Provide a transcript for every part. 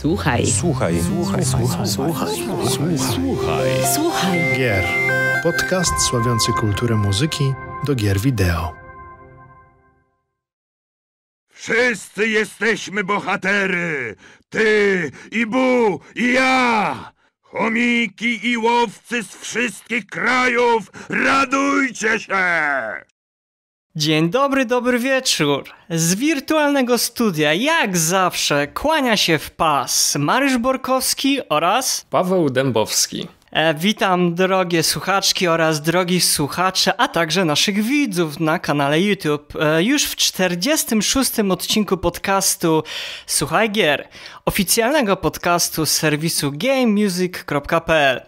Słuchaj. Słuchaj. Słuchaj. Słuchaj. Słuchaj. Słuchaj. Słuchaj. Słuchaj. Gier. Podcast sławiący kulturę muzyki do gier wideo. Wszyscy jesteśmy bohatery! Ty i Bu i ja! Chomiki i łowcy z wszystkich krajów, radujcie się! Dzień dobry, dobry wieczór. Z wirtualnego studia, jak zawsze, kłania się w pas Mariusz Borkowski oraz Paweł Dębowski. E, witam drogie słuchaczki oraz drogi słuchacze, a także naszych widzów na kanale YouTube. E, już w 46. odcinku podcastu Słuchaj Gier, oficjalnego podcastu z serwisu gamemusic.pl,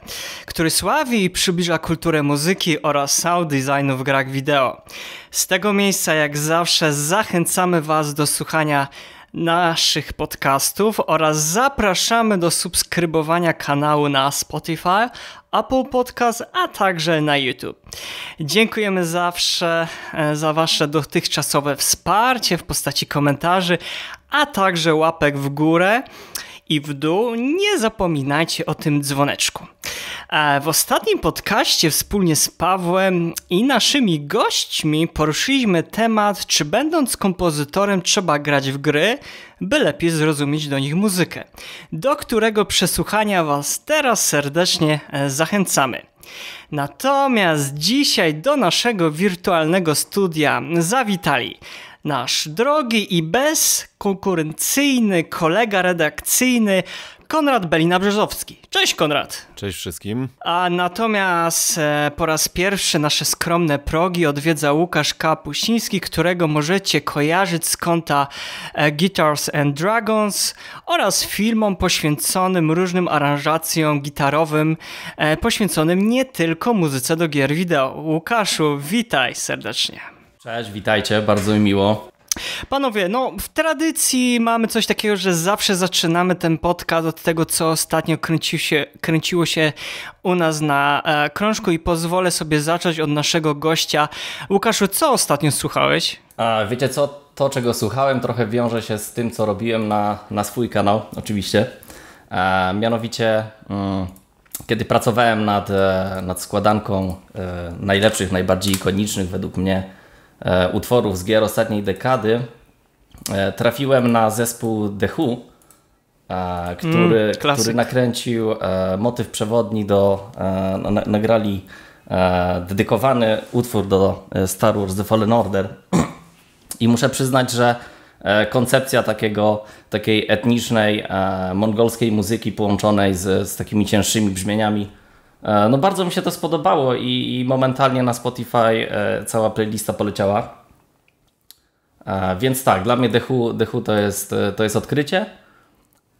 który sławi i przybliża kulturę muzyki oraz sound designu w grach wideo. Z tego miejsca jak zawsze zachęcamy Was do słuchania naszych podcastów oraz zapraszamy do subskrybowania kanału na Spotify, Apple Podcast, a także na YouTube. Dziękujemy zawsze e, za Wasze dotychczasowe wsparcie w postaci komentarzy, a także łapek w górę i w dół, nie zapominajcie o tym dzwoneczku. W ostatnim podcaście wspólnie z Pawłem i naszymi gośćmi poruszyliśmy temat, czy będąc kompozytorem trzeba grać w gry, by lepiej zrozumieć do nich muzykę, do którego przesłuchania Was teraz serdecznie e, zachęcamy. Natomiast dzisiaj do naszego wirtualnego studia zawitali nasz drogi i bezkonkurencyjny kolega redakcyjny Konrad Belina-Brzezowski. Cześć Konrad! Cześć wszystkim. A natomiast e, po raz pierwszy nasze skromne progi odwiedza Łukasz Kapuściński, którego możecie kojarzyć z konta e, Guitars and Dragons oraz filmom poświęconym różnym aranżacjom gitarowym, e, poświęconym nie tylko muzyce do gier wideo. Łukaszu, witaj serdecznie. Cześć, witajcie, bardzo mi miło. Panowie, no w tradycji mamy coś takiego, że zawsze zaczynamy ten podcast od tego, co ostatnio kręci się, kręciło się u nas na e, krążku i pozwolę sobie zacząć od naszego gościa. Łukaszu, co ostatnio słuchałeś? A, wiecie co, to czego słuchałem trochę wiąże się z tym, co robiłem na, na swój kanał, oczywiście. E, mianowicie, mm, kiedy pracowałem nad, e, nad składanką e, najlepszych, najbardziej ikonicznych według mnie E, utworów z gier ostatniej dekady, e, trafiłem na zespół The Who, e, który, mm, który nakręcił motyw przewodni do, no, nagrali dedykowany utwór do Star Wars The Fallen Order i muszę przyznać, że koncepcja takiego, takiej etnicznej, mongolskiej muzyki połączonej z, z takimi cięższymi brzmieniami E, no bardzo mi się to spodobało i, i momentalnie na Spotify e, cała playlista poleciała. E, więc tak, dla mnie Dechu, Dechu to, jest, to jest odkrycie.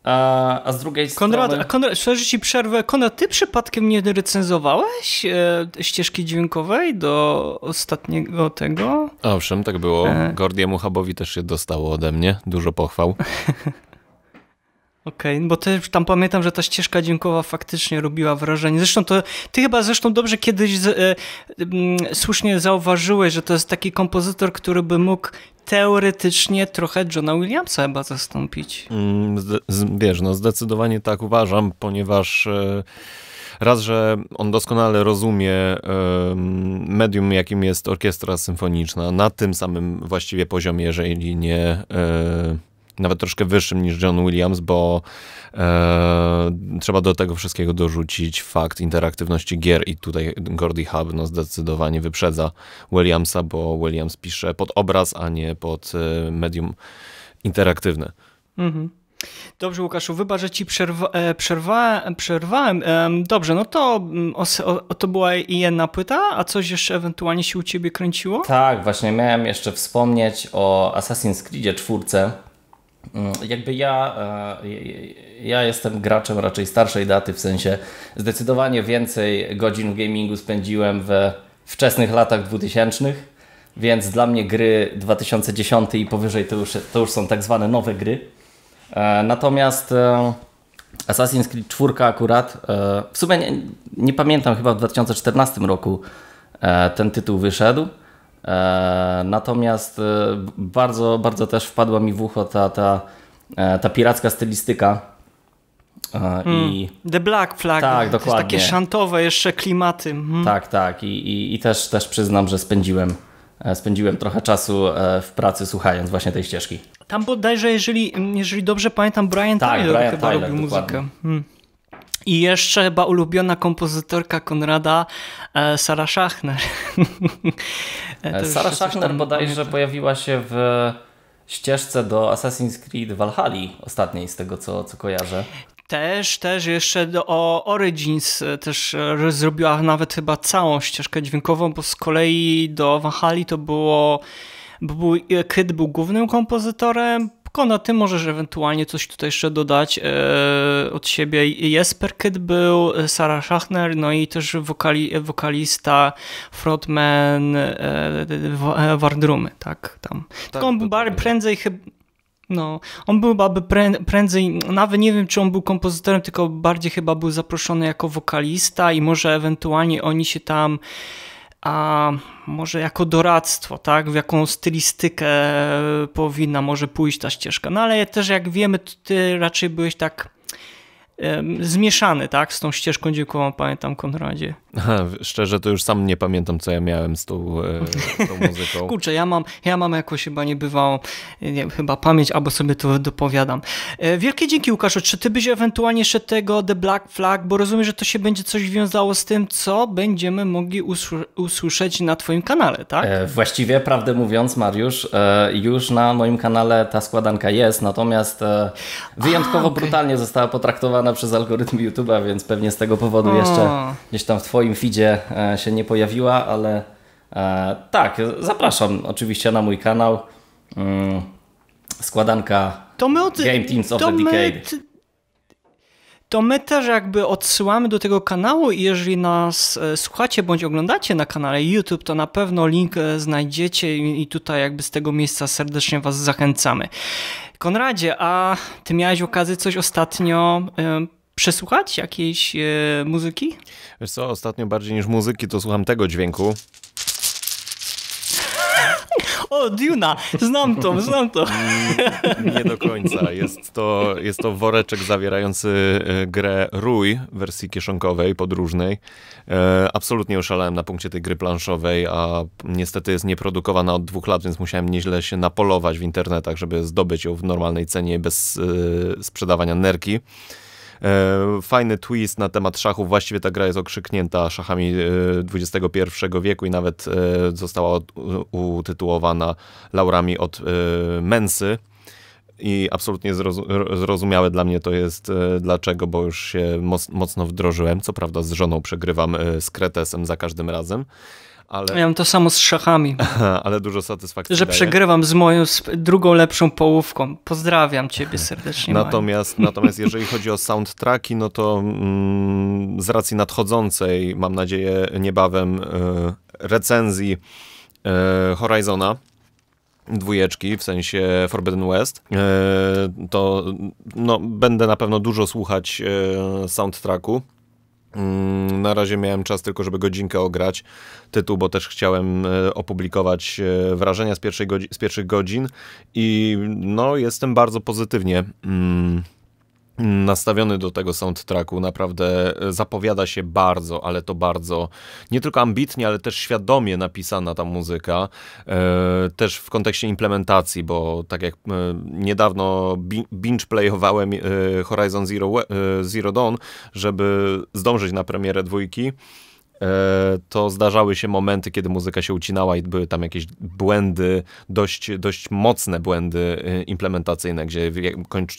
A, a z drugiej Konrad, strony... Konrad, szerzę ci przerwę. Konrad, ty przypadkiem nie recenzowałeś e, ścieżki dźwiękowej do ostatniego tego? Owszem, tak było. E... Gordiemu Hubowi też się dostało ode mnie. Dużo pochwał. Okej, okay, no bo też tam pamiętam, że ta ścieżka dźwiękowa faktycznie robiła wrażenie. Zresztą to, ty chyba zresztą dobrze kiedyś z, e, mm, słusznie zauważyłeś, że to jest taki kompozytor, który by mógł teoretycznie trochę Johna Williamsa chyba zastąpić. Mm, z, wiesz, no zdecydowanie tak uważam, ponieważ... E, raz, że on doskonale rozumie e, medium, jakim jest orkiestra symfoniczna, na tym samym właściwie poziomie, jeżeli nie nawet troszkę wyższym niż John Williams, bo e, trzeba do tego wszystkiego dorzucić fakt interaktywności gier i tutaj Gordy Hub no, zdecydowanie wyprzedza Williamsa, bo Williams pisze pod obraz, a nie pod e, medium interaktywne. Mhm. Dobrze, Łukaszu, wybacz, że ci przerwa, e, przerwa, przerwałem. Dobrze, no to, mm, o, to była jedna płyta, a coś jeszcze ewentualnie się u ciebie kręciło? Tak, właśnie miałem jeszcze wspomnieć o Assassin's Creed 4, Mm, jakby ja, e, ja jestem graczem raczej starszej daty, w sensie zdecydowanie więcej godzin w gamingu spędziłem we wczesnych latach 2000, więc dla mnie gry 2010 i powyżej to już, to już są tak zwane nowe gry. E, natomiast e, Assassin's Creed 4 akurat, w sumie nie, nie pamiętam, chyba w 2014 roku ten tytuł wyszedł. E, natomiast e, bardzo, bardzo też wpadła mi w ucho ta, ta, e, ta piracka stylistyka. Hmm. I... The Black Flag. Tak, dokładnie. takie szantowe jeszcze klimaty. Mhm. Tak, tak. I, i, I, też, też przyznam, że spędziłem, spędziłem trochę czasu w pracy słuchając właśnie tej ścieżki. Tam bodajże, jeżeli, jeżeli dobrze pamiętam, Brian tak, Tyler Brian chyba Tyler, robił muzykę. Mhm. I jeszcze chyba ulubiona kompozytorka Konrada e, Sara Schachner. E, e, Sara Schachner bodajże pamięta. pojawiła się w ścieżce do Assassin's Creed Valhalla ostatniej z tego co, co kojarzę. Też, też jeszcze do, o Origins też zrobiła nawet chyba całą ścieżkę dźwiękową, bo z kolei do Valhalla to było bo był, Kyd był głównym kompozytorem, Kona, no ty możesz ewentualnie coś tutaj jeszcze dodać e, od siebie. Jesper Kitt był, e, Sara Schachner, no i też wokali, e, wokalista Frontman e, e Wardrumy, tak, tam. Tak, Tylko on bar, tak prędzej chyba... No, on był chyba prędzej, nawet nie wiem, czy on był kompozytorem, tylko bardziej chyba był zaproszony jako wokalista i może ewentualnie oni się tam a może jako doradztwo, tak? W jaką stylistykę powinna może pójść ta ścieżka. No ale też jak wiemy, ty raczej byłeś tak zmieszany, tak, z tą ścieżką dźwiękową, pamiętam, Konradzie. szczerze, to już sam nie pamiętam, co ja miałem z tą, e, z tą muzyką. Kurczę, ja mam, ja mam jakoś chyba niebywałą, nie, chyba pamięć, albo sobie to dopowiadam. E, wielkie dzięki, Łukaszu. Czy ty byś ewentualnie jeszcze tego The Black Flag, bo rozumiem, że to się będzie coś wiązało z tym, co będziemy mogli usłyszeć na twoim kanale, tak? E, właściwie, prawdę mówiąc, Mariusz, już na moim kanale ta składanka jest, natomiast wyjątkowo A, okay. brutalnie została potraktowana przez algorytm YouTube'a, więc pewnie z tego powodu o. jeszcze gdzieś tam w Twoim feedzie e, się nie pojawiła, ale e, tak, zapraszam oczywiście na mój kanał. Mm, składanka to my od, Game Teams of the Decade. to my też jakby odsyłamy do tego kanału i jeżeli nas e, słuchacie bądź oglądacie na kanale YouTube, to na pewno link znajdziecie i tutaj jakby z tego miejsca serdecznie Was zachęcamy. Konradzie, a ty miałeś okazję coś ostatnio y, przesłuchać, jakiejś y, muzyki? Wiesz co, ostatnio bardziej niż muzyki to słucham tego dźwięku. O, Duna! Znam to, znam to. Nie do końca. Jest to, jest to woreczek zawierający e, grę Rój wersji kieszonkowej, podróżnej. E, absolutnie oszalałem na punkcie tej gry planszowej, a niestety jest nieprodukowana od dwóch lat, więc musiałem nieźle się napolować w internetach, żeby zdobyć ją w normalnej cenie bez e, sprzedawania nerki. E, fajny twist na temat szachów. Właściwie ta gra jest okrzyknięta szachami XXI e, wieku i nawet e, została utytułowana laurami od Mensy i absolutnie zrozumiałe dla mnie to jest dlaczego, bo już się mocno wdrożyłem. Co prawda z żoną przegrywam z Kretesem za każdym razem ale... Ja mam to samo z szachami. ale dużo satysfakcji Że daje. przegrywam z moją z drugą lepszą połówką. Pozdrawiam ciebie serdecznie. natomiast, natomiast jeżeli chodzi o soundtracki, no to mm, z racji nadchodzącej, mam nadzieję niebawem, y, recenzji y, Horizona, dwójeczki, w sensie Forbidden West, e, to no, będę na pewno dużo słuchać soundtracku. Mm, na razie miałem czas tylko, żeby godzinkę ograć tytuł, bo też chciałem e, opublikować e, wrażenia z, z pierwszych godzin i no, jestem bardzo pozytywnie mm, nastawiony do tego soundtracku. Naprawdę e, zapowiada się bardzo, ale to bardzo, nie tylko ambitnie, ale też świadomie napisana ta muzyka. E, też w kontekście implementacji, bo tak jak e, niedawno binge playowałem Horizon Zero, Zero Dawn, żeby zdążyć na premierę dwójki, E, to zdarzały się momenty, kiedy muzyka się ucinała i były tam jakieś błędy, dość, dość mocne błędy e, implementacyjne, gdzie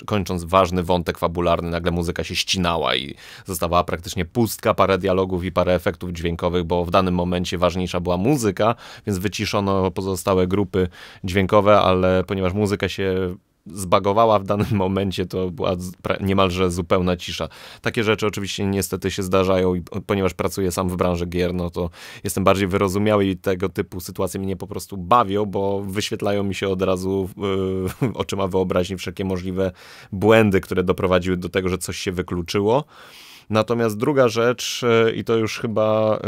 kończąc ważny wątek fabularny, nagle muzyka się ścinała i zostawała praktycznie pustka, parę dialogów i parę efektów dźwiękowych, bo w danym momencie ważniejsza była muzyka, więc wyciszono pozostałe grupy dźwiękowe, ale ponieważ muzyka się zbagowała w danym momencie, to była niemalże zupełna cisza. Takie rzeczy oczywiście niestety się zdarzają i ponieważ pracuję sam w branży gier, no to jestem bardziej wyrozumiały i tego typu sytuacje mnie po prostu bawią, bo wyświetlają mi się od razu yy, oczyma wyobraźni wszelkie możliwe błędy, które doprowadziły do tego, że coś się wykluczyło. Natomiast druga rzecz, e, i to już chyba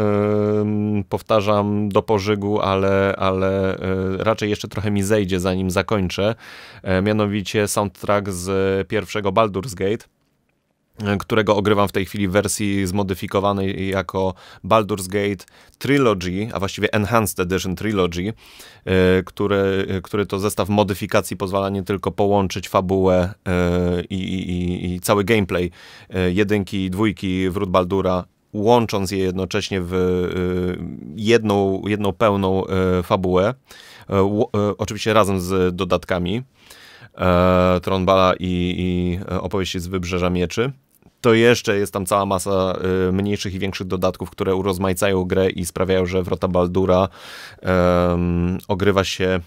powtarzam do pożygu, ale, ale e, raczej jeszcze trochę mi zejdzie, zanim zakończę, e, mianowicie soundtrack z pierwszego Baldur's Gate którego ogrywam w tej chwili w wersji zmodyfikowanej jako Baldur's Gate Trilogy, a właściwie Enhanced Edition Trilogy, e, który, który to zestaw modyfikacji pozwala nie tylko połączyć fabułę e, i, i, i cały gameplay e, jedynki i dwójki wrót Baldura łącząc je jednocześnie w jedną, jedną pełną fabułę, oczywiście razem z dodatkami Tronbala i, i opowieści z Wybrzeża Mieczy to jeszcze jest tam cała masa y, mniejszych i większych dodatków, które urozmaicają grę i sprawiają, że Wrota Baldura um, ogrywa się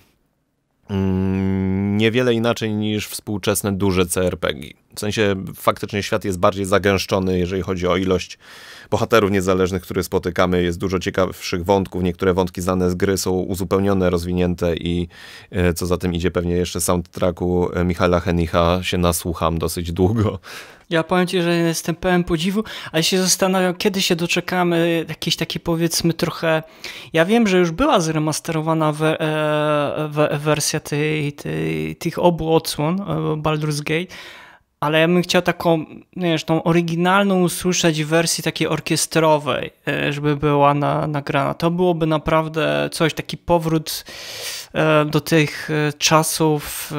mm, niewiele inaczej niż współczesne duże CRPG. W sensie faktycznie świat jest bardziej zagęszczony, jeżeli chodzi o ilość bohaterów niezależnych, które spotykamy. Jest dużo ciekawszych wątków. Niektóre wątki znane z gry są uzupełnione, rozwinięte i e, co za tym idzie, pewnie jeszcze soundtracku e, Michaela Henicha się nasłucham dosyć długo. Ja powiem Ci, że jestem pełen podziwu, ale się zastanawiam, kiedy się doczekamy jakiejś takiej powiedzmy trochę... Ja wiem, że już była zremasterowana we, e, we, wersja tej, tej, tych obu odsłon e, Baldur's Gate, ale ja bym chciał taką, wiesz, tą oryginalną usłyszeć w wersji takiej orkiestrowej, e, żeby była na, nagrana. To byłoby naprawdę coś, taki powrót do tych czasów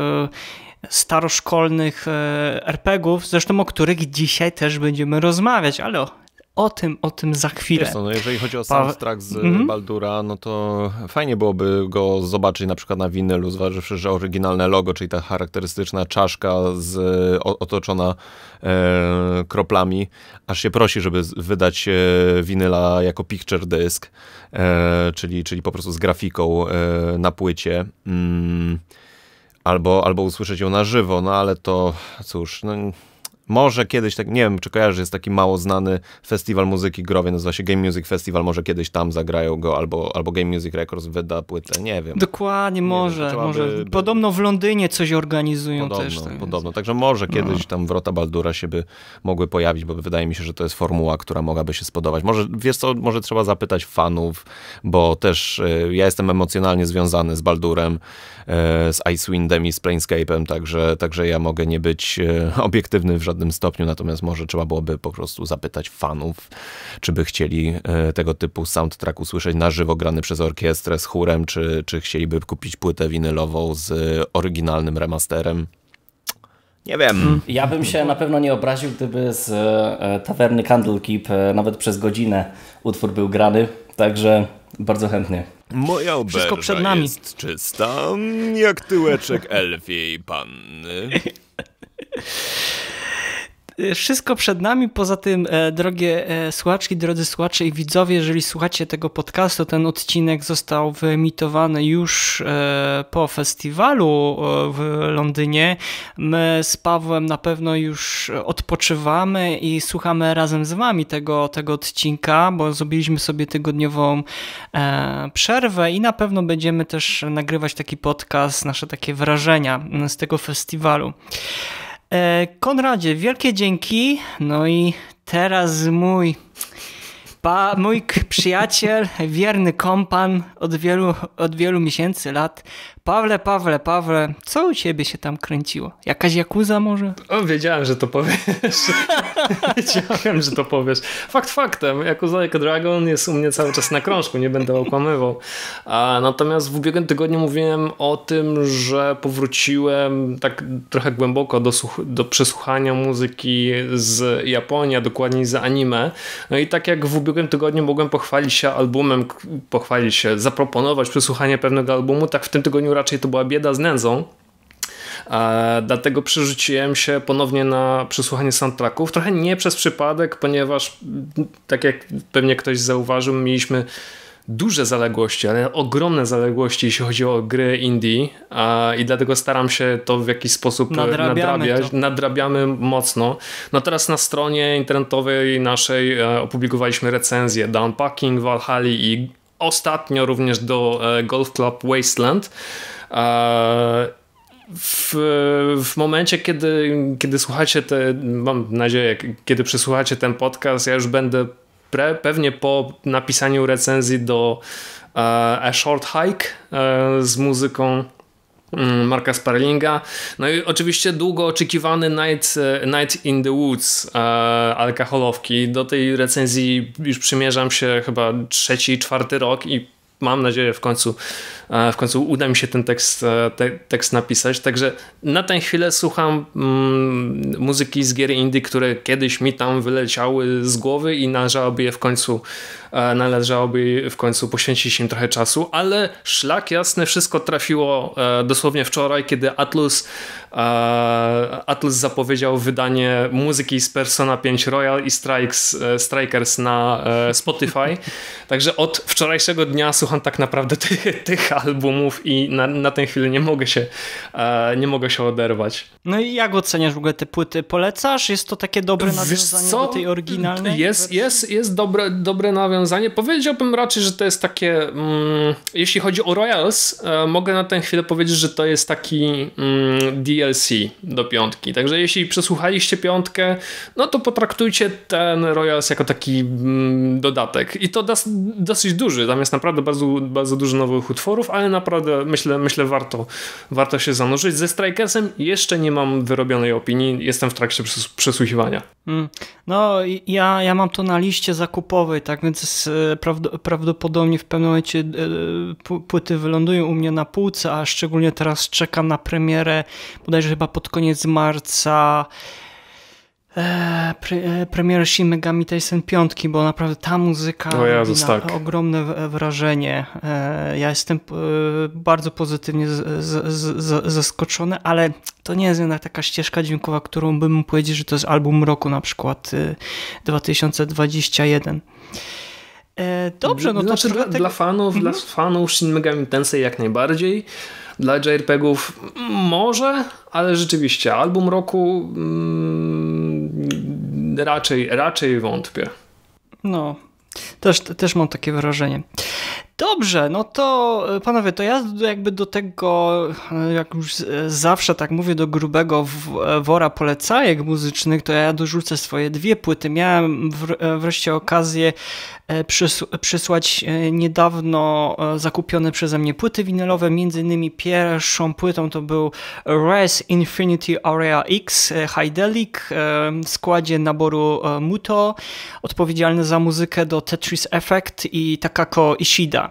staroszkolnych e, RPGów, zresztą o których dzisiaj też będziemy rozmawiać, ale o, o tym, o tym za chwilę. no jeżeli chodzi o soundtrack z mm -hmm. Baldura, no to fajnie byłoby go zobaczyć na przykład na winylu, zważywszy, że oryginalne logo, czyli ta charakterystyczna czaszka z, otoczona e, kroplami, aż się prosi, żeby wydać e, winyla jako picture disc, e, czyli, czyli po prostu z grafiką e, na płycie. Mm albo, albo usłyszeć ją na żywo, no ale to cóż, no, może kiedyś, tak nie wiem czy kojarzysz, jest taki mało znany festiwal muzyki growej, nazywa się Game Music Festival, może kiedyś tam zagrają go albo, albo Game Music Records wyda płytę, nie wiem. Dokładnie, nie może. Wiem, może. By, by... Podobno w Londynie coś organizują podobno, też. Tak podobno, także może no. kiedyś no. tam Wrota Baldura się by mogły pojawić, bo wydaje mi się, że to jest formuła, która mogłaby się spodobać. Może, wiesz co, może trzeba zapytać fanów, bo też y, ja jestem emocjonalnie związany z Baldurem, y, z Icewindem i z Planescape'em, także, także ja mogę nie być y, obiektywny w żaden żadnym stopniu, natomiast może trzeba byłoby po prostu zapytać fanów, czy by chcieli e, tego typu soundtrack usłyszeć na żywo grany przez orkiestrę z chórem, czy, czy chcieliby kupić płytę winylową z oryginalnym remasterem. Nie wiem. Hmm. Ja bym się na pewno nie obraził, gdyby z e, tawerny Candlekeep e, nawet przez godzinę utwór był grany, także bardzo chętnie. Moja Wszystko przed nami. jest czysta, jak tyłeczek elfiej panny. Y, wszystko przed nami, poza tym, e, drogie e, słuchaczki, drodzy słuchacze i widzowie, jeżeli słuchacie tego podcastu, ten odcinek został wyemitowany już e, po festiwalu w Londynie. My z Pawłem na pewno już odpoczywamy i słuchamy razem z wami tego, tego odcinka, bo zrobiliśmy sobie tygodniową przerwę i na pewno będziemy też nagrywać taki podcast, nasze takie wrażenia z tego festiwalu. E, Konradzie, wielkie dzięki. No i teraz mój, pa, mój przyjaciel, wierny kompan od wielu, od wielu miesięcy, lat, Pawle, Pawle, Pawle, co u ciebie się tam kręciło? Jakaś jakuza może? O, wiedziałem, że to powiesz. wiedziałem, że to powiesz. Fakt faktem, Jakuza Like Dragon jest u mnie cały czas na krążku, nie będę okłamywał. A, natomiast w ubiegłym tygodniu mówiłem o tym, że powróciłem tak trochę głęboko do, do przesłuchania muzyki z Japonii, a dokładniej z anime. No i tak jak w ubiegłym tygodniu mogłem pochwalić się albumem, pochwalić się, zaproponować przesłuchanie pewnego albumu, tak w tym tygodniu raczej to była bieda z nędzą. E, dlatego przerzuciłem się ponownie na przesłuchanie soundtracków. Trochę nie przez przypadek, ponieważ tak jak pewnie ktoś zauważył, mieliśmy duże zaległości, ale ogromne zaległości, jeśli chodzi o gry indie a, i dlatego staram się to w jakiś sposób e, Nadrabiamy nadrabiać. To. Nadrabiamy mocno. No teraz na stronie internetowej naszej e, opublikowaliśmy recenzję Downpacking, Valhalla i ostatnio również do e, Golf Club Wasteland. E, w, w momencie, kiedy, kiedy słuchacie te, mam nadzieję, kiedy przesłuchacie ten podcast, ja już będę pre, pewnie po napisaniu recenzji do e, A Short Hike z muzyką Mm, Marka Sparlinga. No i oczywiście długo oczekiwany Night, e, Night in the Woods e, alkoholowki. Do tej recenzji już przymierzam się chyba trzeci, czwarty rok i mam nadzieję w końcu E, w końcu uda mi się ten tekst, e, te, tekst napisać. Także na tę chwilę słucham mm, muzyki z gier indie, które kiedyś mi tam wyleciały z głowy i należałoby je w końcu e, należałoby w końcu poświęcić im trochę czasu, ale szlak jasny, wszystko trafiło dosłownie wczoraj, kiedy Atlus Atlus zapowiedział wydanie muzyki z Persona 5 Royal i Strikes, Strikers na Spotify. Także od wczorajszego dnia słucham tak naprawdę tych, tych albumów i na, na tę chwilę nie mogę się e, nie mogę się oderwać. No i jak oceniasz w ogóle te płyty? Polecasz? Jest to takie dobre Wiesz nawiązanie co? do tej oryginalnej? Jest, jest, jest dobre, dobre nawiązanie. Powiedziałbym raczej, że to jest takie mm, jeśli chodzi o Royals, e, mogę na tę chwilę powiedzieć, że to jest taki mm, DLC do piątki. Także jeśli przesłuchaliście piątkę, no to potraktujcie ten Royals jako taki mm, dodatek. I to das, dosyć duży. Tam jest naprawdę bardzo, bardzo dużo nowych utworów, ale naprawdę myślę, myślę warto, warto się zanurzyć. Ze Strikersem jeszcze nie mam wyrobionej opinii, jestem w trakcie przes przesłuchiwania. Mm. No, ja, ja mam to na liście zakupowej, tak więc e, prawdopodobnie w pewnym momencie e, płyty wylądują u mnie na półce, a szczególnie teraz czekam na premierę bodajże chyba pod koniec marca Eee, pre, e, premierę Shin Megami Tyson piątki, bo naprawdę ta muzyka no Jezus, robi tak. ogromne e, wrażenie. E, ja jestem bardzo pozytywnie z, z, z, zaskoczony, ale to nie jest jednak taka ścieżka dźwiękowa, którą bym powiedział, że to jest album roku na przykład 2021. Dobrze, no to znaczy, dla, tego... dla fanów, mm -hmm. dla mhm. fanów Shin Megami Tensei jak najbardziej. Dla JRPGów może, ale rzeczywiście album roku mm, raczej, raczej wątpię. No, też, też mam takie wrażenie. Dobrze, no to e, panowie, to ja jakby do tego, e, jak już e, zawsze tak mówię, do grubego wora polecajek muzycznych, to ja dorzucę swoje dwie płyty. Miałem wreszcie okazję przysłać niedawno zakupione przeze mnie płyty winylowe, między innymi pierwszą płytą to był Res Infinity Area X Hydelic w składzie naboru Muto, odpowiedzialny za muzykę do Tetris Effect i Takako Ishida.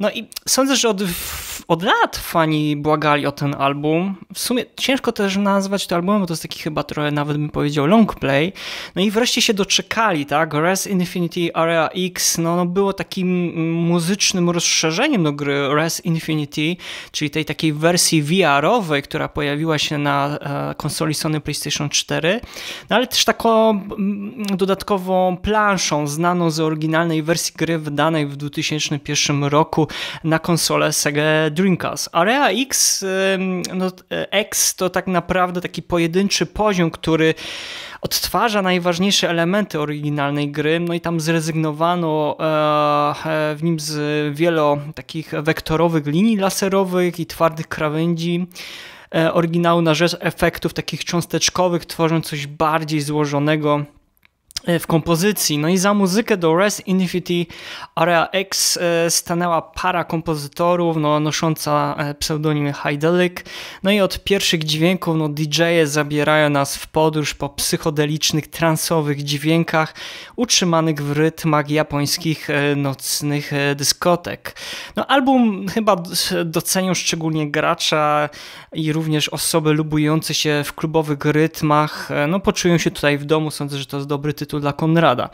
No i sądzę, że od, od lat fani błagali o ten album. W sumie ciężko też nazwać to albumem, bo to jest taki chyba trochę nawet bym powiedział long play. No i wreszcie się doczekali, tak? Res Infinity Area X no, no było takim muzycznym rozszerzeniem do gry Res Infinity, czyli tej takiej wersji VR-owej, która pojawiła się na e, konsoli Sony PlayStation 4, no ale też taką mm, dodatkową planszą znaną z oryginalnej wersji gry wydanej w 2001 roku na konsolę Sega Dreamcast. Area X, no, X to tak naprawdę taki pojedynczy poziom, który odtwarza najważniejsze elementy oryginalnej gry, no i tam zrezygnowano e, e, w nim z wielu takich wektorowych linii laserowych i twardych krawędzi e, oryginału na rzecz efektów takich cząsteczkowych, tworząc coś bardziej złożonego E, w kompozycji. No i za muzykę do Res Infinity Area X e, stanęła para kompozytorów, no, nosząca e, pseudonim Heidelic. No i od pierwszych dźwięków no, DJ-e zabierają nas w podróż po psychodelicznych, transowych dźwiękach utrzymanych w rytmach japońskich nocnych dyskotek. No album chyba docenią szczególnie gracza i również osoby lubujące się w klubowych rytmach. No poczują się tutaj w domu, sądzę, że to jest dobry tytuł dla Konrada.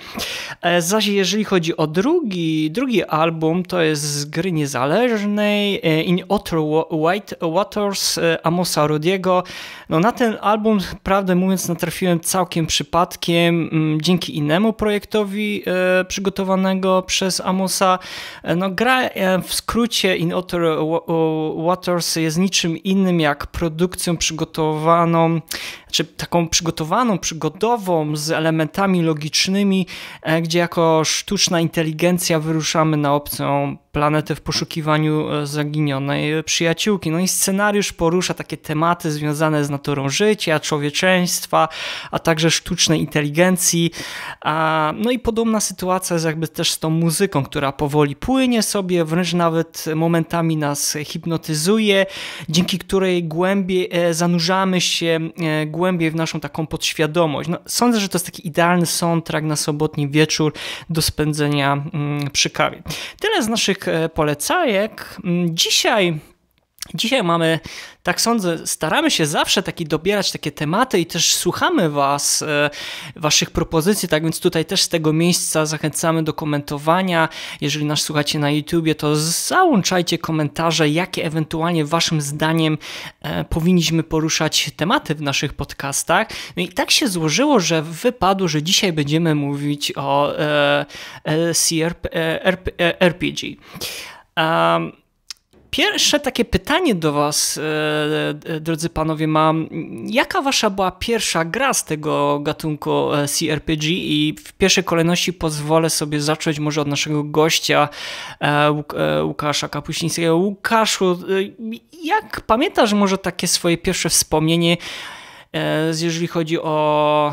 E, zaś jeżeli chodzi o drugi, drugi album, to jest z gry niezależnej e, In Otter White Waters e, Amosa Rudiego. No, na ten album, prawdę mówiąc, natrafiłem całkiem przypadkiem mm, dzięki innemu projektowi przygotowanego przez Amosa. No, gra w skrócie In Otter Waters jest niczym innym jak produkcją przygotowaną czy taką przygotowaną, przygodową, z elementami logicznymi, e, gdzie jako sztuczna inteligencja wyruszamy na obcą planetę w poszukiwaniu e, zaginionej przyjaciółki. No i scenariusz porusza takie tematy związane z naturą życia, człowieczeństwa, a także sztucznej inteligencji. No i podobna sytuacja jest jakby też z tą muzyką, która powoli płynie sobie, wręcz nawet momentami nas hipnotyzuje, dzięki której głębiej e, zanurzamy się e, głębiej w naszą taką podświadomość. No, sądzę, że to jest taki idealny soundtrack na sobotni wieczór do spędzenia mm, przy kawie. Tyle z naszych E, polecajek. Mm, dzisiaj Dzisiaj mamy, tak sądzę, staramy się zawsze taki dobierać takie tematy i też słuchamy Was, e, Waszych propozycji, tak więc tutaj też z tego miejsca zachęcamy do komentowania. Jeżeli nas słuchacie na YouTubie, to załączajcie komentarze, jakie ewentualnie Waszym zdaniem e, powinniśmy poruszać tematy w naszych podcastach. No i tak się złożyło, że wypadło, że dzisiaj będziemy mówić o e, e CRP, RPG. Um, Pierwsze takie pytanie do Was, e, drodzy panowie, mam. Jaka Wasza była pierwsza gra z tego gatunku e, CRPG? I w pierwszej kolejności pozwolę sobie zacząć może od naszego gościa e, Łukasza Kapuścińskiego. Łukaszu, jak pamiętasz może takie swoje pierwsze wspomnienie? jeżeli chodzi o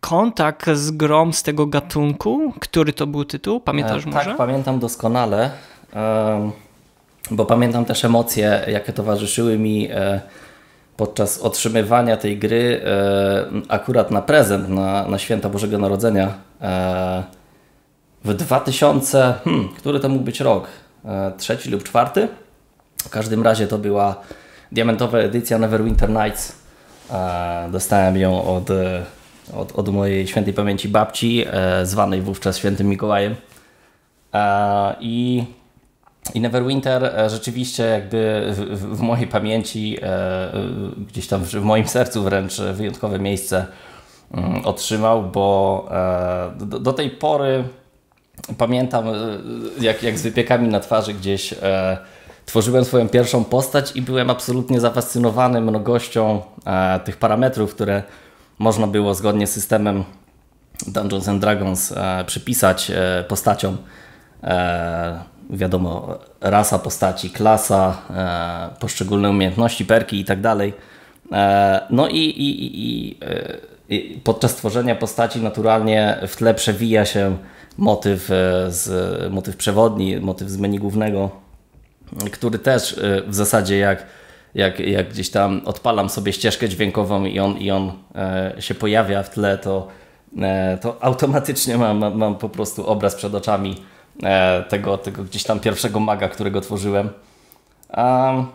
kontakt z grom z tego gatunku, który to był tytuł, pamiętasz e, może? Tak, pamiętam doskonale bo pamiętam też emocje, jakie towarzyszyły mi e, podczas otrzymywania tej gry e, akurat na prezent, na, na święta Bożego Narodzenia e, w 2000, hmm, który to mógł być rok, trzeci lub czwarty. W każdym razie to była diamentowa edycja Neverwinter Nights. Dostałem ją od, od, od mojej świętej pamięci babci, zwanej wówczas świętym Mikołajem. I i Neverwinter e, rzeczywiście jakby w, w mojej pamięci, e, e, gdzieś tam w, moim sercu wręcz wyjątkowe miejsce mm, otrzymał, bo do, do tej pory pamiętam jak, jak z wypiekami na twarzy gdzieś tworzyłem swoją pierwszą postać i byłem absolutnie zafascynowany mnogością tych parametrów, które można było zgodnie z systemem Dungeons and Dragons przypisać postaciom wiadomo, rasa postaci, klasa, e, poszczególne umiejętności, perki i tak dalej. E, no i, i, i, e, i, podczas tworzenia postaci naturalnie w tle przewija się motyw, z, motyw przewodni, motyw z menu głównego, który też w zasadzie jak, jak, jak gdzieś tam odpalam sobie ścieżkę dźwiękową i on, i on się pojawia w tle, to, to automatycznie mam, mam po prostu obraz przed oczami E, tego, tego gdzieś tam pierwszego maga, którego tworzyłem. Um,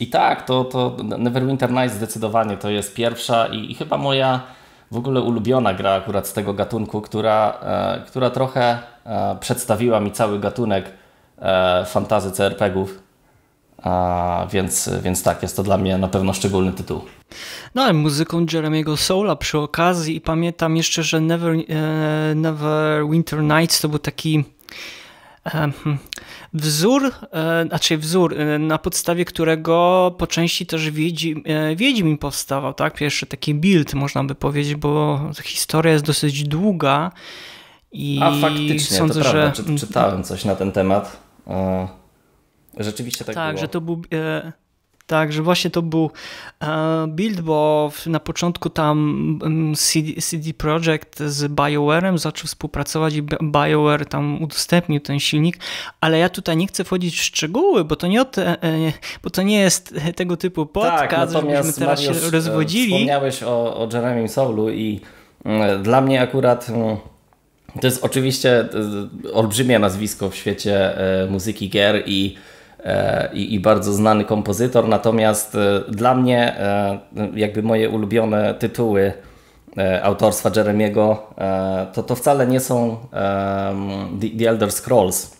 I tak, to, to Neverwinter Nights zdecydowanie to jest pierwsza i, i, chyba moja w ogóle ulubiona gra akurat z tego gatunku, która, e, która trochę e, przedstawiła mi cały gatunek e, fantazy CRPGów a, więc, więc tak, jest to dla mnie na pewno szczególny tytuł. No, ale muzyką Jeremiego Soula przy okazji i pamiętam jeszcze, że Never, e, Never Winter Nights to był taki e, wzór, e, znaczy wzór, e, na podstawie którego po części też Wiedzi, e, Wiedźmin powstawał, tak? Pierwszy taki build można by powiedzieć, bo historia jest dosyć długa i A faktycznie, sądzę, to prawda, że... czytałem coś na ten temat. E, Rzeczywiście tak, tak było. Że to był, e, tak, że właśnie to był e, build, bo w, na początku tam CD, CD Projekt z BioWare'em zaczął współpracować i BioWare tam udostępnił ten silnik, ale ja tutaj nie chcę wchodzić w szczegóły, bo to nie, te, e, bo to nie jest tego typu tak, podcast, tak, żebyśmy teraz Mariusz, się e, rozwodzili. Wspomniałeś o, o Jeremy Soulu i e, dla mnie akurat... No, to jest oczywiście e, olbrzymie nazwisko w świecie muzyki gier i E, i, i, bardzo znany kompozytor. Natomiast e, dla mnie, e, jakby moje ulubione tytuły autorstwa Jeremiego, to, to wcale nie są The, Elder Scrolls,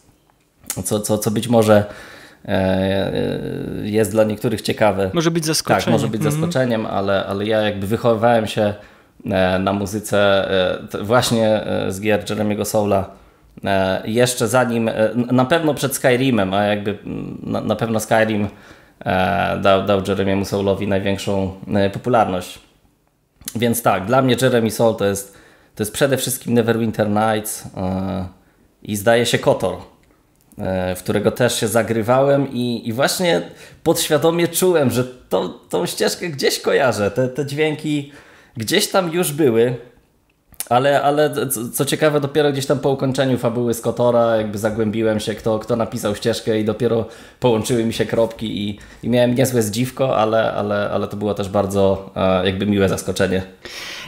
co, co, co być może jest dla niektórych ciekawe. Może być zaskoczeniem. Tak, może być mhm. zaskoczeniem, mm -hmm. ale, ale ja jakby wychowywałem się na muzyce właśnie z gier Jeremiego Soula E, jeszcze zanim, e, na pewno przed Skyrimem, a jakby na, na pewno Skyrim e, dał, dał Jeremiemu Soulowi największą popularność. Więc tak, dla mnie Jeremy Soul to jest, to jest przede wszystkim Neverwinter Nights i zdaje się Kotor, w którego też się zagrywałem i, i właśnie podświadomie czułem, że to, tą ścieżkę gdzieś kojarzę, te, te dźwięki gdzieś tam już były ale, ale co, co ciekawe, dopiero gdzieś tam po ukończeniu fabuły z Kotora jakby zagłębiłem się, kto, kto napisał ścieżkę i dopiero połączyły mi się kropki i, i miałem niezłe zdziwko, ale, ale, ale to było też bardzo e, jakby miłe zaskoczenie.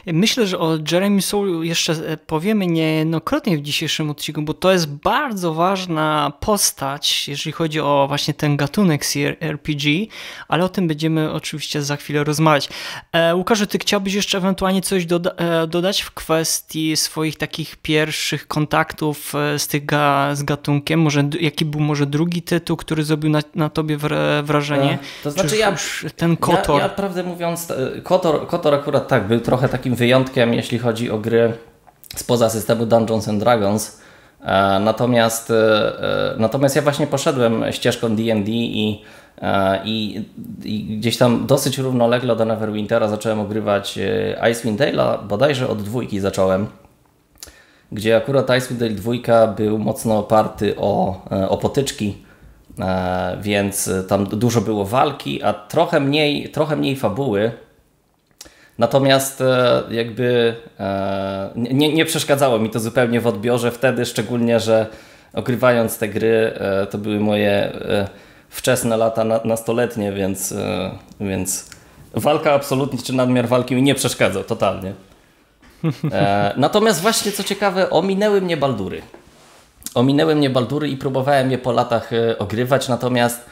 Myślę, że o Jeremy Soul jeszcze e, powiemy niejednokrotnie w dzisiejszym odcinku, bo to jest bardzo ważna postać, jeżeli chodzi o właśnie ten gatunek CRPG, ale o tym będziemy oczywiście za chwilę rozmawiać. E, Łukasz, ty chciałbyś jeszcze ewentualnie coś doda e, dodać w kwestii swoich takich pierwszych kontaktów z, tych ga z gatunkiem? Może jaki był może drugi tytuł, który zrobił na, na tobie wrażenie? to znaczy ja... Ten Kotor. Ja, ja prawdę mówiąc, Kotor, Kotor akurat tak, był trochę taki wyjątkiem, jeśli chodzi o gry spoza systemu Dungeons and Dragons. E, natomiast, e, e, natomiast ja właśnie poszedłem ścieżką DD i, i, i, gdzieś tam dosyć równolegle do Neverwintera zacząłem ogrywać Icewind Dale'a, bodajże od dwójki zacząłem, gdzie akurat Icewind Dale dwójka był mocno oparty o, o potyczki, więc tam dużo było walki, a trochę mniej, trochę mniej fabuły, Natomiast e, jakby e, nie, nie przeszkadzało mi to zupełnie w odbiorze wtedy, szczególnie, że ogrywając te gry, e, to były moje wczesne lata nastoletnie, więc, więc walka absolutnie czy nadmiar walki mi nie przeszkadzał totalnie. Natomiast właśnie co ciekawe, ominęły mnie baldury. Ominęły mnie baldury i próbowałem je po latach ogrywać, natomiast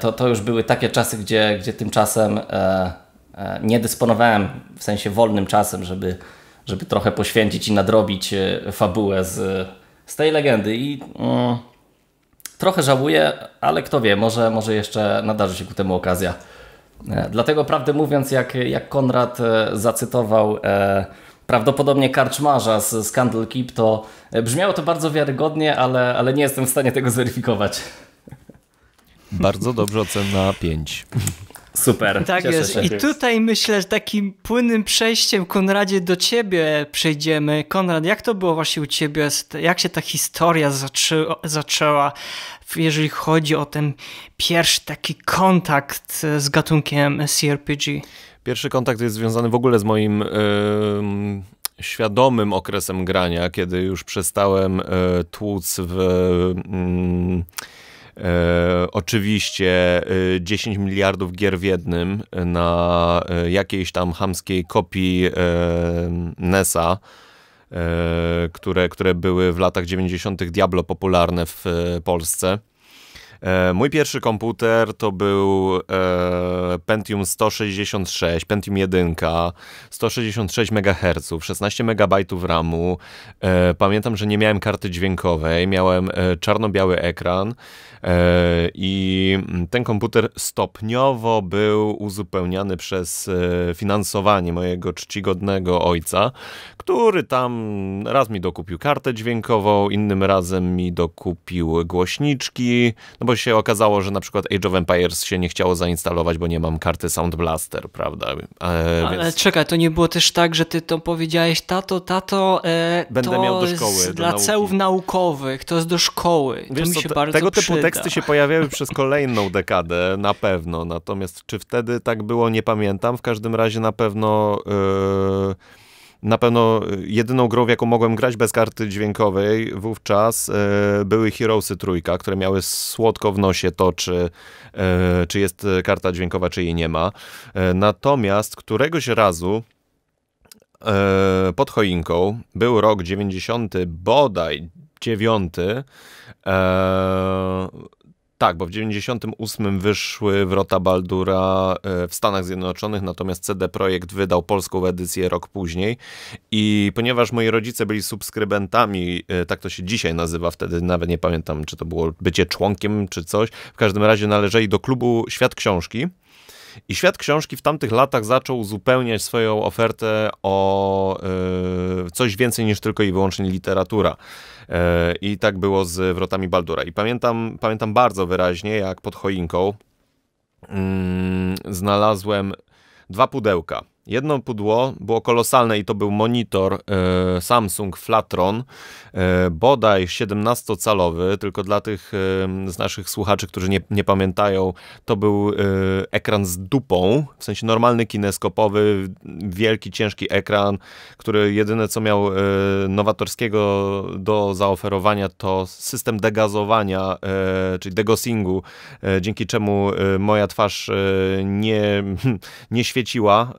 to, to już były takie czasy, gdzie, gdzie tymczasem E, nie dysponowałem w sensie wolnym czasem, żeby, żeby trochę poświęcić i nadrobić e, fabułę z, z tej legendy. I mm, trochę żałuję, ale kto wie, może, może jeszcze nadarzy się ku temu okazja. E, dlatego, prawdę mówiąc, jak, jak Konrad zacytował e, prawdopodobnie karczmarza z, Scandal Candle Keep, to brzmiało to bardzo wiarygodnie, ale, ale nie jestem w stanie tego zweryfikować. Bardzo dobrze, ocena 5. Super. Tak Cieszę jest. Się. I tutaj myślę, że takim płynnym przejściem, Konradzie, do ciebie przejdziemy. Konrad, jak to było właśnie u ciebie? Jak się ta historia zaczę zaczęła, jeżeli chodzi o ten pierwszy taki kontakt z gatunkiem CRPG? Pierwszy kontakt jest związany w ogóle z moim. Yy świadomym okresem grania, kiedy już przestałem e, tłuc w E, oczywiście 10 e, miliardów gier w jednym na e, jakiejś tam hamskiej kopii NESa, które, które były w latach 90. diablo popularne w Polsce. Mój pierwszy komputer to był Pentium 166, Pentium 1, 166 MHz, 16 MB RAMu. Pamiętam, że nie miałem karty dźwiękowej, miałem czarno-biały ekran. E, I ten komputer stopniowo był uzupełniany przez e, finansowanie mojego czcigodnego ojca, który tam raz mi dokupił kartę dźwiękową, innym razem mi dokupił głośniczki, no bo się okazało, że na przykład Age of Empires się nie chciało zainstalować, bo nie mam karty Sound Blaster, prawda? E, Ale więc... czekaj, to nie było też tak, że ty to powiedziałeś, tato, tato, e, Będę to miał do szkoły, do dla nauki. celów naukowych, to jest do szkoły. Wiesz, to mi się bardzo tego typu teksty się pojawiały przez kolejną dekadę, na pewno. Natomiast czy wtedy tak było, nie pamiętam. W każdym razie na pewno... Yy na pewno jedyną grą, w jaką mogłem grać bez karty dźwiękowej wówczas e, były Heroesy trójka, które miały słodko w nosie to, czy, e, czy jest karta dźwiękowa, czy jej nie ma. E, natomiast któregoś razu e, pod choinką był rok 90 bodaj dziewiąty. Eee, tak, bo w 98 wyszły Wrota Baldura e, w Stanach Zjednoczonych, natomiast CD Projekt wydał polską edycję rok później. I ponieważ moi rodzice byli subskrybentami, e, tak to się dzisiaj nazywa, wtedy nawet nie pamiętam, czy to było bycie członkiem, czy coś, w każdym razie należeli do klubu Świat Książki. I świat książki w tamtych latach zaczął uzupełniać swoją ofertę o e, coś więcej niż tylko i wyłącznie literatura. E, I tak było z Wrotami Baldura. I pamiętam, pamiętam bardzo wyraźnie, jak pod choinką mm, znalazłem dwa pudełka Jedno pudło było kolosalne i to był monitor e, Samsung Flatron, e, bodaj 17-calowy, tylko dla tych e, z naszych słuchaczy, którzy nie, nie pamiętają, to był e, ekran z dupą, w sensie normalny kineskopowy, wielki, ciężki ekran, który jedyne co miał e, nowatorskiego do zaoferowania to system degazowania, e, czyli degossingu, dzięki czemu moja twarz nie, nie świeciła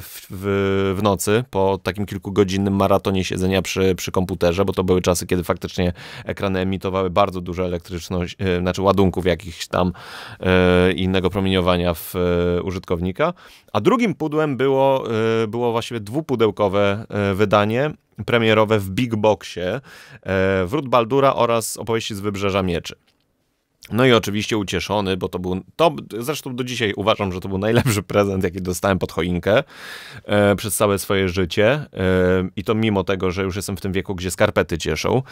w, w, w, nocy po takim kilkugodzinnym maratonie siedzenia przy, przy komputerze, bo to były czasy, kiedy faktycznie ekrany emitowały bardzo dużo elektryczności, e, znaczy ładunków jakichś tam e, innego promieniowania w e, użytkownika. A drugim pudłem było, e, było właściwie dwupudełkowe wydanie premierowe w Big Boxie e, Wrót Baldura oraz opowieści z Wybrzeża Mieczy. No i oczywiście ucieszony, bo to był, to zresztą do dzisiaj uważam, że to był najlepszy prezent, jaki dostałem pod choinkę e, przez całe swoje życie. E, I to mimo tego, że już jestem w tym wieku, gdzie skarpety cieszą.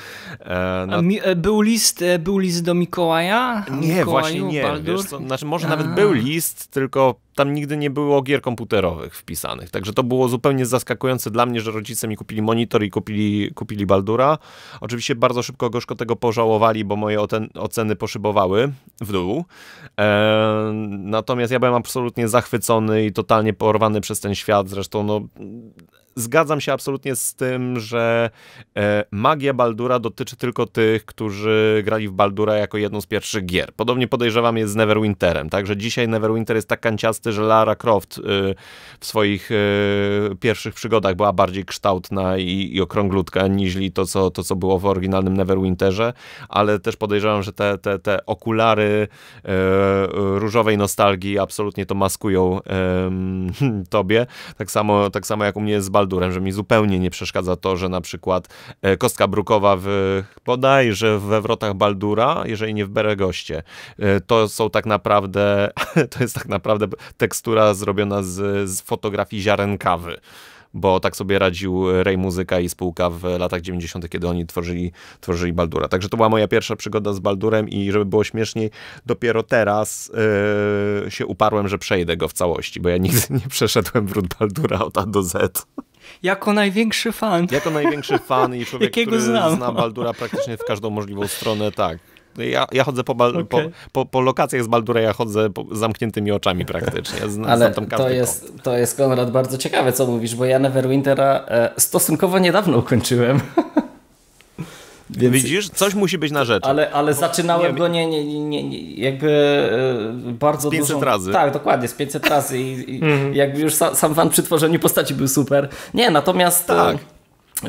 E, na... mi, e, był, list, e, był list do Mikołaja? Nie, Mikołaju, właśnie nie. Wiesz co? Znaczy, może A. nawet był list, tylko tam nigdy nie było gier komputerowych wpisanych. Także to było zupełnie zaskakujące dla mnie, że rodzice mi kupili monitor i kupili, kupili Baldura. Oczywiście bardzo szybko gorzko tego pożałowali, bo moje oceny poszybowały w dół. E, natomiast ja byłem absolutnie zachwycony i totalnie porwany przez ten świat. Zresztą no, zgadzam się absolutnie z tym, że e, magia Baldura dotyczy tylko tych, którzy grali w Baldura jako jedną z pierwszych gier. Podobnie podejrzewam jest z Neverwinterem, także dzisiaj Neverwinter jest tak kanciasty, że Lara Croft y, w swoich y, pierwszych przygodach była bardziej kształtna i, i okrąglutka niźli to co, to, co było w oryginalnym Neverwinterze, ale też podejrzewam, że te, te, te okulary e, różowej nostalgii absolutnie to maskują tobie. Tak samo, tak samo jak u mnie z Baldurem że mi zupełnie nie przeszkadza to, że na przykład e, kostka brukowa w, bodajże we wrotach Baldura, jeżeli nie w Beregoście, e, to są tak naprawdę, to jest tak naprawdę tekstura zrobiona z, z fotografii ziarenkawy bo tak sobie radził Rej Muzyka i spółka w latach 90., kiedy oni tworzyli, tworzyli Baldura. Także to była moja pierwsza przygoda z Baldurem i żeby było śmieszniej, dopiero teraz yy, się uparłem, że przejdę go w całości, bo ja nigdy nie przeszedłem wrót Baldura od A do Z. Jako największy fan. Jako największy fan i człowiek, Jakiego który znam. zna Baldura praktycznie w każdą możliwą stronę, tak. Ja, ja chodzę po, okay. po, po, po, lokacjach z Baldura, ja chodzę z zamkniętymi oczami praktycznie. Zna, Ale to jest, to jest, Konrad, bardzo ciekawe, co mówisz, bo ja Neverwintera e, stosunkowo niedawno ukończyłem. Więc... Widzisz, coś musi być na rzecz, Ale, ale no, zaczynałem go nie, nie, nie, nie jakby yy, bardzo 500 dużą... razy. Tak, dokładnie, z 500 razy i, i mhm. jakby już sam, sam fan przy tworzeniu postaci był super. Nie, natomiast... E, tak.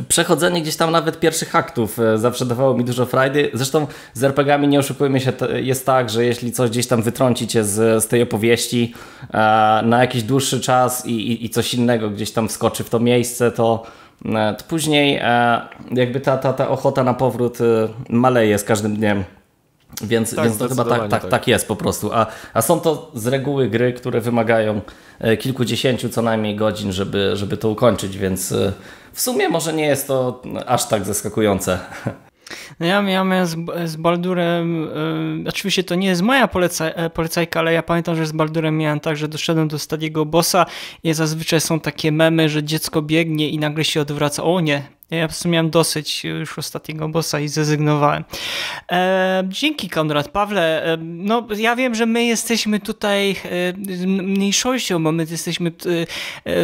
Przechodzenie gdzieś tam nawet pierwszych aktów e, zawsze dawało mi dużo frajdy. Zresztą z RPGami nie oszukujmy się, jest tak, że jeśli coś gdzieś tam wytrącicie z, z tej opowieści e, na jakiś dłuższy czas i, i, i coś innego gdzieś tam wskoczy w to miejsce, to, E, to później e, jakby ta, ta, ta ochota na powrót e, maleje z każdym dniem. Więc, tak, więc to chyba tak, tak, tak, tak jest po prostu. A, a są to z reguły gry, które wymagają kilkudziesięciu co najmniej godzin, żeby, żeby to ukończyć, więc w sumie może nie jest to aż tak zaskakujące. No ja miałem z, z Baldurem, y, oczywiście to nie jest moja poleca, e, polecajka, ale ja pamiętam, że z Baldurem miałem tak, że doszedłem do stadiego bossa i zazwyczaj są takie memy, że dziecko biegnie i nagle się odwraca, o nie, ja po prostu miałem dosyć już ostatniego bossa i zrezygnowałem. E, dzięki Konrad. Pawle, e, no ja wiem, że my jesteśmy tutaj e, mniejszością, bo my jesteśmy e,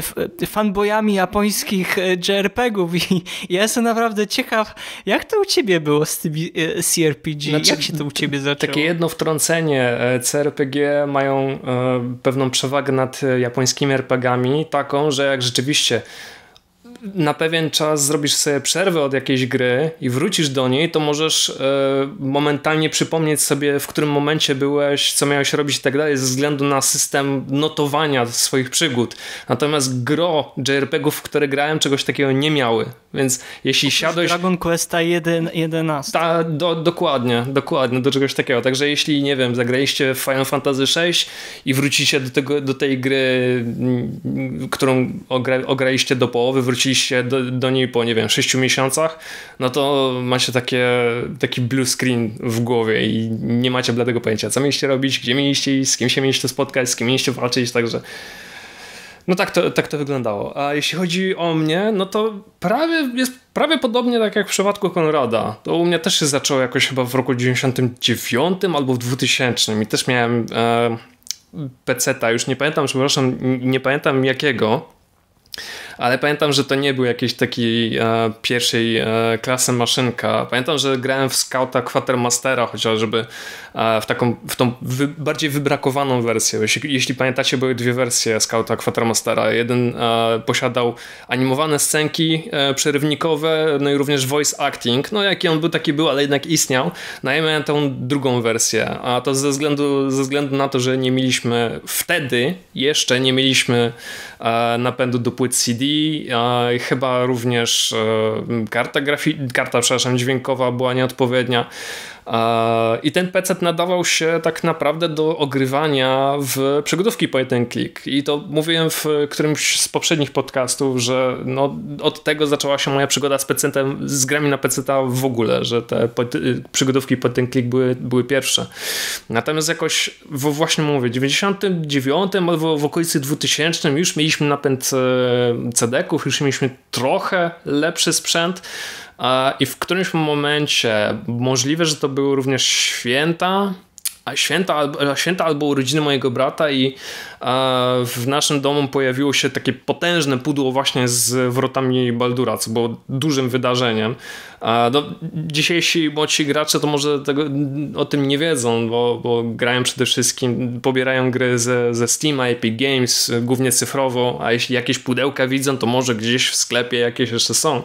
e fanbojami japońskich e, JRPG-ów i ja jestem naprawdę ciekaw, jak to u ciebie było z tymi e, CRPG? Znaczy, jak się to u ciebie zaczęło? Takie jedno wtrącenie. CRPG mają pewną przewagę nad japońskimi RPGami taką, że jak rzeczywiście na pewien czas zrobisz sobie przerwę od jakiejś gry i wrócisz do niej, to możesz y, momentalnie przypomnieć sobie, w którym momencie byłeś, co miałeś robić i tak dalej, ze względu na system notowania swoich przygód. Natomiast gro JRPG-ów, w które grałem, czegoś takiego nie miały. Więc jeśli Oprócz siadłeś... Dragon Questa 1, 11. Ta, do, dokładnie, dokładnie, do czegoś takiego. Także jeśli, nie wiem, zagraliście Final Fantasy VI i wrócicie do, tego, do tej gry, którą ogra, ograliście do połowy, wrócicie wróci się do, do, niej po, nie wiem, 6 miesiącach, no to macie takie, taki blue screen w głowie i nie macie bladego pojęcia, co mieliście robić, gdzie mieliście iść, z kim się mieliście spotkać, z kim mieliście walczyć, także... No tak to, tak to wyglądało. A jeśli chodzi o mnie, no to prawie jest prawie podobnie tak jak w przypadku Konrada. To u mnie też się zaczęło jakoś chyba w roku 99 albo w 2000 i też miałem e, PC-ta, już nie pamiętam, przepraszam, nie pamiętam jakiego, ale pamiętam, że to nie był jakiś taki e, pierwszej e, klasy maszynka. Pamiętam, że grałem w Scouta Quatermastera chociażby e, w taką, w tą wy, bardziej wybrakowaną wersję. Jeśli, jeśli, pamiętacie, były dwie wersje Scouta Quatermastera. Jeden e, posiadał animowane scenki e, przerywnikowe, no i również voice acting. No jaki on był, taki był, ale jednak istniał. No i miałem tą drugą wersję, a to ze względu, ze względu na to, że nie mieliśmy wtedy, jeszcze nie mieliśmy E, napędu do płyt CD, chyba również e, karta, grafi- karta przepraszam, dźwiękowa była nieodpowiednia. I ten PC nadawał się tak naprawdę do ogrywania w przygodówki po jeden klik. I to mówiłem w którymś z poprzednich podcastów, że no, od tego zaczęła się moja przygoda z pc z grami na pc w ogóle, że te y, przygodówki po jeden klik były, były pierwsze. Natomiast jakoś, w, właśnie mówię, w 99 albo w okolicy 2000 już mieliśmy napęd e, CD-ków, już mieliśmy trochę lepszy sprzęt. I w którymś momencie, możliwe, że to były również święta, święta, święta albo urodziny mojego brata i w naszym domu pojawiło się takie potężne pudło właśnie z wrotami Baldura, co było dużym wydarzeniem. No, dzisiejsi młodsi gracze to może tego, o tym nie wiedzą, bo, bo grają przede wszystkim, pobierają gry ze, ze Steama, Epic Games, głównie cyfrowo, a jeśli jakieś pudełka widzą, to może gdzieś w sklepie jakieś jeszcze są.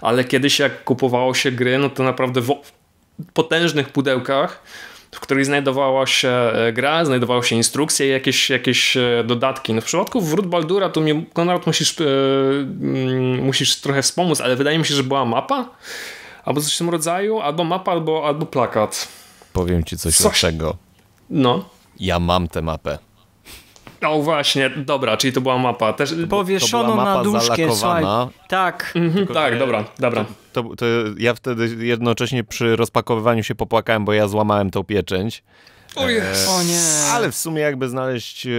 Ale kiedyś jak kupowało się gry, no to naprawdę w potężnych pudełkach w której znajdowała się e, gra, znajdowały się instrukcje i jakieś, jakieś e, dodatki. No w przypadku Wrót Baldura to mnie, Konrad, musisz, yy, musisz trochę wspomóc, ale wydaje mi się, że była mapa albo coś w tym rodzaju, albo mapa, albo, albo plakat. Powiem ci coś, coś lepszego. No. Ja mam tę mapę. O właśnie, dobra, czyli to była mapa. Też... Powieszono na duszkę, Słuchaj. Tak. Mhm, tak, dobra, dobra. To to, to ja wtedy jednocześnie przy rozpakowywaniu się popłakałem, bo ja złamałem tą pieczęć. O, yes. o nie. Ale w sumie jakby znaleźć e,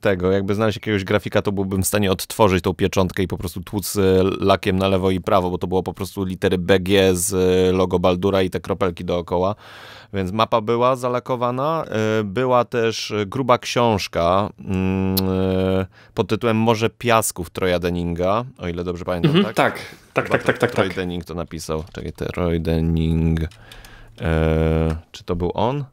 tego, jakby znaleźć jakiegoś grafika, to byłbym w stanie odtworzyć tą pieczątkę i po prostu tłuc e, lakiem na lewo i prawo, bo to było po prostu litery BG z e, logo Baldura i te kropelki dookoła. Więc mapa była zalakowana. E, była też gruba książka mm, e, pod tytułem Morze Piasków Troja o ile dobrze pamiętam, mhm, tak? Tak, tak, tak, tak, tak. Troy tak. Denning to napisał. Czekaj, Troy Denning. E, czy to był on?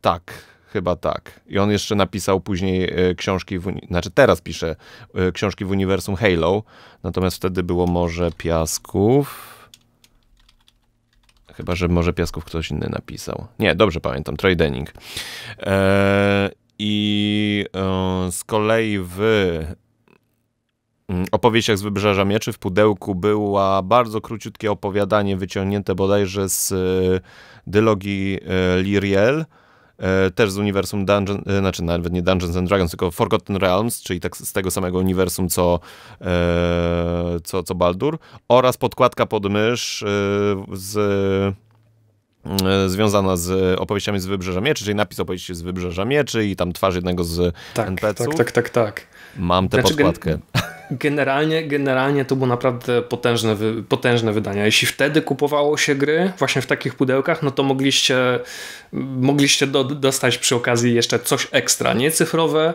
tak, chyba tak. I on jeszcze napisał później książki, w, znaczy teraz pisze książki w uniwersum Halo, natomiast wtedy było Morze Piasków. Chyba, że może Piasków ktoś inny napisał. Nie, dobrze pamiętam, Troy Denning. Eee, I e, z kolei w mm, opowieściach z Wybrzeża Mieczy w pudełku była bardzo króciutkie opowiadanie wyciągnięte bodajże z e, dylogii e, Liriel, E, też z uniwersum Dungeon, e, znaczy nawet nie Dungeons and Dragons, tylko Forgotten Realms, czyli tak z tego samego uniwersum co, e, co, co Baldur, oraz podkładka pod mysz z związana z opowieściami z Wybrzeża Mieczy, czyli napis opowieści z Wybrzeża Mieczy i tam twarz jednego z tak, NPC-ów. Tak, tak, tak, tak. Mam tę znaczy, podkładkę. Gen generalnie, generalnie to było naprawdę potężne, potężne wydania. Jeśli wtedy kupowało się gry właśnie w takich pudełkach, no to mogliście, mogliście do, dostać przy okazji jeszcze coś ekstra, nie cyfrowe,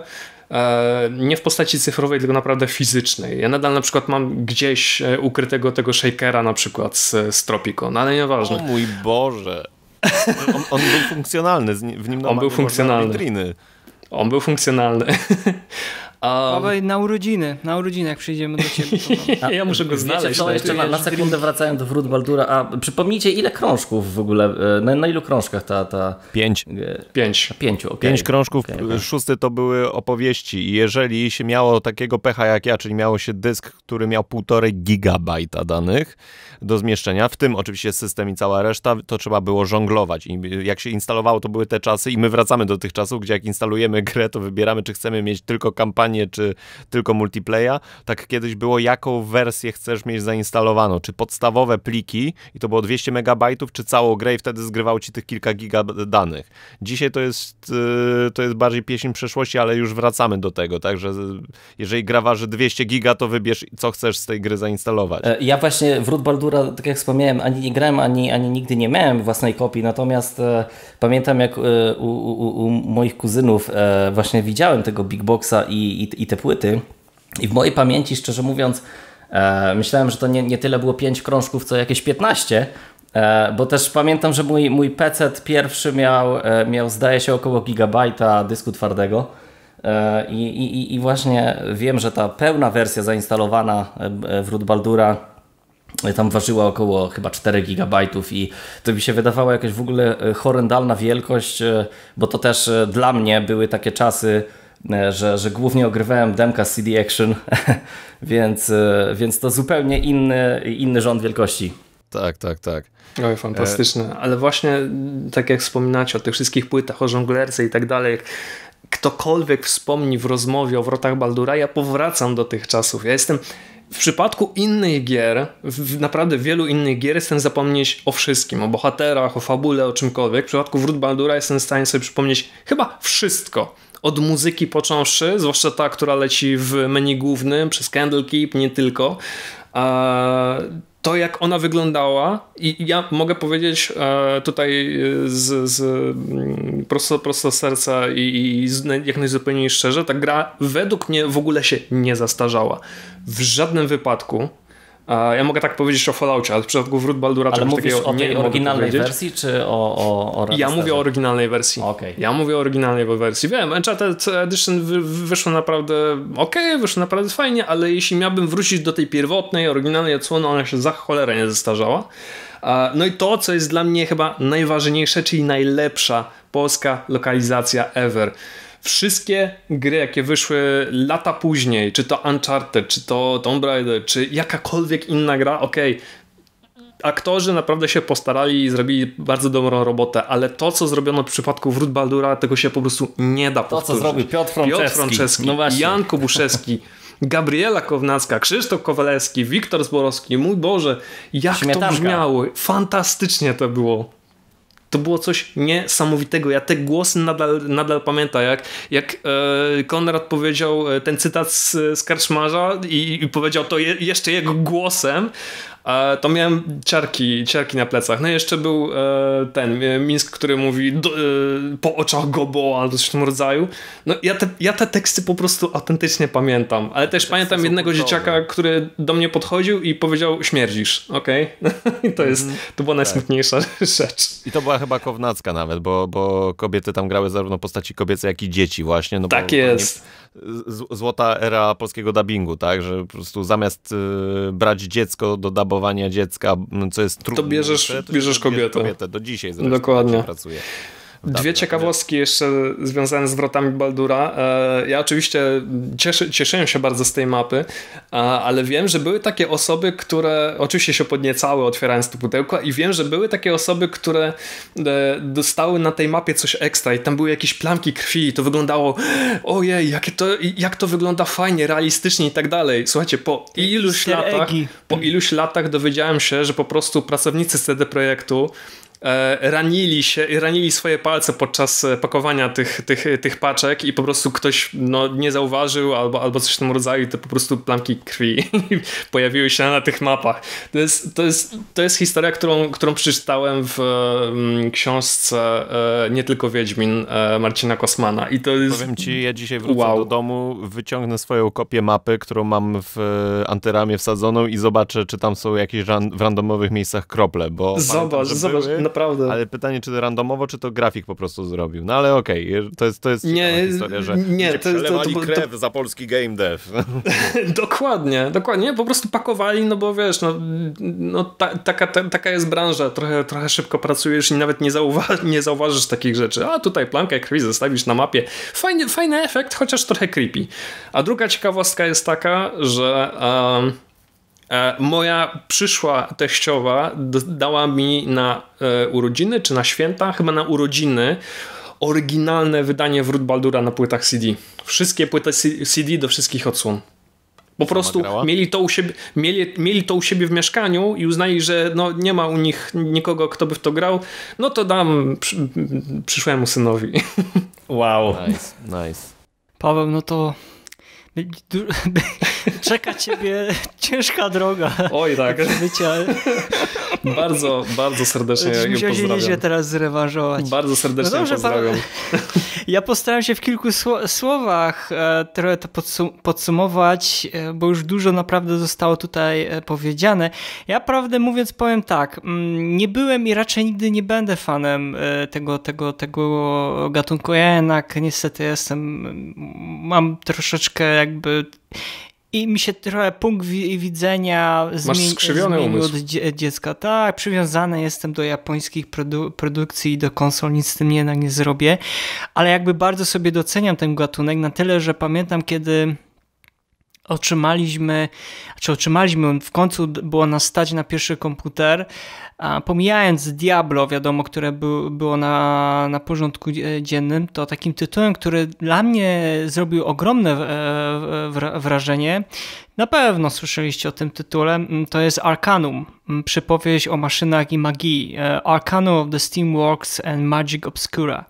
e, nie w postaci cyfrowej, tylko naprawdę fizycznej. Ja nadal na przykład mam gdzieś e, ukrytego tego shakera na przykład z, z Tropicon, no ale nieważne. O mój Boże! On, on był funkcjonalny, w nim on był funkcjonalny. On był funkcjonalny. Um, Paweł, na urodziny, na urodziny, jak przyjdziemy do ciebie. ja muszę go znaleźć. Co, jeszcze na, na sekundę wracając do Wrót Baldura, a przypomnijcie, ile krążków w ogóle, e, na, na ilu krążkach ta... ta... Pięć. E, Pięć. Pięciu, okay. Pięć krążków, okay, szósty to były opowieści i jeżeli się miało takiego pecha jak ja, czyli miało się dysk, który miał półtorej gigabajta danych do zmieszczenia, w tym oczywiście system i cała reszta, to trzeba było żonglować i jak się instalowało, to były te czasy i my wracamy do tych czasów, gdzie jak instalujemy grę, to wybieramy, czy chcemy mieć tylko kampanię czy tylko multiplayer, Tak kiedyś było, jaką wersję chcesz mieć zainstalowaną, czy podstawowe pliki i to było 200 MB, czy całą grę i wtedy zgrywał ci tych kilka giga danych. Dzisiaj to jest, y, to jest bardziej pieśń przeszłości, ale już wracamy do tego, także y, jeżeli gra waży 200 giga, to wybierz co chcesz z tej gry zainstalować. E, ja właśnie w Root Baldura, tak jak wspomniałem, ani nie grałem, ani, ani nigdy nie miałem własnej kopii, natomiast e, pamiętam jak e, u, u, u, moich kuzynów e, właśnie widziałem tego Big Boxa i, i, i te płyty. I w mojej pamięci, szczerze mówiąc, e, myślałem, że to nie, nie tyle było 5 krążków, co jakieś 15, e, bo też pamiętam, że mój, mój PC pierwszy miał, e, miał, zdaje się, około gigabajta dysku twardego. E, I, i, I właśnie wiem, że ta pełna wersja zainstalowana e, w root Baldura e, tam ważyła około chyba 4 GB i to mi się wydawała jakaś w ogóle horrendalna wielkość, bo to też dla mnie były takie czasy, E, że, że głównie ogrywałem demka CD Action, więc, e, więc to zupełnie inny, inny rząd wielkości. Tak, tak, tak. Oj, fantastyczne. E, Ale właśnie tak jak wspominacie o tych wszystkich płytach, o żonglerce i tak dalej, ktokolwiek wspomni w rozmowie o wrotach Baldura, ja powracam do tych czasów. Ja jestem w przypadku innych gier, w naprawdę wielu innych gier, jestem zapomnieć o wszystkim, o bohaterach, o fabule, o czymkolwiek. W przypadku Wrót Baldura jestem w stanie sobie przypomnieć chyba wszystko. Od muzyki począwszy, zwłaszcza ta, która leci w menu głównym, przez Candlekeep, nie tylko. to, jak ona wyglądała, i ja mogę powiedzieć e, tutaj e, z, z mm, prosto, prosto serca i, i jak najzupełniej szczerze, ta gra według mnie w ogóle się nie zastarzała. W żadnym wypadku ja mogę tak powiedzieć o Falloutie, ale w przypadku Wrót Baldura ale mówisz o tej oryginalnej wersji, czy o, o, o Ja mówię o oryginalnej wersji. Okay. Ja mówię o oryginalnej wersji. Wiem, Enchanted Edition wyszło naprawdę ok, wyszło naprawdę fajnie, ale jeśli miałbym wrócić do tej pierwotnej, oryginalnej odsłony, ona się za cholerę nie zestarzała. No i to, co jest dla mnie chyba najważniejsze, czyli najlepsza polska lokalizacja ever. Wszystkie gry, jakie wyszły lata później, czy to Uncharted, czy to Tomb Raider, czy jakakolwiek inna gra, okej, okay, aktorzy naprawdę się postarali i zrobili bardzo dobrą robotę, ale to, co zrobiono w przypadku Wrót Baldura, tego się po prostu nie da powtórzyć. To, co zrobił Piotr Franceski, Piotr Franceski no Jan Kubuszewski, Gabriela Kownacka, Krzysztof Kowalewski, Wiktor Zborowski, mój Boże, jak Śmietanka. to brzmiało, fantastycznie to było to było coś niesamowitego. Ja te głosy nadal, nadal pamiętam, jak, jak e, Konrad powiedział e, ten cytat z, z Karczmarza i, i powiedział to je, jeszcze jego głosem, to miałem ciarki, ciarki na plecach. No i jeszcze był e, ten e, Minsk który mówi e, po oczach gobo albo coś w tym rodzaju. No ja te, ja te teksty po prostu autentycznie pamiętam, ale też pamiętam jednego kultowe. dzieciaka, który do mnie podchodził i powiedział śmierdzisz, okej? Okay? I to jest, mhm. to była tak. najsmutniejsza tak. rzecz. I to była chyba kownacka nawet, bo, bo kobiety tam grały zarówno postaci kobiece, jak i dzieci właśnie. No tak jest. Nie złota era polskiego dubbingu, tak? Że po prostu zamiast y, brać dziecko do dabowania dziecka, co jest trudne. To bierzesz, bierzesz kobietę. kobietę. Do dzisiaj zresztą Dokładnie. pracuje. Dwie ciekawostki jeszcze związane z wrotami Baldura. E, ja oczywiście cieszy, cieszyłem się bardzo z tej mapy, e, ale wiem, że były takie osoby, które oczywiście się podniecały otwierając to pudełko i wiem, że były takie osoby, które e, dostały na tej mapie coś ekstra i tam były jakieś plamki krwi i to wyglądało ojej, jakie to, jak to wygląda fajnie, realistycznie i tak dalej. Słuchajcie, po iluś latach, po iluś latach dowiedziałem się, że po prostu pracownicy CD Projektu E, ranili się, ranili swoje palce podczas e, pakowania tych, tych, tych paczek i po prostu ktoś no, nie zauważył albo, albo coś w tym rodzaju i to po prostu plamki krwi pojawiły się na tych mapach. To jest, to jest, to jest historia, którą, którą przeczytałem w mm, książce e, Nie tylko Wiedźmin Marcina Kosmana i to jest... Powiem ci, ja dzisiaj wrócę wow. do domu, wyciągnę swoją kopię mapy, którą mam w antyramie wsadzoną i zobaczę, czy tam są jakieś ran w randomowych miejscach krople, bo... Zobacz, pamiętam, zobacz, były naprawdę. Ale pytanie, czy to randomowo, czy to grafik po prostu zrobił. No ale okej, okay, to jest, to jest nie, historia, że nie, to, to, to, krew to... za polski game dev. dokładnie, dokładnie. Po prostu pakowali, no bo wiesz, no, no ta, taka, ta, taka jest branża. Trochę, trochę szybko pracujesz i nawet nie, zauwa nie zauważysz takich rzeczy. A tutaj plankę krwi zostawisz na mapie. Fajny, fajny efekt, chociaż trochę creepy. A druga ciekawostka jest taka, że... Um, E, moja przyszła teściowa dała mi na e, urodziny czy na święta, chyba na urodziny, oryginalne wydanie Wrót Baldura na płytach CD. Wszystkie płyty CD do wszystkich odsłon. Po prostu mieli to, u siebie, mieli, mieli to u siebie w mieszkaniu i uznali, że no, nie ma u nich nikogo, kto by w to grał. No to dam przy, przyszłemu synowi. wow. Nice, nice. Paweł, no to Czeka ciebie ciężka droga. Oj tak. bardzo, bardzo serdecznie Musiał pozdrawiam. się teraz zrewanżować. Bardzo serdecznie no dobrze, pozdrawiam. Ja postaram się w kilku słowach e, trochę to podsum podsumować, e, bo już dużo naprawdę zostało tutaj e, powiedziane. Ja prawdę mówiąc powiem tak, mm, nie byłem i raczej nigdy nie będę fanem tego, tego, tego gatunku. Ja jednak niestety jestem, mam troszeczkę jakby i mi się trochę punkt widzenia zmienił zmieni od dziecka. Tak, przywiązany jestem do japońskich produ produkcji i do konsol, nic z tym jednak nie zrobię, ale jakby bardzo sobie doceniam ten gatunek na tyle, że pamiętam, kiedy otrzymaliśmy, czy otrzymaliśmy, w końcu było nas stać na pierwszy komputer, pomijając Diablo, wiadomo, które było na, na porządku dziennym, to takim tytułem, który dla mnie zrobił ogromne e, wrażenie, na pewno słyszeliście o tym tytule, mm, to jest Arcanum, mm, przypowieść o maszynach i magii, e, Arcanum of the Steamworks and Magic Obscura.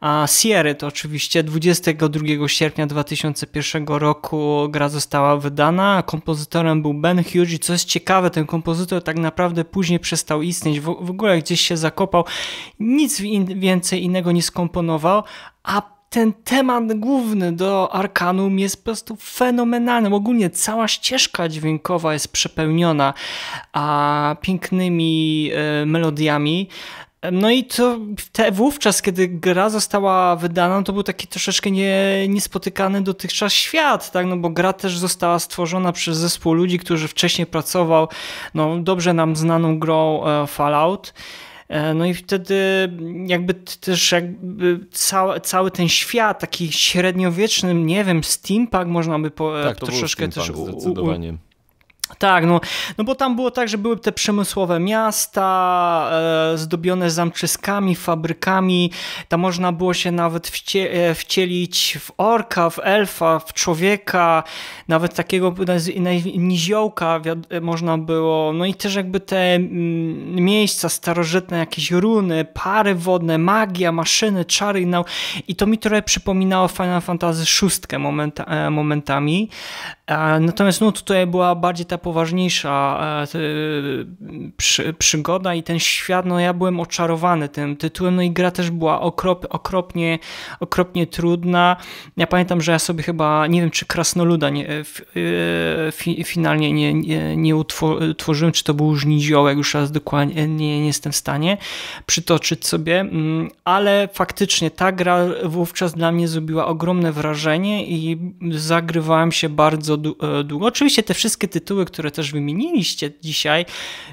A Sierra to oczywiście 22 sierpnia 2001 roku gra została wydana, kompozytorem był Ben Hughes i co jest ciekawe, ten kompozytor tak naprawdę później przestał istnieć, w, w ogóle gdzieś się zakopał, nic więcej innego nie skomponował, a ten temat główny do Arkanum jest po prostu fenomenalny. Ogólnie cała ścieżka dźwiękowa jest przepełniona a, pięknymi e, melodiami. No i to te, wówczas, kiedy gra została wydana, to był taki troszeczkę nie, niespotykany dotychczas świat, tak? No bo gra też została stworzona przez zespół ludzi, którzy wcześniej pracował, no dobrze nam znaną grą e, Fallout. E, no i wtedy jakby też jakby cały, cały ten świat taki średniowieczny, nie wiem, steampunk można by po, e, tak, to troszeczkę też u, u, tak, no, no bo tam było tak, że były te przemysłowe miasta e, zdobione zamczyskami, fabrykami. Tam można było się nawet wcie, e, wcielić w orka, w elfa, w człowieka, nawet takiego niziołka e, można było. No i też jakby te mm, miejsca starożytne, jakieś runy, pary wodne, magia, maszyny, czary i to mi trochę przypominało Final Fantasy VI momenta e, momentami. E, natomiast no, tutaj była bardziej ta poważniejsza e, przy, przygoda i ten świat, no ja byłem oczarowany tym tytułem, no i gra też była okrop, okropnie, okropnie trudna. Ja pamiętam, że ja sobie chyba, nie wiem czy Krasnoluda nie, e, f, f, finalnie nie, nie, nie utworzyłem, czy to był już niziołek, już raz dokładnie nie, nie jestem w stanie przytoczyć sobie, mm, ale faktycznie ta gra wówczas dla mnie zrobiła ogromne wrażenie i zagrywałem się bardzo E, długo. Oczywiście te wszystkie tytuły, które też wymieniliście dzisiaj,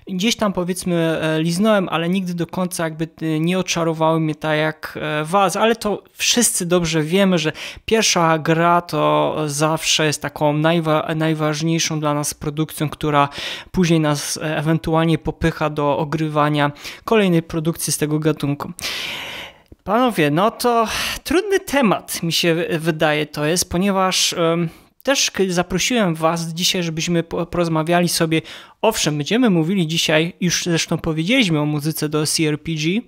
gdzieś tam powiedzmy e, liznąłem, ale nigdy do końca jakby e, nie oczarowały mnie tak jak was, ale to wszyscy dobrze wiemy, że pierwsza gra to zawsze jest taką najwa najważniejszą dla nas produkcją, która później nas ewentualnie popycha do ogrywania kolejnej produkcji z tego gatunku. Panowie, no to trudny temat mi się wydaje to jest, ponieważ też zaprosiłem Was dzisiaj, żebyśmy porozmawiali sobie. Owszem, będziemy mówili dzisiaj, już zresztą powiedzieliśmy o muzyce do CRPG,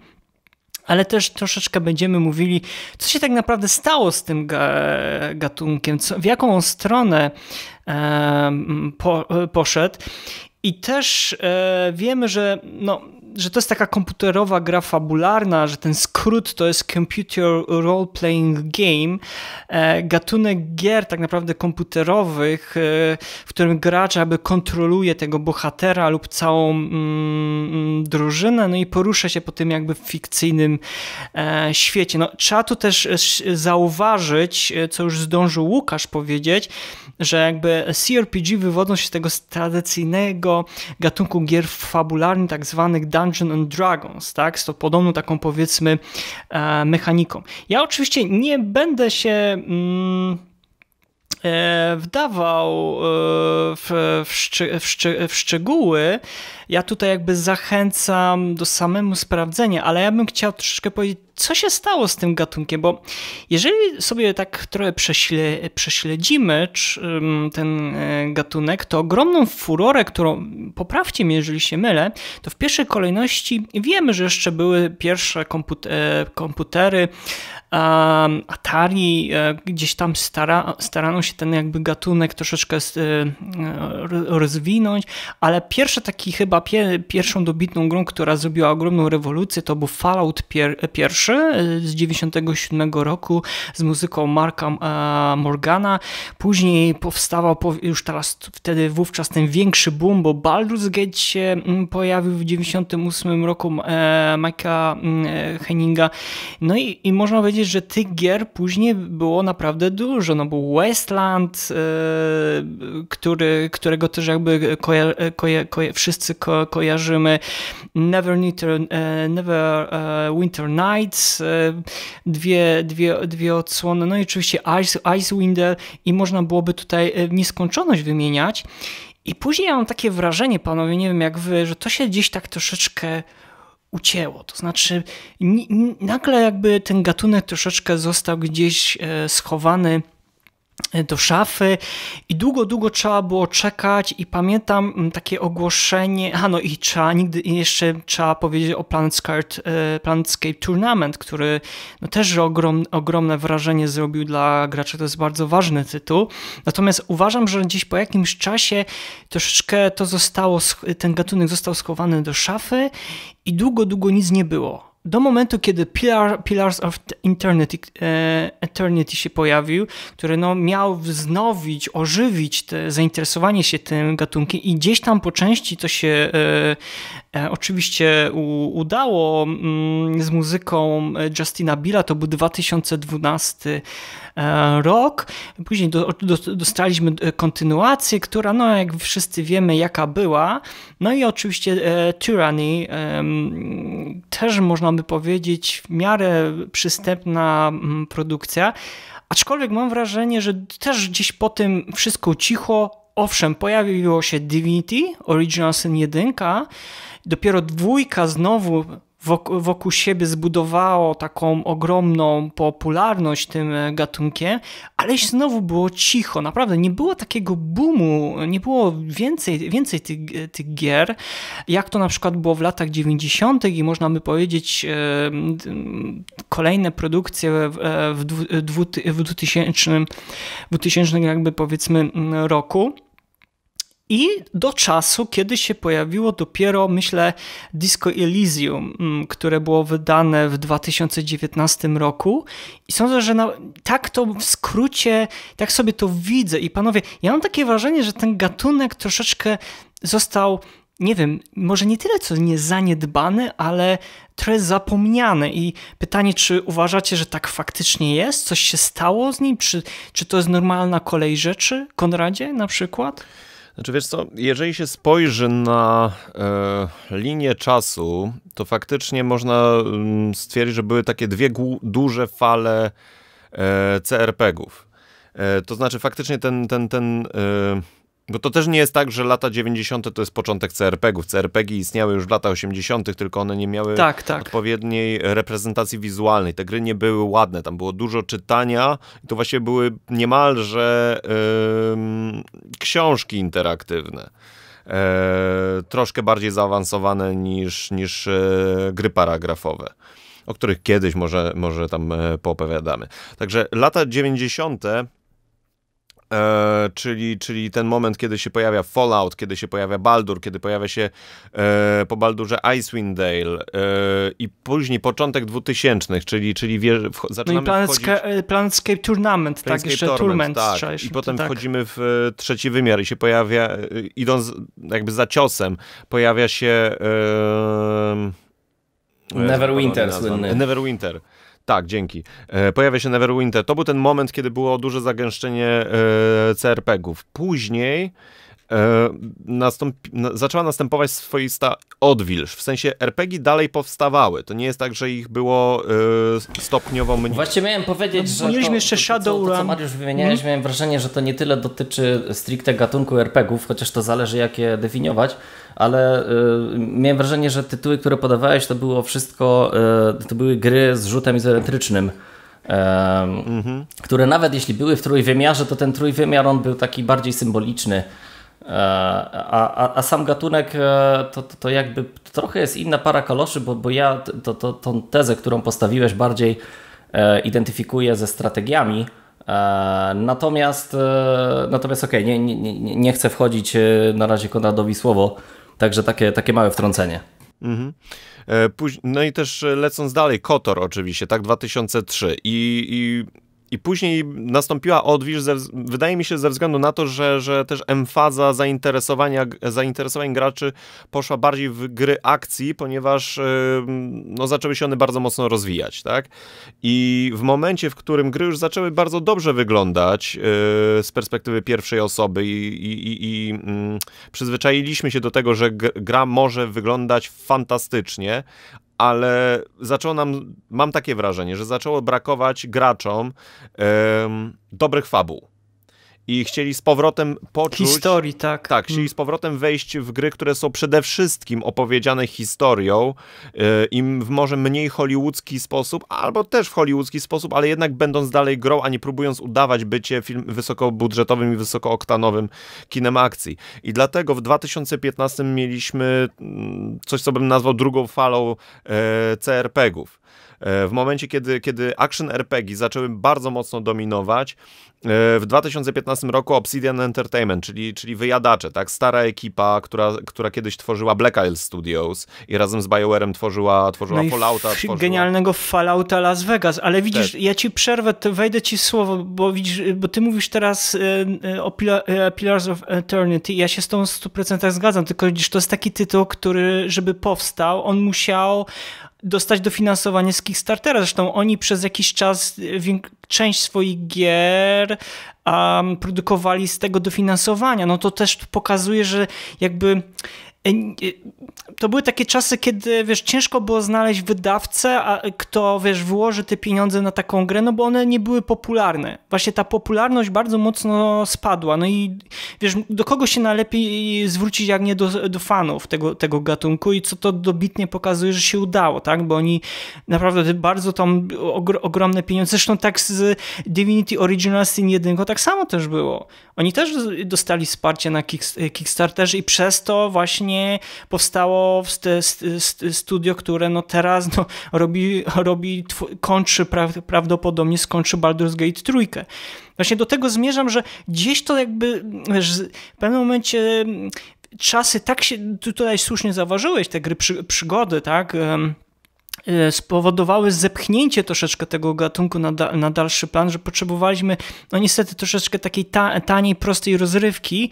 ale też troszeczkę będziemy mówili, co się tak naprawdę stało z tym gatunkiem, co, w jaką stronę e, po, poszedł. I też e, wiemy, że no, że to jest taka komputerowa gra fabularna, że ten skrót to jest Computer Role Playing Game, e, gatunek gier tak naprawdę komputerowych, e, w którym gracz aby kontroluje tego bohatera lub całą mm, mm, drużynę, no i porusza się po tym jakby fikcyjnym e, świecie. No, trzeba tu też zauważyć, co już zdążył Łukasz powiedzieć, że jakby CRPG wywodzą się z tego tradycyjnego gatunku gier fabularnych, tak zwanych Dungeons and Dragons, tak? Z to podobną taką powiedzmy e, mechaniką. Ja oczywiście nie będę się. Mm, E, wdawał e, w, w, w, w, szczegóły. Ja tutaj jakby zachęcam do samemu sprawdzenia, ale ja bym chciał troszeczkę powiedzieć, co się stało z tym gatunkiem, bo jeżeli sobie tak trochę prześle, prześledzimy ten e, gatunek, to ogromną furorę, którą, poprawcie mnie, jeżeli się mylę, to w pierwszej kolejności wiemy, że jeszcze były pierwsze komputery, komputery Atari e, gdzieś tam stara, starano się ten jakby gatunek troszeczkę e, e, rozwinąć, ale pierwszy taki chyba pierwszą dobitną grą, która zrobiła ogromną rewolucję, to był Fallout pier, pierwszy z 97 roku z muzyką Marka Morgana. Później powstawał już teraz wtedy wówczas ten większy boom, bo Baldur's Gate się pojawił w 98 roku Mike'a Henninga. No i, i można powiedzieć, powiedzieć, że tych gier później było naprawdę dużo. No był Westland, e, który, którego też jakby koja, koja, koja, wszyscy ko, kojarzymy. Never, Winter, e, Never e, Winter Nights, dwie, dwie, dwie odsłony, no i oczywiście Ice, Icewind i można byłoby tutaj w nieskończoność wymieniać. I później ja mam takie wrażenie, panowie, nie wiem jak wy, że to się gdzieś tak troszeczkę ucięło. To znaczy, nagle jakby ten gatunek troszeczkę został gdzieś e, schowany Y, do szafy i długo, długo trzeba było czekać i pamiętam mm, takie ogłoszenie, a no i trzeba, nigdy jeszcze trzeba powiedzieć o Planetscape, y, Planetscape Tournament, który no też ogrom, ogromne wrażenie zrobił dla graczy, to jest bardzo ważny tytuł, natomiast uważam, że gdzieś po jakimś czasie troszeczkę to zostało, ten gatunek został schowany do szafy i długo, długo nic nie było do momentu, kiedy Pillars of Eternity, e, Eternity się pojawił, który no miał wznowić, ożywić zainteresowanie się tym gatunkiem i gdzieś tam po części to się e, E, oczywiście udało mm, z muzyką e, Justina Billa, to był 2012 e, rok. Później do, do, dostaliśmy kontynuację, która, no jak wszyscy wiemy, jaka była. No i oczywiście Tyranny, też można by powiedzieć w miarę przystępna mm, produkcja. Aczkolwiek mam wrażenie, że też gdzieś po tym wszystko cicho. Owszem, pojawiło się Divinity, Original Sin 1 Dopiero dwójka znowu wokół, siebie zbudowało taką ogromną popularność tym e, gatunkiem, ale znowu było cicho, naprawdę nie było takiego boomu, nie było więcej, więcej tych, e, tych gier, jak to na przykład było w latach 90. i można by powiedzieć e, kolejne produkcje w, 2000, 2000 jakby powiedzmy roku. I do czasu, kiedy się pojawiło dopiero, myślę, Disco Elysium, mm, które było wydane w 2019 roku. I sądzę, że na, tak to w skrócie, tak sobie to widzę. I panowie, ja mam takie wrażenie, że ten gatunek troszeczkę został nie wiem, może nie tyle co nie zaniedbany, ale trochę zapomniany. I pytanie, czy uważacie, że tak faktycznie jest? Coś się stało z nim? Czy, czy to jest normalna kolej rzeczy, Konradzie na przykład? Znaczy wiesz co, jeżeli się spojrzy na e, linię czasu, to faktycznie można mm, stwierdzić, że były takie dwie duże fale e, ów E, to znaczy faktycznie ten, ten, ten e, bo no to też nie jest tak, że lata 90. to jest początek CRPG-ów. CRPG istniały już w latach 80., tylko one nie miały tak, tak. odpowiedniej reprezentacji wizualnej. Te gry nie były ładne, tam było dużo czytania i to właśnie były niemalże yy, książki interaktywne. E, troszkę bardziej zaawansowane niż, niż e, gry paragrafowe o których kiedyś może, może tam e, poopowiadamy. Także lata 90. E, czyli, czyli ten moment, kiedy się pojawia Fallout, kiedy się pojawia Baldur, kiedy pojawia się e, po Baldurze Icewind Dale e, i później początek dwutysięcznych, czyli, czyli wie, wcho- zaczynamy no i Planesca- wchodzić... E, Tournament, tak, jeszcze Tournament, tak. I potem tak. wchodzimy w e, trzeci wymiar i się pojawia, e, idąc jakby za ciosem, pojawia się... Neverwinter słynny. Neverwinter. Tak, dzięki. E, pojawia się Neverwinter. To był ten moment, kiedy było duże zagęszczenie e, CRPG-ów. Później E, nastąpi, zaczęła następować swoista odwilż. W sensie RPG dalej powstawały. To nie jest tak, że ich było y, stopniowo mniej. Właśnie miałem powiedzieć, no, że. Mieliśmy to, jeszcze Shadowrun. To, to, co Mariusz wymieniałeś, hmm? miałem wrażenie, że to nie tyle dotyczy stricte gatunku RPGów, chociaż to zależy, jak je definiować. Ale y, miałem wrażenie, że tytuły, które podawałeś, to było wszystko, y, to były gry z rzutem izometrycznym. Mhm. które nawet jeśli były w trójwymiarze, to ten trójwymiar on był taki bardziej symboliczny. E, a, a, a, sam gatunek e, to, to, to, jakby trochę jest inna para kaloszy, bo, bo ja to, to, tą tezę, którą postawiłeś, bardziej e, identyfikuję ze strategiami. E, natomiast, e, natomiast okej, okay, nie, nie, nie, nie chcę wchodzić e, na razie Konradowi słowo, także takie, takie małe wtrącenie. Mhm. No i też lecąc dalej, Kotor oczywiście, tak, 2003 i, i i później nastąpiła odwilż, ze, wydaje mi się, ze względu na to, że, że też emfaza zainteresowania, zainteresowań graczy poszła bardziej w gry akcji, ponieważ y, no, zaczęły się one bardzo mocno rozwijać, tak? I w momencie, w którym gry już zaczęły bardzo dobrze wyglądać yy, z perspektywy pierwszej osoby i, i, i, i yy, przyzwyczailiśmy się do tego, że gra może wyglądać fantastycznie, ale zaczęło nam, mam takie wrażenie, że zaczęło brakować graczom yy, dobrych fabuł i chcieli z powrotem poczuć... Historii, tak. Tak, chcieli mm. z powrotem wejść w gry, które są przede wszystkim opowiedziane historią, y, im w może mniej hollywoodzki sposób, albo też w hollywoodzki sposób, ale jednak będąc dalej grą, a nie próbując udawać bycie film wysokobudżetowym i wysokooktanowym kinem akcji. I dlatego w 2015 mieliśmy mm, coś, co bym nazwał drugą falą e, y, CRPG-ów. Y, w momencie, kiedy, kiedy action RPG zaczęły bardzo mocno dominować, w 2015 roku Obsidian Entertainment, czyli, czyli wyjadacze, tak? Stara ekipa, która, która kiedyś tworzyła Black Isle Studios i razem z BioWare'em tworzyła, tworzyła no Fallouta. Tworzyła... Genialnego Fallouta Las Vegas, ale widzisz, Też. ja ci przerwę, wejdę ci w słowo, bo widzisz, bo ty mówisz teraz y, y, y, o Pillars of Eternity. Ja się z tą 100% zgadzam, tylko widzisz, to jest taki tytuł, który, żeby powstał, on musiał dostać dofinansowanie z Kickstartera. Zresztą oni przez jakiś czas część swoich gier um, produkowali z tego dofinansowania. No to też pokazuje, że jakby E, e, to były takie czasy, kiedy wiesz, ciężko było znaleźć wydawcę, a, kto wiesz, wyłoży te pieniądze na taką grę, no bo one nie były popularne. Właśnie ta popularność bardzo mocno spadła. No i wiesz, do kogo się najlepiej zwrócić, jak nie do, do fanów tego, tego gatunku i co to dobitnie pokazuje, że się udało, tak? Bo oni naprawdę bardzo tam ogromne pieniądze, zresztą tak z Divinity Original Sin 1 tak samo też było. Oni też dostali wsparcie na kick, Kickstarterze i przez to właśnie powstało powstało studio, które no teraz no, robi, robi kończy, prawdopodobnie skończy Baldur's Gate trójkę. Właśnie do tego zmierzam, że gdzieś to jakby wiesz, w pewnym momencie mm, czasy tak się, tutaj słusznie zauważyłeś, te gry przy, przygody, tak? Um, E, spowodowały zepchnięcie troszeczkę tego gatunku na, da, na dalszy plan, że potrzebowaliśmy, no niestety, troszeczkę takiej ta, taniej, prostej rozrywki,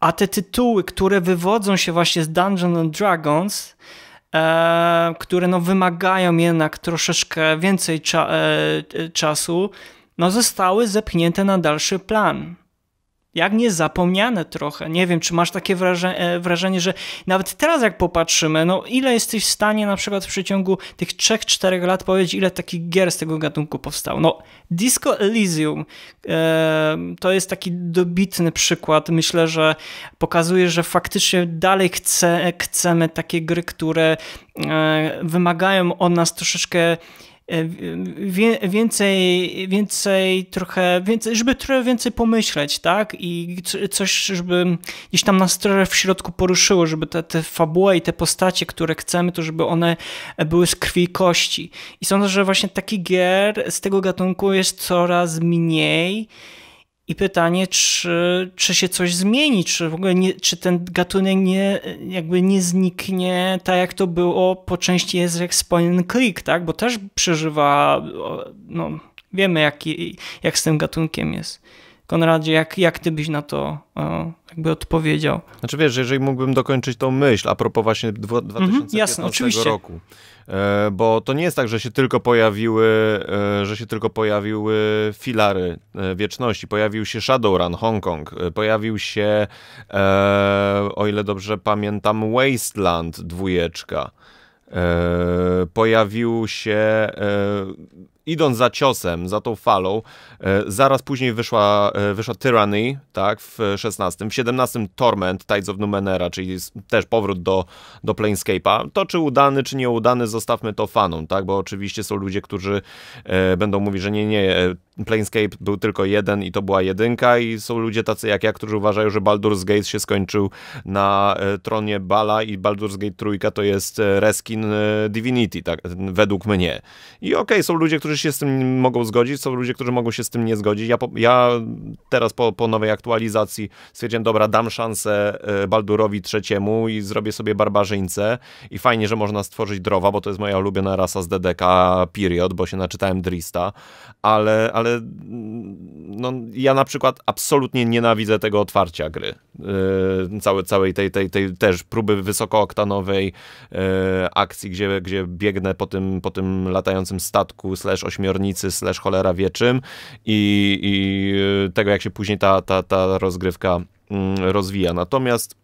a te tytuły, które wywodzą się właśnie z Dungeons and Dragons, e, które no wymagają jednak troszeczkę więcej cza, e, e czasu, no zostały zepchnięte na dalszy plan jak niezapomniane trochę. Nie wiem, czy masz takie wraże e, wrażenie, że nawet teraz jak popatrzymy, no ile jesteś w stanie na przykład w przeciągu tych 3-4 lat powiedzieć, ile takich gier z tego gatunku powstało. No Disco Elysium e, to jest taki dobitny przykład. Myślę, że pokazuje, że faktycznie dalej chce, chcemy takie gry, które e, wymagają od nas troszeczkę E, wie, więcej, więcej, trochę, więcej, żeby trochę więcej pomyśleć, tak? I coś, żeby gdzieś tam nas trochę w środku poruszyło, żeby te, te fabuły i te postacie, które chcemy, to żeby one były z krwi i kości. I sądzę, że właśnie taki gier z tego gatunku jest coraz mniej. I pytanie, czy, czy się coś zmieni, czy w ogóle nie, czy ten gatunek nie, jakby nie zniknie tak, jak to było po części jest Spoinen Creek, tak? Bo też przeżywa, no wiemy, jak, jak z tym gatunkiem jest. Konradzie, jak, jak ty byś na to o, e, jakby odpowiedział? Znaczy wiesz, jeżeli mógłbym dokończyć tą myśl a propos właśnie dwo, mhm, 2015 jasne, oczywiście. roku, e, bo to nie jest tak, że się tylko pojawiły, e, że się tylko pojawiły filary wieczności, pojawił się Shadowrun Hongkong, pojawił się, o ile dobrze pamiętam, Wasteland dwójeczka, pojawił się idąc za ciosem, za tą falą, e, zaraz później wyszła, e, wyszła Tyranny, tak, w 16, w 17 Torment, Tides of Numenera, czyli też powrót do, do Planescape'a. To czy udany, czy nieudany, zostawmy to fanom, tak, bo oczywiście są ludzie, którzy e, będą mówić, że nie, nie, Planescape był tylko jeden i to była jedynka i są ludzie tacy jak ja, którzy uważają, że Baldur's Gate się skończył na e, tronie Bala i Baldur's Gate trójka to jest e, reskin e, Divinity, tak, według mnie. I okej, okay, są ludzie, którzy się z tym mogą zgodzić, są ludzie, którzy mogą się z tym nie zgodzić. Ja, po, ja teraz po, po nowej aktualizacji stwierdziłem, dobra, dam szansę Baldurowi trzeciemu i zrobię sobie barbarzyńcę i fajnie, że można stworzyć drowa, bo to jest moja ulubiona rasa z DDK period, bo się naczytałem Drista, ale, ale ale mm, no, ja na przykład absolutnie nienawidzę tego otwarcia gry. Yy, całe, całej tej, tej, tej też próby wysokooktanowej yy, akcji, gdzie, gdzie biegnę po tym, po tym latającym statku slash ośmiornicy slash cholera wieczym i, i yy, tego jak się później ta, ta, ta rozgrywka yy, rozwija. Natomiast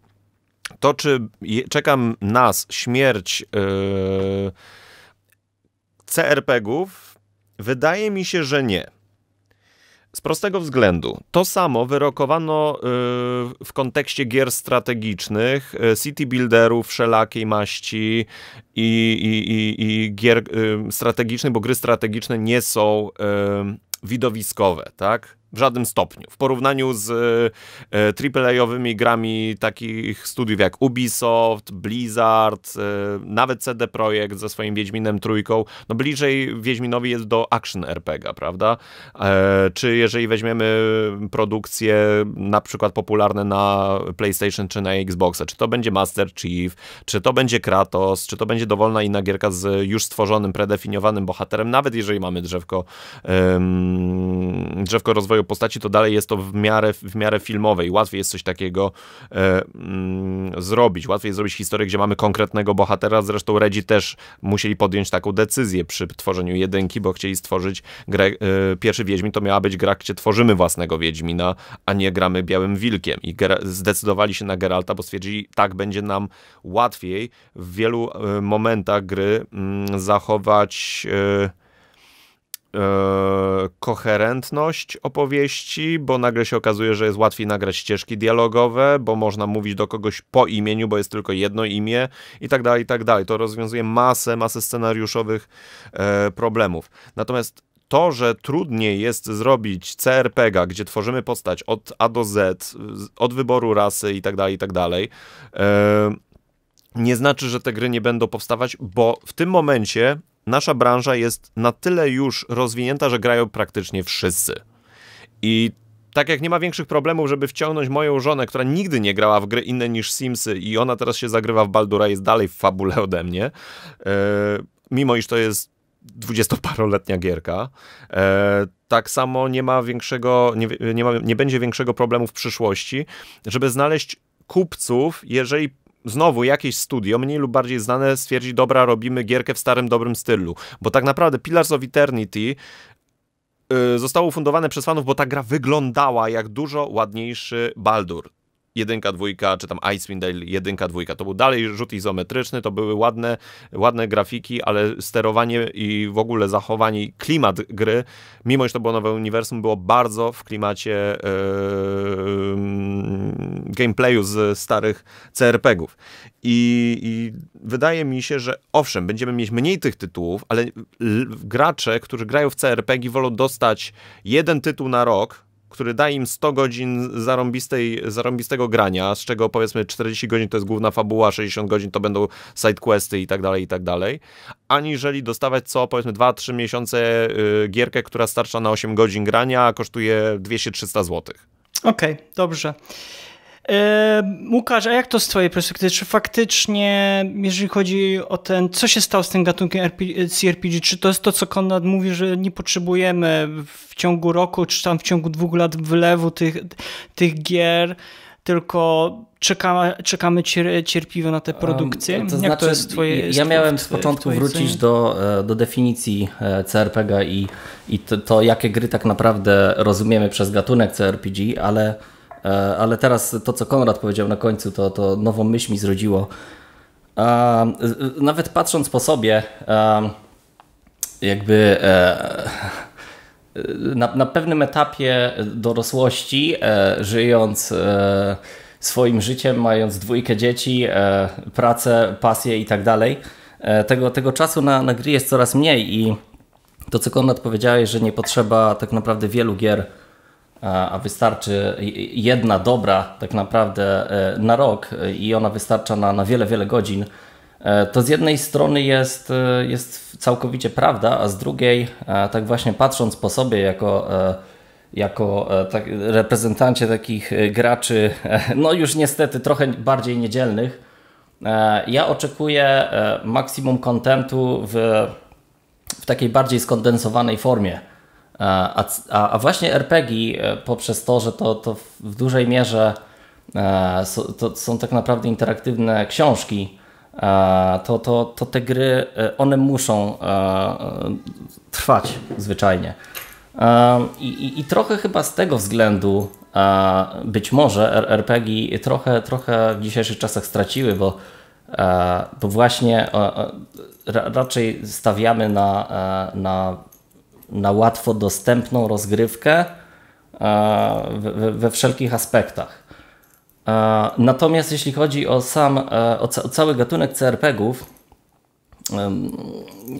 to, czy je, czekam nas śmierć yy, CRPG-ów, wydaje mi się, że nie. Z prostego względu. To samo wyrokowano yy, w kontekście gier strategicznych, y, city builderów wszelakiej maści i, i, i, i gier yy, strategicznych, bo gry strategiczne nie są yy, widowiskowe, tak? w żadnym stopniu. W porównaniu z AAA-owymi e, grami takich studiów jak Ubisoft, Blizzard, e, nawet CD Projekt ze swoim Wiedźminem Trójką, no bliżej Wiedźminowi jest do action RPG, prawda? E, czy jeżeli weźmiemy produkcje na przykład popularne na PlayStation czy na Xboxa, czy to będzie Master Chief, czy to będzie Kratos, czy to będzie dowolna inna gierka z już stworzonym, predefiniowanym bohaterem, nawet jeżeli mamy drzewko, drzewko rozwoju rozwoju postaci, to dalej jest to w miarę, w miarę filmowej. łatwiej jest coś takiego e, mm, zrobić. Łatwiej jest zrobić historię, gdzie mamy konkretnego bohatera. Zresztą Redzi też musieli podjąć taką decyzję przy tworzeniu jedynki, bo chcieli stworzyć grę. E, pierwszy Wiedźmin to miała być gra, gdzie tworzymy własnego Wiedźmina, a nie gramy Białym Wilkiem. I Ger zdecydowali się na Geralta, bo stwierdzili, tak będzie nam łatwiej w wielu e, momentach gry m, mm, zachować. E, E, koherentność opowieści, bo nagle się okazuje, że jest łatwiej nagrać ścieżki dialogowe, bo można mówić do kogoś po imieniu, bo jest tylko jedno imię i tak dalej, i tak dalej. To rozwiązuje masę, masę scenariuszowych e, problemów. Natomiast to, że trudniej jest zrobić CRPG, gdzie tworzymy postać od A do Z, od wyboru rasy i tak dalej, i tak dalej, e, nie znaczy, że te gry nie będą powstawać, bo w tym momencie nasza branża jest na tyle już rozwinięta, że grają praktycznie wszyscy. I tak jak nie ma większych problemów, żeby wciągnąć moją żonę, która nigdy nie grała w gry inne niż Simsy i ona teraz się zagrywa w Baldura, jest dalej w fabule ode mnie, e, mimo iż to jest dwudziestoparoletnia gierka. E, tak samo nie ma większego, nie, nie, ma, nie będzie większego problemu w przyszłości, żeby znaleźć kupców, jeżeli znowu jakieś studio, mniej lub bardziej znane, stwierdzi, dobra, robimy gierkę w starym, dobrym stylu. Bo tak naprawdę Pillars of Eternity y, zostało ufundowane przez fanów, bo ta gra wyglądała jak dużo ładniejszy Baldur jedynka, dwójka, czy tam Icewind Dale jedynka, dwójka. To był dalej rzut izometryczny, to były ładne, ładne grafiki, ale sterowanie i w ogóle zachowanie, klimat gry, mimo że to było nowe uniwersum, było bardzo w klimacie yy, gameplayu z starych CRPGów. I, I wydaje mi się, że owszem, będziemy mieć mniej tych tytułów, ale gracze, którzy grają w CRPG, wolą dostać jeden tytuł na rok, który da im 100 godzin zarąbistej, zarąbistego grania, z czego powiedzmy 40 godzin to jest główna fabuła, 60 godzin to będą sidequesty i tak dalej, i tak dalej, aniżeli dostawać co powiedzmy 2-3 miesiące yy, gierkę, która starcza na 8 godzin grania, a kosztuje 200-300 zł. Okej, okay, dobrze. Łukasz, a jak to z Twojej perspektywy? Czy faktycznie, jeżeli chodzi o ten, co się stało z tym gatunkiem RPG, CRPG, czy to jest to, co Konrad mówi, że nie potrzebujemy w ciągu roku, czy tam w ciągu dwóch lat wylewu tych, tych gier, tylko czekamy, czekamy cierpliwie na te produkcje? Um, to znaczy, jak to jest twoje, ja miałem z początku wrócić do, e, do definicji e, CRPG i, i to, to, jakie gry tak naprawdę rozumiemy przez gatunek CRPG, ale E, ale teraz to, co Konrad powiedział na końcu, to, to nową myśl mi zrodziło. E, e, nawet patrząc po sobie, jakby na, na pewnym etapie dorosłości, żyjąc swoim życiem, mając dwójkę dzieci, pracę, pasję i tak dalej, tego, tego czasu na, na gry jest coraz mniej i to, co Konrad powiedziałeś, że nie potrzeba tak naprawdę wielu gier, a wystarczy jedna dobra tak naprawdę e, na rok e, i ona wystarcza na, na wiele, wiele godzin, e, to z jednej strony jest, jest całkowicie prawda, a z drugiej, tak właśnie patrząc po sobie jako, jako tak, reprezentancie takich graczy, no już niestety trochę bardziej niedzielnych, ja oczekuję maksimum kontentu w, w takiej bardziej skondensowanej formie. A, a, a właśnie RPG e, poprzez to, że to, to w dużej mierze e, to są tak naprawdę interaktywne książki, e, to, to, to te gry, one muszą trwać zwyczajnie. I, i, i trochę chyba z tego względu być może RPG trochę, trochę w dzisiejszych czasach straciły, bo, bo właśnie raczej stawiamy na, na na łatwo dostępną rozgrywkę e, we, wszelkich aspektach. E, natomiast jeśli chodzi o sam, e, o, ca o cały gatunek CRPGów,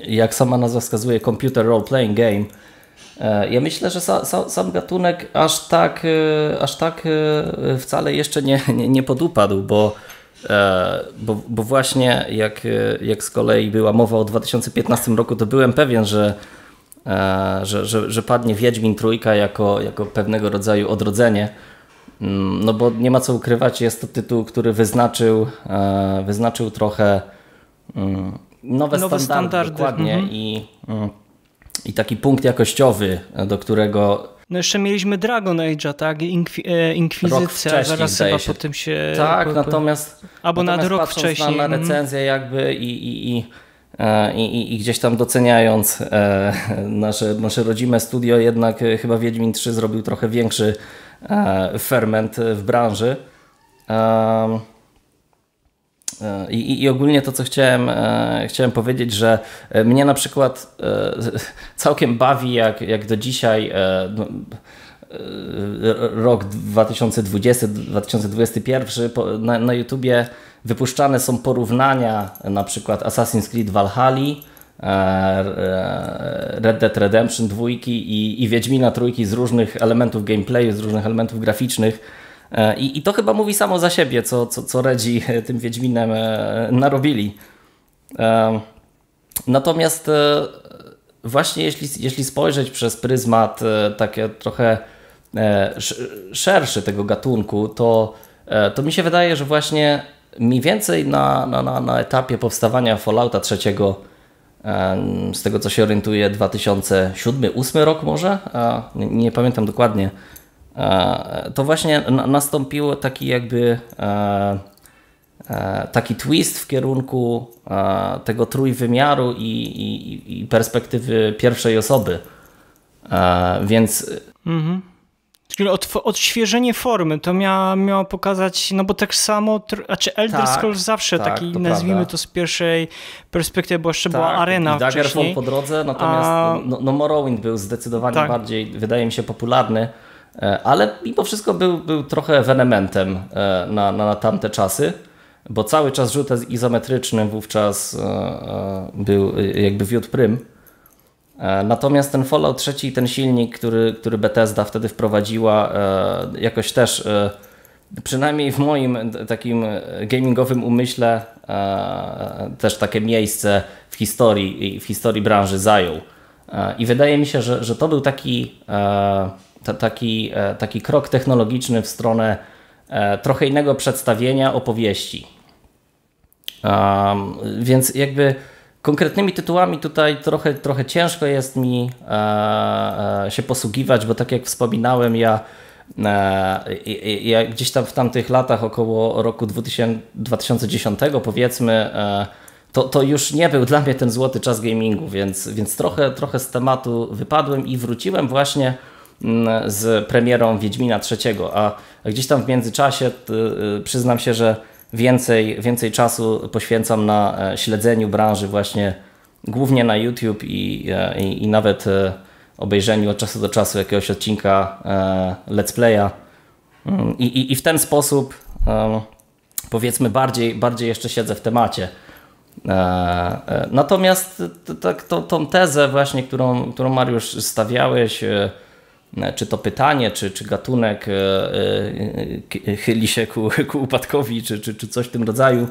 jak sama nazwa wskazuje, Computer Role Playing Game, ja myślę, że sa, sa, sam gatunek aż tak, aż tak wcale jeszcze nie, nie, nie podupadł, bo, bo, bo, właśnie jak, jak z kolei była mowa o 2015 roku, to byłem pewien, że E, że, że, że padnie Wiedźmin Trójka jako, jako pewnego rodzaju odrodzenie. Mm, no bo nie ma co ukrywać, jest to tytuł, który wyznaczył, e, wyznaczył trochę mm, nowe, nowe standardy, standardy. dokładnie mhm. i, mm, i taki punkt jakościowy, do którego no jeszcze mieliśmy Dragon Age, tak? Inkwi e, Inkwizycja, zaraz chyba się. po tym się... Tak, po, po... natomiast... Albo natomiast nad rok wcześniej. na, na mhm. recenzję jakby i, i, i E, I, i, gdzieś tam doceniając e, nasze, nasze rodzime studio, jednak e, chyba Wiedźmin 3 zrobił trochę większy ferment w branży. I, I, ogólnie to, co chciałem, chciałem powiedzieć, że mnie na przykład całkiem bawi, jak, jak do dzisiaj no, rok 2020-2021 na, na YouTubie Wypuszczane są porównania na przykład Assassin's Creed Valhalla, e, e, Red Dead Redemption 2 i, i Wiedźmina 3 z różnych elementów gameplayu, z różnych elementów graficznych. E, I, i to chyba mówi samo za siebie, co, co, co Redzi tym Wiedźminem narobili. Natomiast właśnie jeśli, jeśli spojrzeć przez pryzmat takie trochę szerszy tego gatunku, to, to mi się wydaje, że właśnie mniej więcej na, na, na, na etapie powstawania Fallouta trzeciego, z tego co się orientuję, 2007-2008 rok może, nie pamiętam dokładnie, e, to właśnie nastąpił taki jakby e, e, taki twist w kierunku tego trójwymiaru i, i, i perspektywy pierwszej osoby. Więc mhm. Czyli od, odświeżenie formy to miało, miało pokazać, no bo tak samo, znaczy Elder tak, Scrolls zawsze tak, taki, to nazwijmy prawda. to z pierwszej perspektywy, bo jeszcze tak, była arena i Daggerfall po drodze, natomiast a... no, no Morrowind był zdecydowanie tak. bardziej, wydaje mi się, popularny, e, ale mimo wszystko był, był trochę ewenementem e, na, na, na tamte czasy, bo cały czas rzut izometryczny wówczas e, był jakby wiódł prym. E, natomiast ten Fallout 3 i ten silnik, który, który Bethesda wtedy wprowadziła, e, jakoś też e, przynajmniej w moim takim gamingowym umyśle też takie miejsce w historii, w historii branży zajął. I wydaje mi się, że, że to był taki, taki, taki krok technologiczny w stronę trochę innego przedstawienia opowieści. Więc jakby Konkretnymi tytułami tutaj trochę, trochę ciężko jest mi e, e się posługiwać, bo tak jak wspominałem, ja, e, ja gdzieś tam w tamtych latach, około roku 2000, 2010 powiedzmy, e, to, to już nie był dla mnie ten złoty czas gamingu, więc, więc trochę, trochę z tematu wypadłem i wróciłem właśnie mm, z premierą Wiedźmina III, a gdzieś tam w międzyczasie y, przyznam się, że więcej, więcej czasu poświęcam na e, śledzeniu branży właśnie głównie na YouTube i, e, i, i nawet e, obejrzeniu od czasu do czasu jakiegoś odcinka let's playa. Mm, I, i, i w ten sposób powiedzmy bardziej, bardziej jeszcze siedzę w temacie. Natomiast tak, to, tą tezę właśnie, którą, którą Mariusz stawiałeś, E, czy to pytanie, czy, czy gatunek e, e, chyli się ku, ku upadkowi, czy, czy, czy coś w tym rodzaju,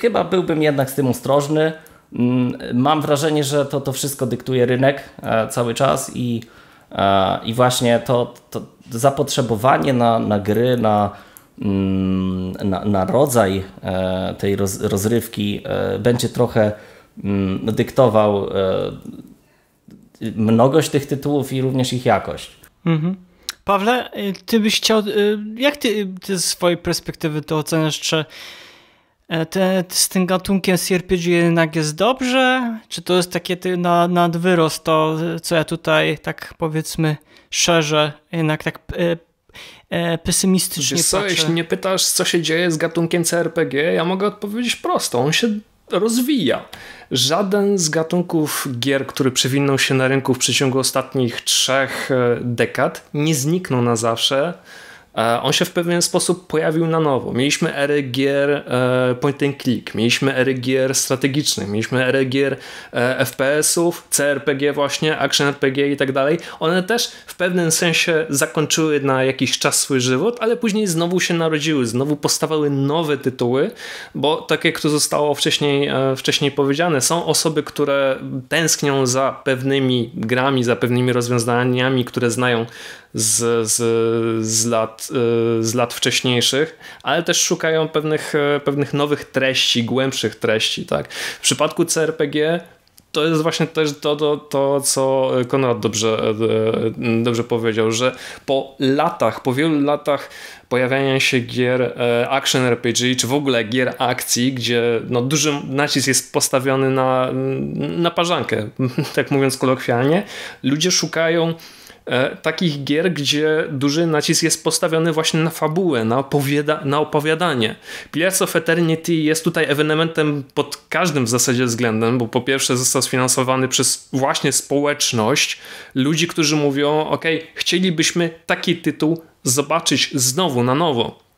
chyba byłbym jednak z tym ostrożny. Mm, mam wrażenie, że to, to wszystko dyktuje rynek cały czas i, i właśnie to, to zapotrzebowanie na, na gry, na, mm, na, na rodzaj tej rozrywki będzie trochę mm, dyktował mnogość tych tytułów i również ich jakość. Mhm. Pawle, y, ty byś chciał, y, jak ty, ty ze swojej perspektywy to oceniasz, czy e, te, z tym gatunkiem CRPG jednak jest dobrze? Czy to jest takie na, nad to, co ja tutaj tak powiedzmy szerzej, jednak tak e, e, pesymistycznie Wiesz co, jeśli nie pytasz, co się dzieje z gatunkiem CRPG, ja mogę odpowiedzieć prosto, on się rozwija. Żaden z gatunków gier, który przewinął się na rynku w przeciągu ostatnich trzech e, dekad, nie zniknął na zawsze E, on się w pewien sposób pojawił na nowo. Mieliśmy erę gier e, point and click, mieliśmy erę gier strategicznych, mieliśmy erę gier e, FPS-ów, CRPG właśnie, action RPG i tak dalej. One też w pewnym sensie zakończyły na jakiś czas swój żywot, ale później znowu się narodziły, znowu powstawały nowe tytuły, bo tak jak to zostało wcześniej, wcześniej powiedziane, są osoby, które tęsknią za pewnymi grami, za pewnymi rozwiązaniami, które znają z, z, z, lat, y, z lat wcześniejszych, ale też szukają pewnych, e, pewnych nowych treści, głębszych treści. Tak? W przypadku CRPG to jest właśnie też to, to, to co Konrad dobrze, e, e, dobrze powiedział, że po latach, po wielu latach pojawiania się gier action RPG, czy w ogóle gier akcji, gdzie no, duży nacisk jest postawiony na, na parzankę, tak mówiąc kolokwialnie, ludzie szukają E, takich gier, gdzie duży nacisk jest postawiony właśnie na fabułę, na, opowiada na opowiadanie. Pillars of Eternity jest tutaj ewenementem pod każdym w zasadzie względem, bo po pierwsze został sfinansowany przez właśnie społeczność, ludzi, którzy mówią, ok, chcielibyśmy taki tytuł zobaczyć znowu, na nowo.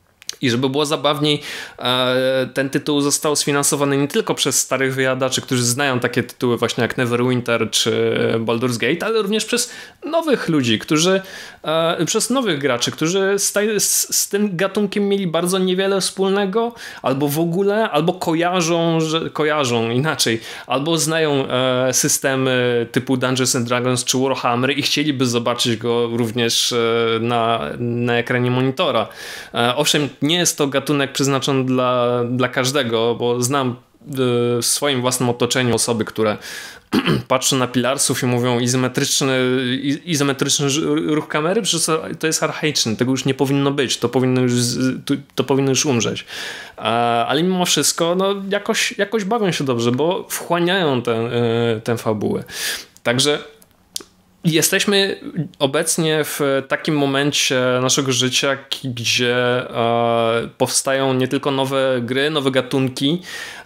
I żeby było zabawniej, e, ten tytuł został sfinansowany nie tylko przez starych wyjadaczy, którzy znają takie tytuły właśnie jak Neverwinter czy Baldur's Gate, ale również przez nowych ludzi, którzy, e, przez nowych graczy, którzy z, z tym gatunkiem mieli bardzo niewiele wspólnego, albo w ogóle, albo kojarzą, że kojarzą inaczej, albo znają e, systemy typu Dungeons and Dragons czy Warhammer i chcieliby zobaczyć go również na, na ekranie monitora. Owszem, nie nie jest to gatunek przeznaczony dla, dla każdego, bo znam y, w swoim własnym otoczeniu osoby, które patrzą na pilarsów i mówią izometryczny, izometryczny ruch kamery, przecież to jest archaiczny, tego już nie powinno być, to powinno już, to powinno już umrzeć. Ale mimo wszystko no, jakoś, jakoś bawią się dobrze, bo wchłaniają tę y, fabułę. Także Jesteśmy obecnie w takim momencie naszego życia, gdzie e, powstają nie tylko nowe gry, nowe gatunki,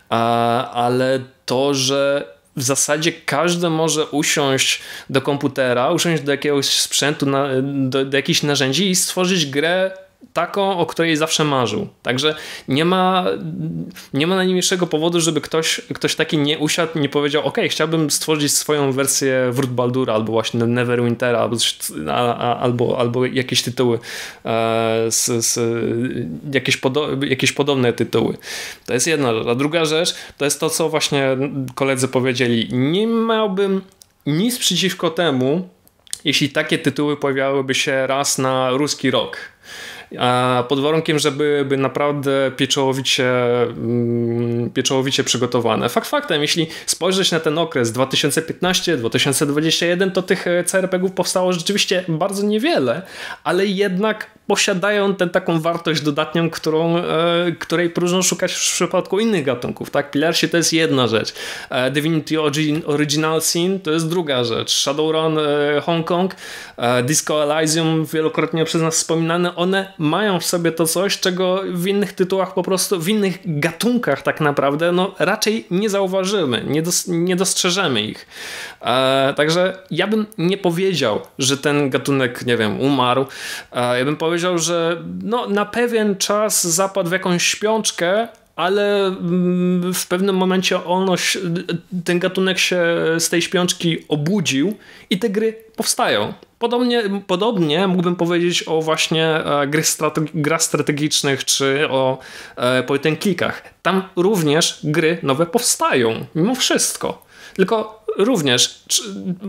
e, ale to, że w zasadzie każdy może usiąść do komputera, usiąść do jakiegoś sprzętu, do, do jakichś narzędzi i stworzyć grę taką, o której zawsze marzył. Także nie ma, nie ma najmniejszego powodu, żeby ktoś, ktoś taki nie usiadł, nie powiedział, ok, chciałbym stworzyć swoją wersję Wrót Baldura, albo właśnie Neverwintera, albo, albo, albo jakieś tytuły, z, e, z, jakieś, podo, jakieś podobne tytuły. To jest jedna rzecz. A druga rzecz, to jest to, co właśnie koledzy powiedzieli. Nie miałbym nic przeciwko temu, jeśli takie tytuły pojawiałyby się raz na ruski rok pod warunkiem, żeby były naprawdę pieczołowicie, mm, pieczołowicie przygotowane. Fakt faktem, jeśli spojrzeć na ten okres 2015-2021, to tych e, CRPG-ów powstało rzeczywiście bardzo niewiele, ale jednak posiadają tę taką wartość dodatnią, którą, e, której próżno szukać w przypadku innych gatunków. Tak? Pilarsi to jest jedna rzecz, e, Divinity Original Sin to jest druga rzecz, Shadowrun e, Hongkong, Disco Elysium wielokrotnie przez nas wspominane, one mają w sobie to coś, czego w innych tytułach po prostu, w innych gatunkach tak naprawdę, no raczej nie zauważymy, nie, dos nie dostrzeżemy ich. także ja bym nie powiedział, że ten gatunek, nie wiem, umarł. ja bym powiedział, powiedział, że no, na pewien czas zapadł w jakąś śpiączkę, ale mm, w pewnym momencie ono, ten gatunek się z tej śpiączki obudził i te gry powstają. Podobnie, podobnie mógłbym powiedzieć o właśnie e, gry grach strategicznych czy o e, Tam również gry nowe powstają, mimo wszystko. Tylko również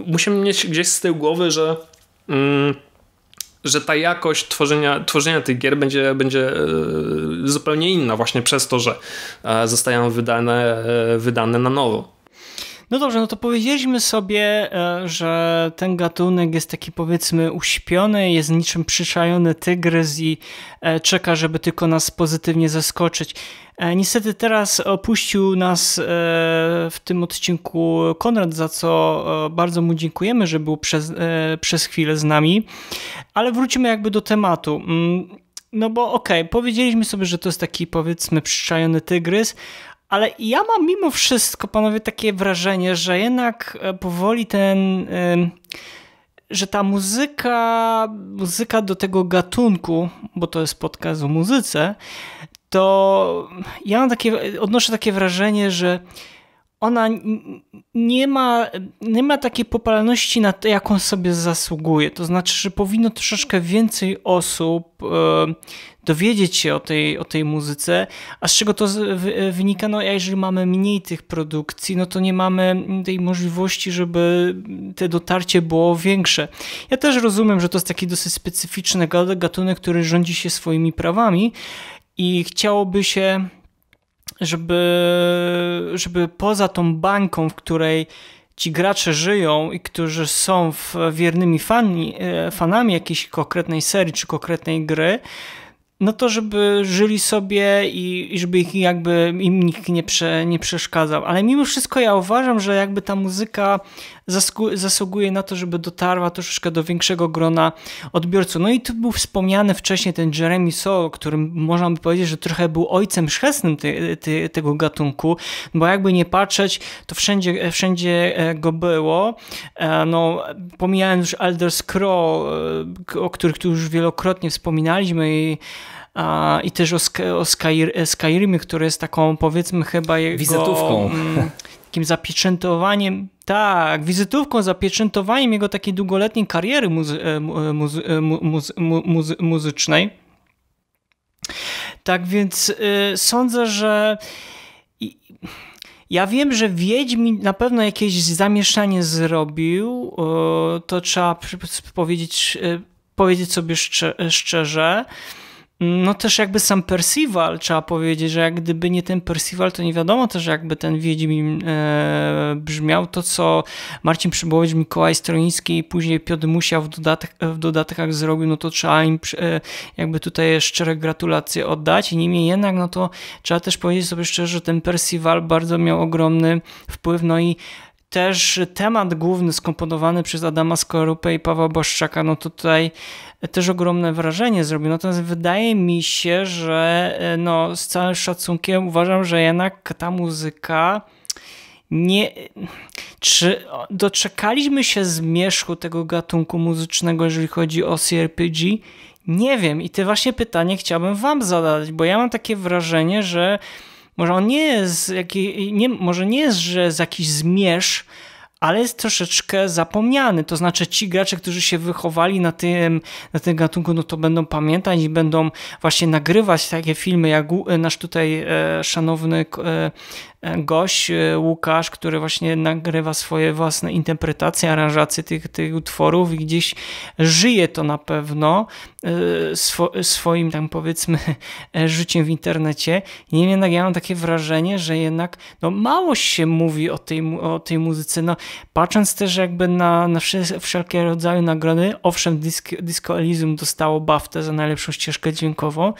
musimy mieć gdzieś z tyłu głowy, że. Mm, że ta jakość tworzenia, tworzenia tych gier będzie, będzie e, zupełnie inna właśnie przez to, że e, zostają wydane, e, wydane na nowo. No dobrze, no to powiedzieliśmy sobie, e, że ten gatunek jest taki powiedzmy uśpiony, jest niczym przyczajony tygrys i e, czeka, żeby tylko nas pozytywnie zaskoczyć. E, niestety teraz opuścił nas w tym odcinku Konrad, za co bardzo mu dziękujemy, że był przez, przez chwilę z nami, ale wrócimy jakby do tematu. Mm, no bo okej, okay, powiedzieliśmy sobie, że to jest taki powiedzmy przyczajony tygrys, ale ja mam mimo wszystko, panowie, takie wrażenie, że jednak e, powoli ten. że ta muzyka, muzyka do tego gatunku, bo to jest podcast o muzyce, to ja mam takie, odnoszę takie wrażenie, że ona nie ma, nie ma takiej popularności, na to, jaką sobie zasługuje. To znaczy, że powinno troszeczkę więcej osób dowiedzieć się o tej, o tej muzyce, a z czego to wynika? No, jeżeli mamy mniej tych produkcji, no to nie mamy tej możliwości, żeby te dotarcie było większe. Ja też rozumiem, że to jest taki dosyć specyficzny gatunek, który rządzi się swoimi prawami i chciałoby się, żeby, żeby poza tą bańką, w której ci gracze żyją i którzy są wiernymi fani, e, fanami jakiejś konkretnej serii czy konkretnej gry, no to żeby żyli sobie i, i żeby ich jakby im nikt nie, prze, nie przeszkadzał. Ale mimo wszystko ja uważam, że jakby ta muzyka zasługuje na to, żeby dotarła troszeczkę do większego grona odbiorców. No i tu był wspomniany wcześniej ten Jeremy Soule, którym można by powiedzieć, że trochę był ojcem chrzestnym tego gatunku, bo jakby nie patrzeć, to wszędzie, wszędzie e, go było. E, no, pomijając już Elder Scroll, e, o których tu już wielokrotnie wspominaliśmy i i też o, o Skyrimie, który jest taką powiedzmy chyba jego... Wizytówką. Mm, takim zapieczętowaniem, tak, wizytówką, zapieczętowaniem jego takiej długoletniej kariery muzy e, e, muzy e, muzy muzycznej. Tak więc y, sądzę, że ja wiem, że Wiedźmin na pewno jakieś zamieszanie zrobił, to trzeba powiedzieć, y, powiedzieć sobie szczerze. No też jakby sam Percival, trzeba powiedzieć, że jak gdyby nie ten Percival, to nie wiadomo też jakby ten Wiedźmin e, brzmiał. To co Marcin Przybołowicz, Mikołaj Stroiński i później Piotr Musiał w, dodatek, w dodatkach zrobił, no to trzeba im e, jakby tutaj szczere gratulacje oddać. Niemniej jednak, no to trzeba też powiedzieć sobie szczerze, że ten Percival bardzo miał ogromny wpływ, no i też temat główny skomponowany przez Adama Skorupę i Pawła Boszczaka, no tutaj też ogromne wrażenie zrobił. Natomiast wydaje mi się, że e, no, z całym szacunkiem uważam, że jednak ta muzyka nie. Czy doczekaliśmy się zmierzchu tego gatunku muzycznego, jeżeli chodzi o CRPG? Nie wiem. I te właśnie pytanie chciałbym Wam zadać, bo ja mam takie wrażenie, że może on nie jest, jaki, nie, może nie jest, że z jakiś zmierz, ale jest troszeczkę zapomniany. To znaczy ci gracze, którzy się wychowali na tym, na tym gatunku, no to będą pamiętać i będą właśnie nagrywać takie filmy, jak nasz tutaj e, szanowny e, gość, e, Łukasz, który właśnie nagrywa swoje własne interpretacje, aranżacje tych, tych utworów i gdzieś żyje to na pewno e, swoim tam powiedzmy e, życiem w internecie. Niemniej jednak ja mam takie wrażenie, że jednak no, mało się mówi o tej, o tej muzyce. No, patrząc też jakby na, na wszelkie rodzaje nagrody, owszem Disco, Disco Elysium dostało BAFTę za najlepszą ścieżkę dźwiękową,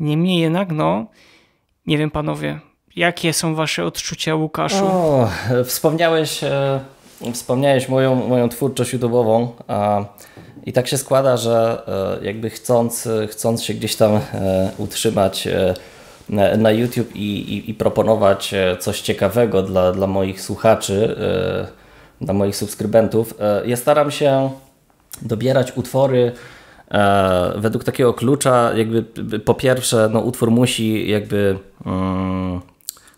niemniej jednak no nie wiem panowie, Jakie są wasze odczucia, Łukaszu? O, wspomniałeś, e, wspomniałeś moją, moją twórczość YouTube'ową. E, I tak się składa, że e, jakby chcąc, chcąc się gdzieś tam e, utrzymać e, na, na YouTube i, i, i, proponować e, coś ciekawego dla, dla moich słuchaczy, dla moich subskrybentów, ja staram się dobierać utwory według takiego klucza, jakby po pierwsze, no, utwór musi jakby mm,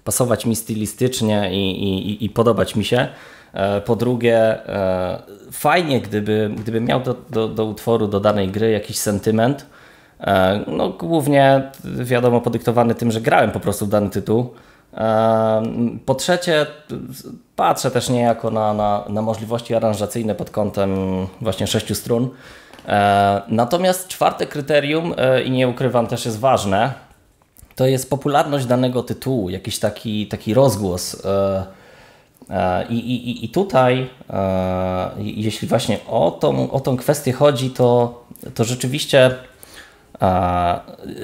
pasować mi stylistycznie i, i, i podobać mi się. E, po drugie, e, fajnie, gdyby, gdyby miał do, do, do utworu, do danej gry jakiś sentyment. E, no, głównie, wiadomo, podyktowany tym, że grałem po prostu w dany tytuł. Po trzecie, patrzę też niejako na, na, na możliwości aranżacyjne pod kątem właśnie sześciu strun. Natomiast czwarte kryterium, i nie ukrywam, też jest ważne, to jest popularność danego tytułu, jakiś taki, taki rozgłos. E, e, I, i, i tutaj, e, jeśli właśnie o tą, o tą kwestię chodzi, to, to rzeczywiście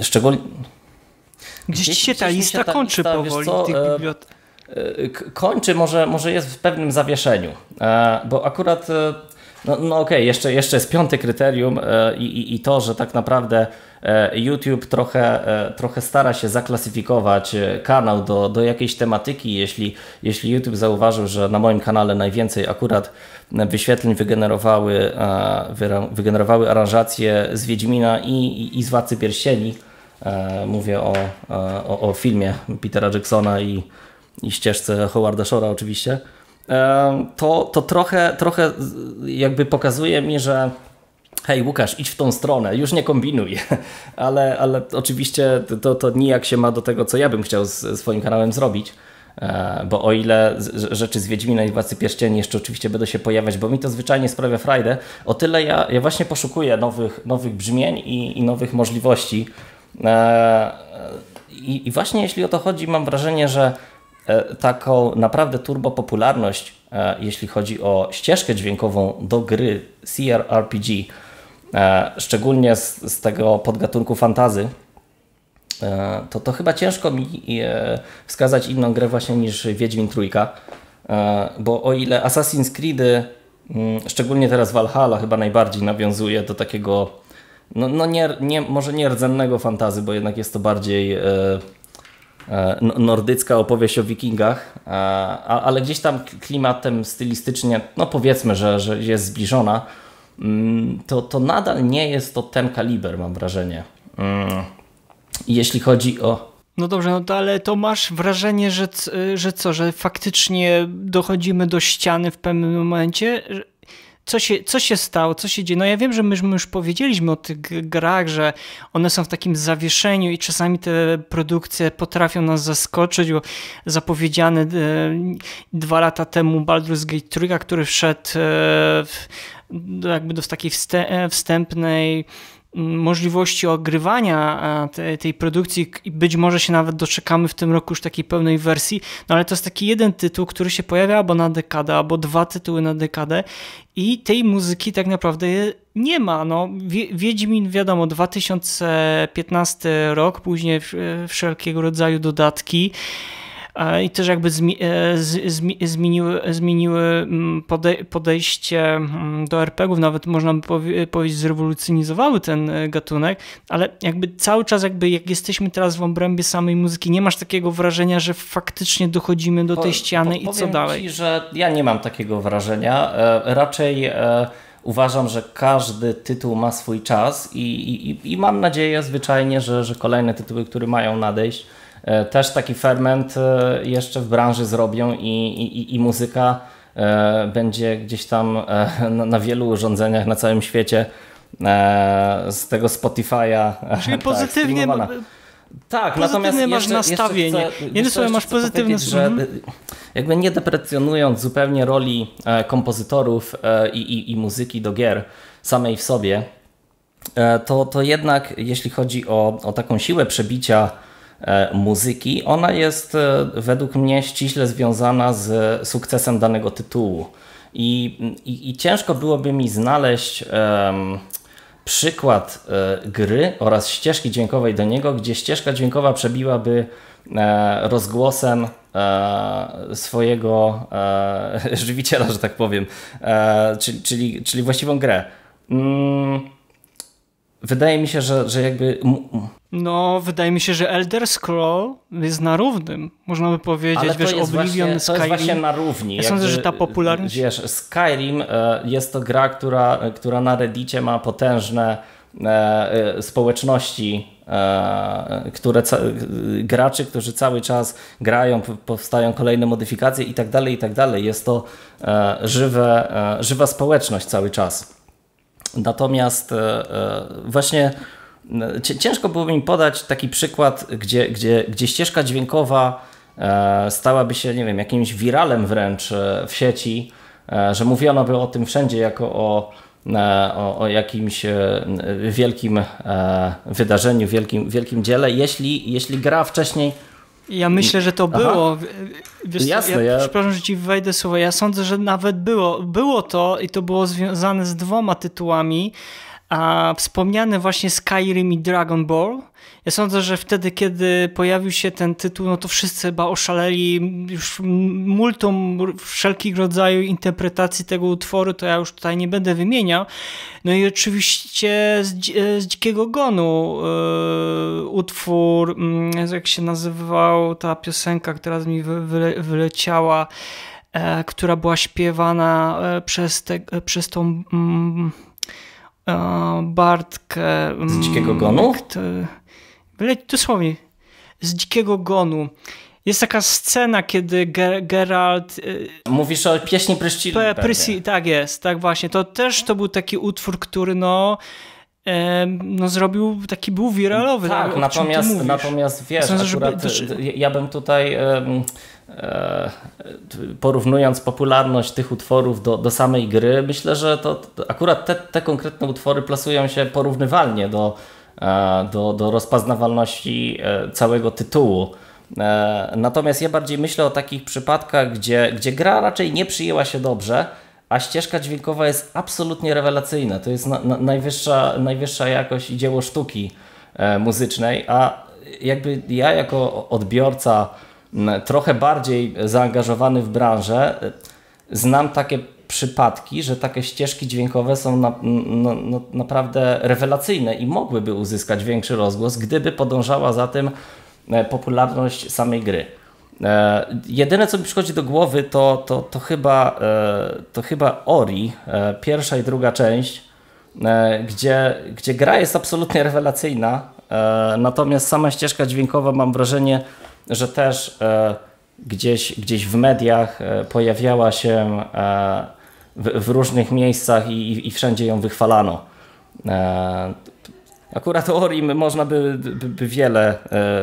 szczególnie. Gdzieś, gdzieś się ta lista się ta kończy lista, powoli co, tych Kończy, może, może jest w pewnym zawieszeniu, bo akurat no, no okej, okay, jeszcze, jeszcze jest piąte kryterium e, i, i, i to, że tak naprawdę e, YouTube trochę, e, trochę stara się zaklasyfikować kanał do, do jakiejś tematyki. Jeśli, jeśli YouTube zauważył, że na moim kanale najwięcej akurat wyświetleń wygenerowały, wygenerowały aranżacje z Wiedźmina i, i, i z Wacy Pierścieni, mówię o, o, o filmie Petera Jacksona i, i ścieżce Howarda Shora oczywiście, to, to trochę, trochę jakby pokazuje mi, że hej Łukasz, idź w tą stronę, już nie kombinuj. Ale, ale oczywiście to, to nijak się ma do tego, co ja bym chciał z swoim kanałem zrobić. E, bo o ile rzeczy z Wiedźmina i Władcy Pierścieni jeszcze oczywiście będą się pojawiać, bo mi to zwyczajnie sprawia frajdę, o tyle ja, ja właśnie poszukuję nowych, nowych brzmień i, i nowych możliwości. E, I, I właśnie jeśli o to chodzi, mam wrażenie, że E, taką naprawdę turbo popularność, e, jeśli chodzi o ścieżkę dźwiękową do gry CRPG, e, szczególnie z, z tego podgatunku fantazy, to, to chyba ciężko mi wskazać inną grę właśnie niż Wiedźmin Trójka, bo o ile Assassin's Creed, mm, szczególnie teraz Valhalla chyba najbardziej nawiązuje do takiego, no, no nie, nie, może nie rdzennego fantazy, bo jednak jest to bardziej E, nordycka opowieść o wikingach, e, ale gdzieś tam klimatem stylistycznie, no powiedzmy, że, że jest zbliżona, mm, to, to nadal nie jest to ten kaliber, mam wrażenie. Mm. Jeśli chodzi o no dobrze, no to, ale to masz wrażenie, że, że co, że faktycznie dochodzimy do ściany w pewnym momencie, co się, co się stało, co się dzieje. No ja wiem, że myśmy już powiedzieliśmy o tych grach, że one są w takim zawieszeniu i czasami te produkcje potrafią nas zaskoczyć, bo zapowiedziany e, dwa lata temu Baldur's Gate 3, który wszedł e, w, jakby do takiej e, wstępnej możliwości ogrywania e, tej produkcji i być może się nawet doczekamy w tym roku już takiej pełnej wersji, no ale to jest taki jeden tytuł, który się pojawia albo na dekadę, albo dwa tytuły na dekadę i tej muzyki tak naprawdę nie ma. No, Wiedźmin, wiadomo, 2015 rok, później e, wszelkiego rodzaju dodatki i też jakby zmi e, zmi zmieniły, zmieniły mm, podejście mm, do RPGów, nawet można by powie powiedzieć zrewolucjonizowały ten e, gatunek, ale jakby cały czas jakby jak jesteśmy teraz w obrębie samej muzyki, nie masz takiego wrażenia, że faktycznie dochodzimy do po, tej ściany po, i co dalej? Ci, że ja nie mam takiego wrażenia, e, raczej uważam, że każdy tytuł ma swój czas i, i, i mam nadzieję zwyczajnie, że, że kolejne tytuły, które mają nadejść, E, też taki ferment e, jeszcze w branży zrobią i, i, i muzyka e, będzie gdzieś tam na wielu urządzeniach na całym świecie z tego Spotify'a. Czyli tak, pozytywnie. Tak, tak, natomiast masz jeszcze, nastawienie. Jeszcze chcę, Jednym słowem masz pozytywne że Jakby nie deprecjonując zupełnie roli kompozytorów i, i, i, muzyki do gier samej w sobie, to, to jednak jeśli chodzi o, o taką siłę przebicia E, muzyki, ona jest e, według mnie ściśle związana z sukcesem danego tytułu. I, i, i ciężko byłoby mi znaleźć um, przykład e, gry oraz ścieżki dźwiękowej do niego, gdzie ścieżka dźwiękowa przebiłaby e, rozgłosem e, swojego żywiciela, że tak powiem, czyli, czyli, czyli właściwą grę. Mm, wydaje mi się, że, że jakby no, wydaje mi się, że Elder Scroll jest na równym. Można by powiedzieć, Ale wiesz, Oblivion, właśnie, Skyrim. To jest właśnie na równi. Ja sądzę, że ta popularność... Wiesz, Skyrim e, jest to gra, która, która na Reddicie ma potężne e, e, społeczności, które graczy, którzy cały czas grają, powstają kolejne modyfikacje i tak dalej, i tak dalej. Jest to żywe, żywa społeczność cały czas. Natomiast właśnie no, ciężko byłoby mi podać taki przykład, gdzie, gdzie, gdzie ścieżka dźwiękowa e, stałaby się, nie wiem, jakimś wiralem wręcz e, w sieci, e, że mówiono by o tym wszędzie jako o, o, o jakimś wielkim wydarzeniu, wielkim, wielkim dziele, jeśli, jeśli gra wcześniej ja myślę, że to Aha. było. Wiesz, Jasne, ja, ja... Przepraszam, że ci wejdę słowo. Ja sądzę, że nawet było. Było to i to było związane z dwoma tytułami. A wspomniane właśnie Skyrim i Dragon Ball, ja sądzę, że wtedy, kiedy pojawił się ten tytuł, no to wszyscy chyba oszaleli już multum wszelkich rodzajów interpretacji tego utworu, to ja już tutaj nie będę wymieniał. No i oczywiście z, e, z Dzikiego Gonu yy, utwór, yy, jak się nazywał ta piosenka, która mi wyleciała, yy, która była śpiewana przez, te, przez tą... Yy, Bartkę. Z mm, dzikiego gonu? Dosłownie, z dzikiego gonu. Jest taka scena, kiedy Ger Geralt. Y, Mówisz o pieśni Pryscili. tak jest, tak właśnie. To też to był taki utwór, który no no, zrobił taki był wiralowy. Tak, no, natomiast, natomiast wiesz, w sensie, akurat, żeby... Y, ja bym tutaj e, porównując popularność tych utworów do, do samej gry, myślę, że to, to akurat te, te konkretne utwory plasują się porównywalnie do, e, do, do rozpoznawalności e, całego tytułu. Natomiast ja bardziej myślę o takich przypadkach, gdzie, gdzie gra raczej nie przyjęła się dobrze, a ścieżka dźwiękowa jest absolutnie rewelacyjna. To jest na, na, najwyższa, najwyższa jakość i dzieło sztuki e, muzycznej, a jakby ja jako odbiorca trochę bardziej zaangażowany w branżę e, znam takie przypadki, że takie ścieżki dźwiękowe są na, no, no, naprawdę rewelacyjne i mogłyby uzyskać większy rozgłos, gdyby podążała za tym e, popularność samej gry. E, jedyne, co mi przychodzi do głowy, to, to, to, chyba, e, to chyba Ori, e, pierwsza i druga część, gdzie, gdzie gra jest absolutnie rewelacyjna, natomiast sama ścieżka dźwiękowa mam wrażenie, że też gdzieś, gdzieś w mediach pojawiała się w, w różnych miejscach i, i, wszędzie ją wychwalano. Akurat o Orim można by, by, by wiele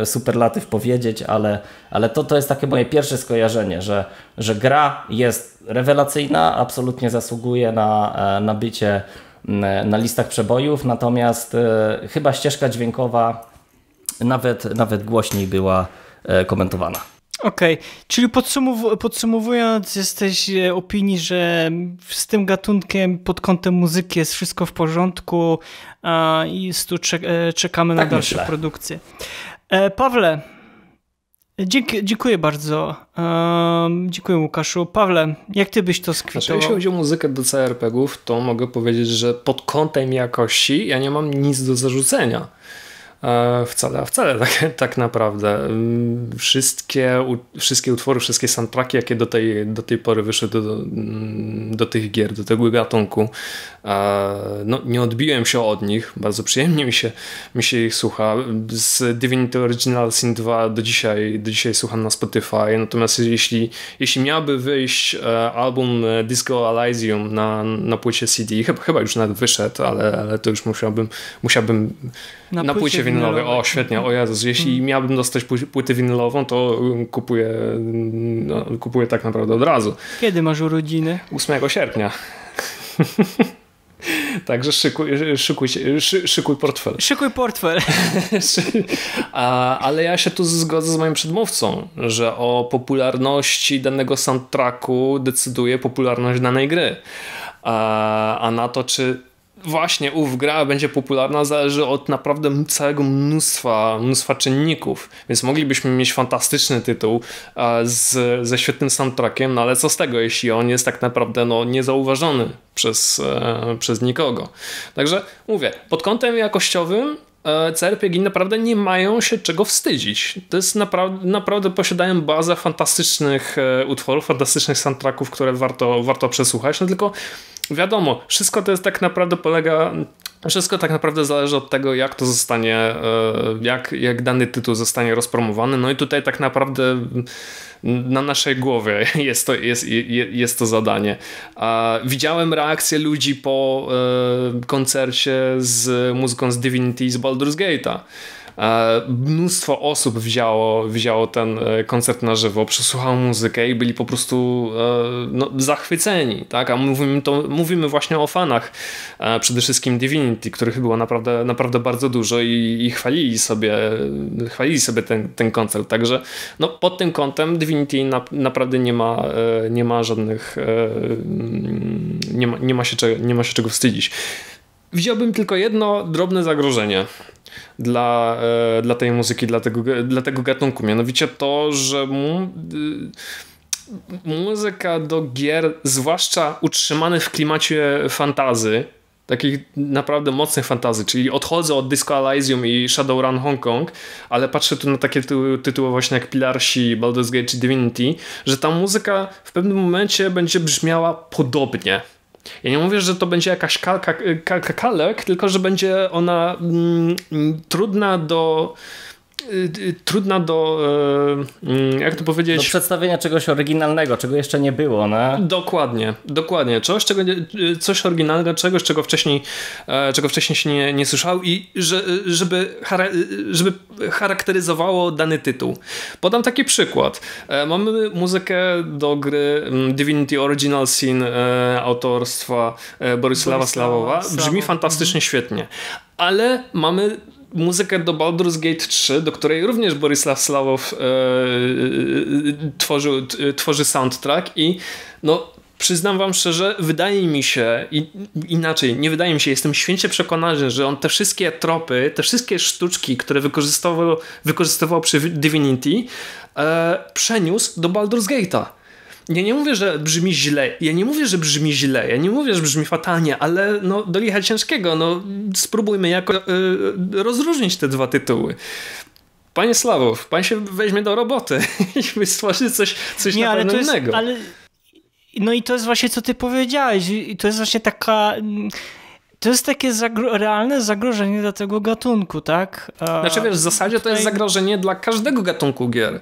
e, superlatyw powiedzieć, ale, ale to, to jest takie moje pierwsze skojarzenie, że, że gra jest rewelacyjna, absolutnie zasługuje na, e, na bycie na listach przebojów, natomiast e, chyba ścieżka dźwiękowa nawet, nawet głośniej była e, komentowana. Okej, okay. czyli podsumow podsumowując, jesteś e, opinii, że z tym gatunkiem pod kątem muzyki jest wszystko w porządku a, i tu e, czekamy tak na dalsze produkcje. E, Pawle, Dzięki, dziękuję bardzo. dziękuję Łukaszu. Pawle, jak ty byś to skwitował? Znaczy, jeśli chodzi o muzykę do CRPG-ów, to mogę powiedzieć, że pod kątem jakości ja nie mam nic do zarzucenia. E, wcale, wcale tak, tak naprawdę. Mm, wszystkie, wszystkie utwory, wszystkie soundtracki, jakie do tej, do tej pory wyszły do, do, mm, do tych gier, do tego gatunku, e, no, nie odbiłem się od nich. Bardzo przyjemnie mi się, mi się ich słucha. Z Divinity Original Sin 2 do dzisiaj, do dzisiaj słucham na Spotify. Natomiast jeśli, jeśli miałby wyjść e, album Disco Elysium na, na płycie CD, chyba, chyba już nawet wyszedł, ale, ale to już musiałbym, musiałbym na, na płycie, winylowej. winylowej. O, świetnie, o mhm. Jezus. Jeśli mhm. miałbym dostać płytę winylową, to mm, kupuję, mm, no, kupuję tak naprawdę od razu. Kiedy masz urodziny? 8 sierpnia. Także szykuj, szykuj, szykuj portfel. Szykuj portfel. A, ale ja się tu zgodzę z moim przedmówcą, że o popularności danego soundtracku decyduje popularność danej gry. A, a na to, czy właśnie ów gra będzie popularna zależy od naprawdę całego mnóstwa, mnóstwa czynników, więc moglibyśmy mieć fantastyczny tytuł e, z, ze świetnym soundtrackiem, no ale co z tego, jeśli on jest tak naprawdę no, niezauważony przez, e, przez nikogo. Także mówię, pod kątem jakościowym e, CRPG naprawdę nie mają się czego wstydzić. To jest naprawdę, naprawdę posiadają bazę fantastycznych utworów, fantastycznych soundtracków, które warto, warto przesłuchać, no tylko wiadomo, wszystko to jest tak naprawdę polega. Wszystko tak naprawdę zależy od tego, jak to zostanie, e, jak, jak dany tytuł zostanie rozpromowany. No i tutaj tak naprawdę na naszej głowie jest to, jest, jest to zadanie. Widziałem reakcję ludzi po e, koncercie z muzyką z Divinity z Baldur's Gate'a E, mnóstwo osób wzięło, wzięło ten e, koncert na żywo, przesłuchało muzykę i byli po prostu e, no, zachwyceni, tak? A mówimy, to, mówimy właśnie o fanach, przede wszystkim Divinity, których było naprawdę, naprawdę bardzo dużo i, i chwalili sobie, chwalili sobie ten, ten koncert, także no, pod tym kątem Divinity na, naprawdę nie ma, nie ma żadnych mm, nie ma, nie ma, się, nie ma się czego wstydzić. Wziąłbym tylko jedno drobne zagrożenie dla, e, dla tej muzyki, dla tego, dla tego gatunku. Mianowicie to, że mu, y, muzyka do gier, zwłaszcza utrzymane w klimacie fantazy, takich naprawdę mocnych fantazy, czyli odchodzę od Disco Elysium i Shadowrun Hong Kong, ale patrzę tu na takie tytuły, tytuły właśnie jak Pilarsi, Baldur's Gate czy Divinity, że ta muzyka w pewnym momencie będzie brzmiała podobnie. Ja nie mówię, że to będzie jakaś kalka, kalka kalek, tylko że będzie ona mm, trudna do Y, y, trudna do, y, mm, jak to powiedzieć? Do przedstawienia czegoś oryginalnego, czego jeszcze nie było. No? Dokładnie, dokładnie. Czegoś, czego, coś oryginalnego, czegoś, czego wcześniej, e, czego wcześniej się nie, nie słyszał i że, żeby, żeby charakteryzowało dany tytuł. Podam taki przykład. E, mamy muzykę do gry mm, Divinity Original Sin e, autorstwa Borysława sławowa Brzmi fantastycznie, mhm. świetnie ale mamy muzykę do Baldur's Gate 3, do której również Boryslaw Slawow e, e, e, tworzył, tworzy soundtrack i no przyznam wam szczerze, wydaje mi się, i, inaczej, nie wydaje mi się, jestem święcie przekonany, że on te wszystkie tropy, te wszystkie sztuczki, które wykorzystywał, wykorzystywał przy Divinity, przeniósł do Baldur's Gate'a ja nie mówię, że brzmi źle, ja nie mówię, że brzmi źle, ja nie mówię, że brzmi fatalnie, ale no do licha ciężkiego, no spróbujmy jako e, rozróżnić te dwa tytuły. Panie Sławów, pan się weźmie do roboty i stworzy coś, coś nie, ale to jest, innego. Ale... No i to jest właśnie, co ty powiedziałeś. I to jest właśnie taka... Mm, to jest takie zagro realne zagrożenie dla tego gatunku, tak? A znaczy wiesz, w zasadzie tutaj... to jest zagrożenie dla każdego gatunku gier.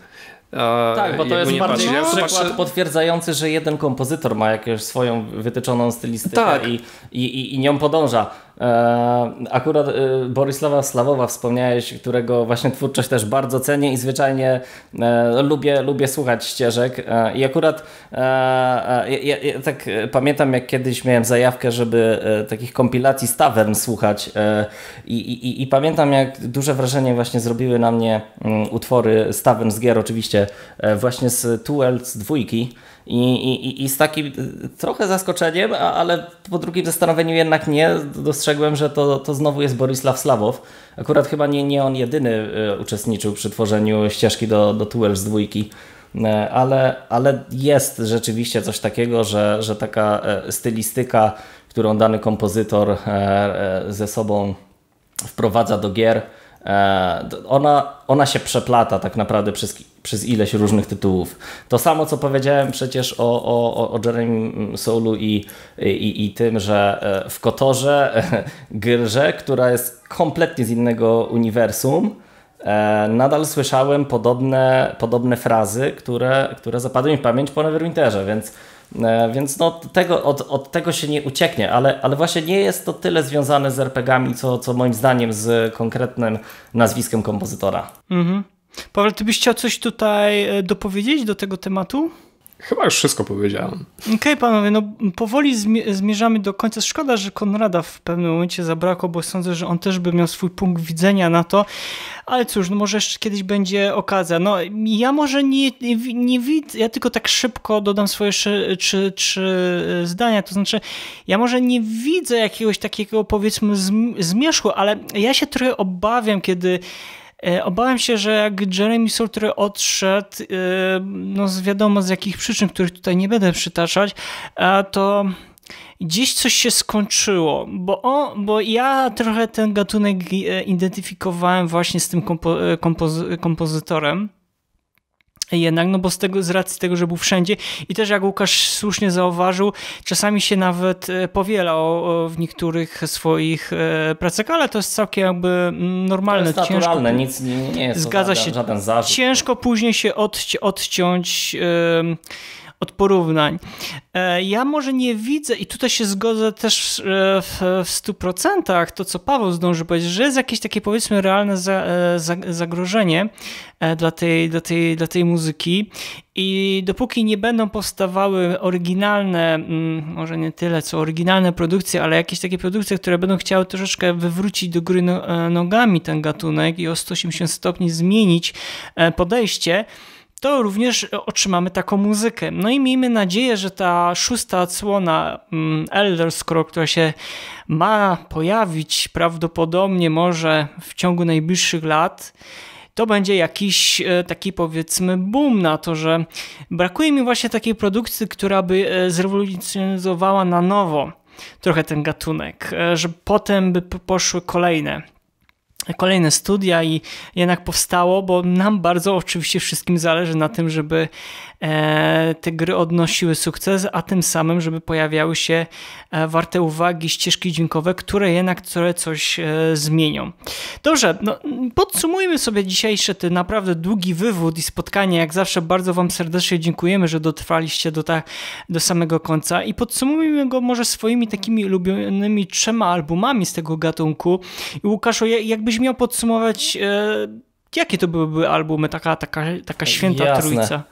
Tak, e, bo to jest bardziej patrzę. przykład patrzę... potwierdzający, że jeden kompozytor ma jakąś swoją wytyczoną stylistykę tak. i, i, i, i nią podąża. E, akurat e, Borysława Slawowa wspomniałeś, którego właśnie twórczość też bardzo cenię i zwyczajnie e, lubię, lubię słuchać ścieżek. I akurat ja, ja, ja tak pamiętam, jak kiedyś miałem zajawkę, żeby takich kompilacji z słuchać. I, i, i pamiętam, jak duże wrażenie właśnie zrobiły na mnie mm, utwory z z gier, oczywiście, właśnie z Tuels z dwójki. I, i, I z takim y, trochę zaskoczeniem, ale po drugim zastanowieniu jednak nie, dostrzegłem, że to, to znowu jest Borisław Slawow. Akurat chyba nie, nie on jedyny y, uczestniczył przy tworzeniu ścieżki do, do Tuel z dwójki, y, ale, ale jest rzeczywiście coś takiego, że, że taka e, stylistyka, którą dany kompozytor e, e, ze sobą wprowadza do gier, ona, ona się przeplata tak naprawdę przez przez ileś różnych tytułów. To samo, co powiedziałem przecież o, o, o Jeremy Soulu i, i, i tym, że e, w Kotorze e, grze, która jest kompletnie z innego uniwersum, e, nadal słyszałem podobne, podobne frazy, które, które zapadły mi w pamięć po Neverwinterze, więc więc no, tego, od, od, tego się nie ucieknie, ale, ale właśnie nie jest to tyle związane z RPGami, co, co moim zdaniem z konkretnym nazwiskiem kompozytora. Mhm. Paweł, ty byś chciał coś tutaj e, dopowiedzieć do tego tematu? Chyba już wszystko powiedziałem. Okej, okay, panowie, no powoli zmierzamy do końca. Szkoda, że Konrada w pewnym momencie zabrakło, bo sądzę, że on też by miał swój punkt widzenia na to. Ale cóż, no może jeszcze kiedyś będzie okazja. No ja może nie, nie, nie widzę, ja tylko tak szybko dodam swoje trzy, trzy, trzy e, zdania. To znaczy, ja może nie widzę jakiegoś takiego powiedzmy zmierzchu, ale ja się trochę obawiam, kiedy E, obawiam się, że jak Jeremy Surter odszedł, e, no z wiadomo z jakich przyczyn, których tutaj nie będę przytaczać, to gdzieś coś się skończyło, bo, o, bo ja trochę ten gatunek e, identyfikowałem właśnie z tym kompo kompozy kompozytorem jednak, no bo z, tego, z racji tego, że był wszędzie i też jak Łukasz słusznie zauważył, czasami się nawet e, powielał w niektórych swoich e, pracach, ale to jest całkiem jakby mm, normalne. To jest ciężko, nic nie, nie jest zgadza żaden, się, żaden zarzut. Ciężko później się odci odciąć... Yy, od porównań. E, ja może nie widzę, i tutaj się zgodzę też e, w, w 100% to, co Paweł zdąży powiedzieć, że jest jakieś takie powiedzmy realne za, e, za, zagrożenie dla tej, dla, tej, dla tej muzyki. I dopóki nie będą powstawały oryginalne, mm, może nie tyle co oryginalne produkcje, ale jakieś takie produkcje, które będą chciały troszeczkę wywrócić do góry no, nogami ten gatunek i o 180 stopni zmienić podejście, to również e, otrzymamy taką muzykę. No i miejmy nadzieję, że ta szósta odsłona mm, Elder Scrolls, która się ma pojawić prawdopodobnie może w ciągu najbliższych lat, to będzie jakiś e, taki powiedzmy boom na to, że brakuje mi właśnie takiej produkcji, która by e, zrewolucjonizowała na nowo trochę ten gatunek, że potem by poszły kolejne kolejne studia i jednak powstało, bo nam bardzo oczywiście wszystkim zależy na tym, żeby E, te gry odnosiły sukces, a tym samym, żeby pojawiały się e, warte uwagi ścieżki dźwiękowe, które jednak które coś e, zmienią. Dobrze, no, podsumujmy sobie dzisiejszy ten naprawdę długi wywód i spotkanie. Jak zawsze bardzo Wam serdecznie dziękujemy, że dotrwaliście do, ta, do samego końca i podsumujmy go może swoimi takimi ulubionymi trzema albumami z tego gatunku. I Łukaszu, jakbyś miał podsumować, jakie to byłyby albumy, taka, taka, taka święta Jasne. trójca?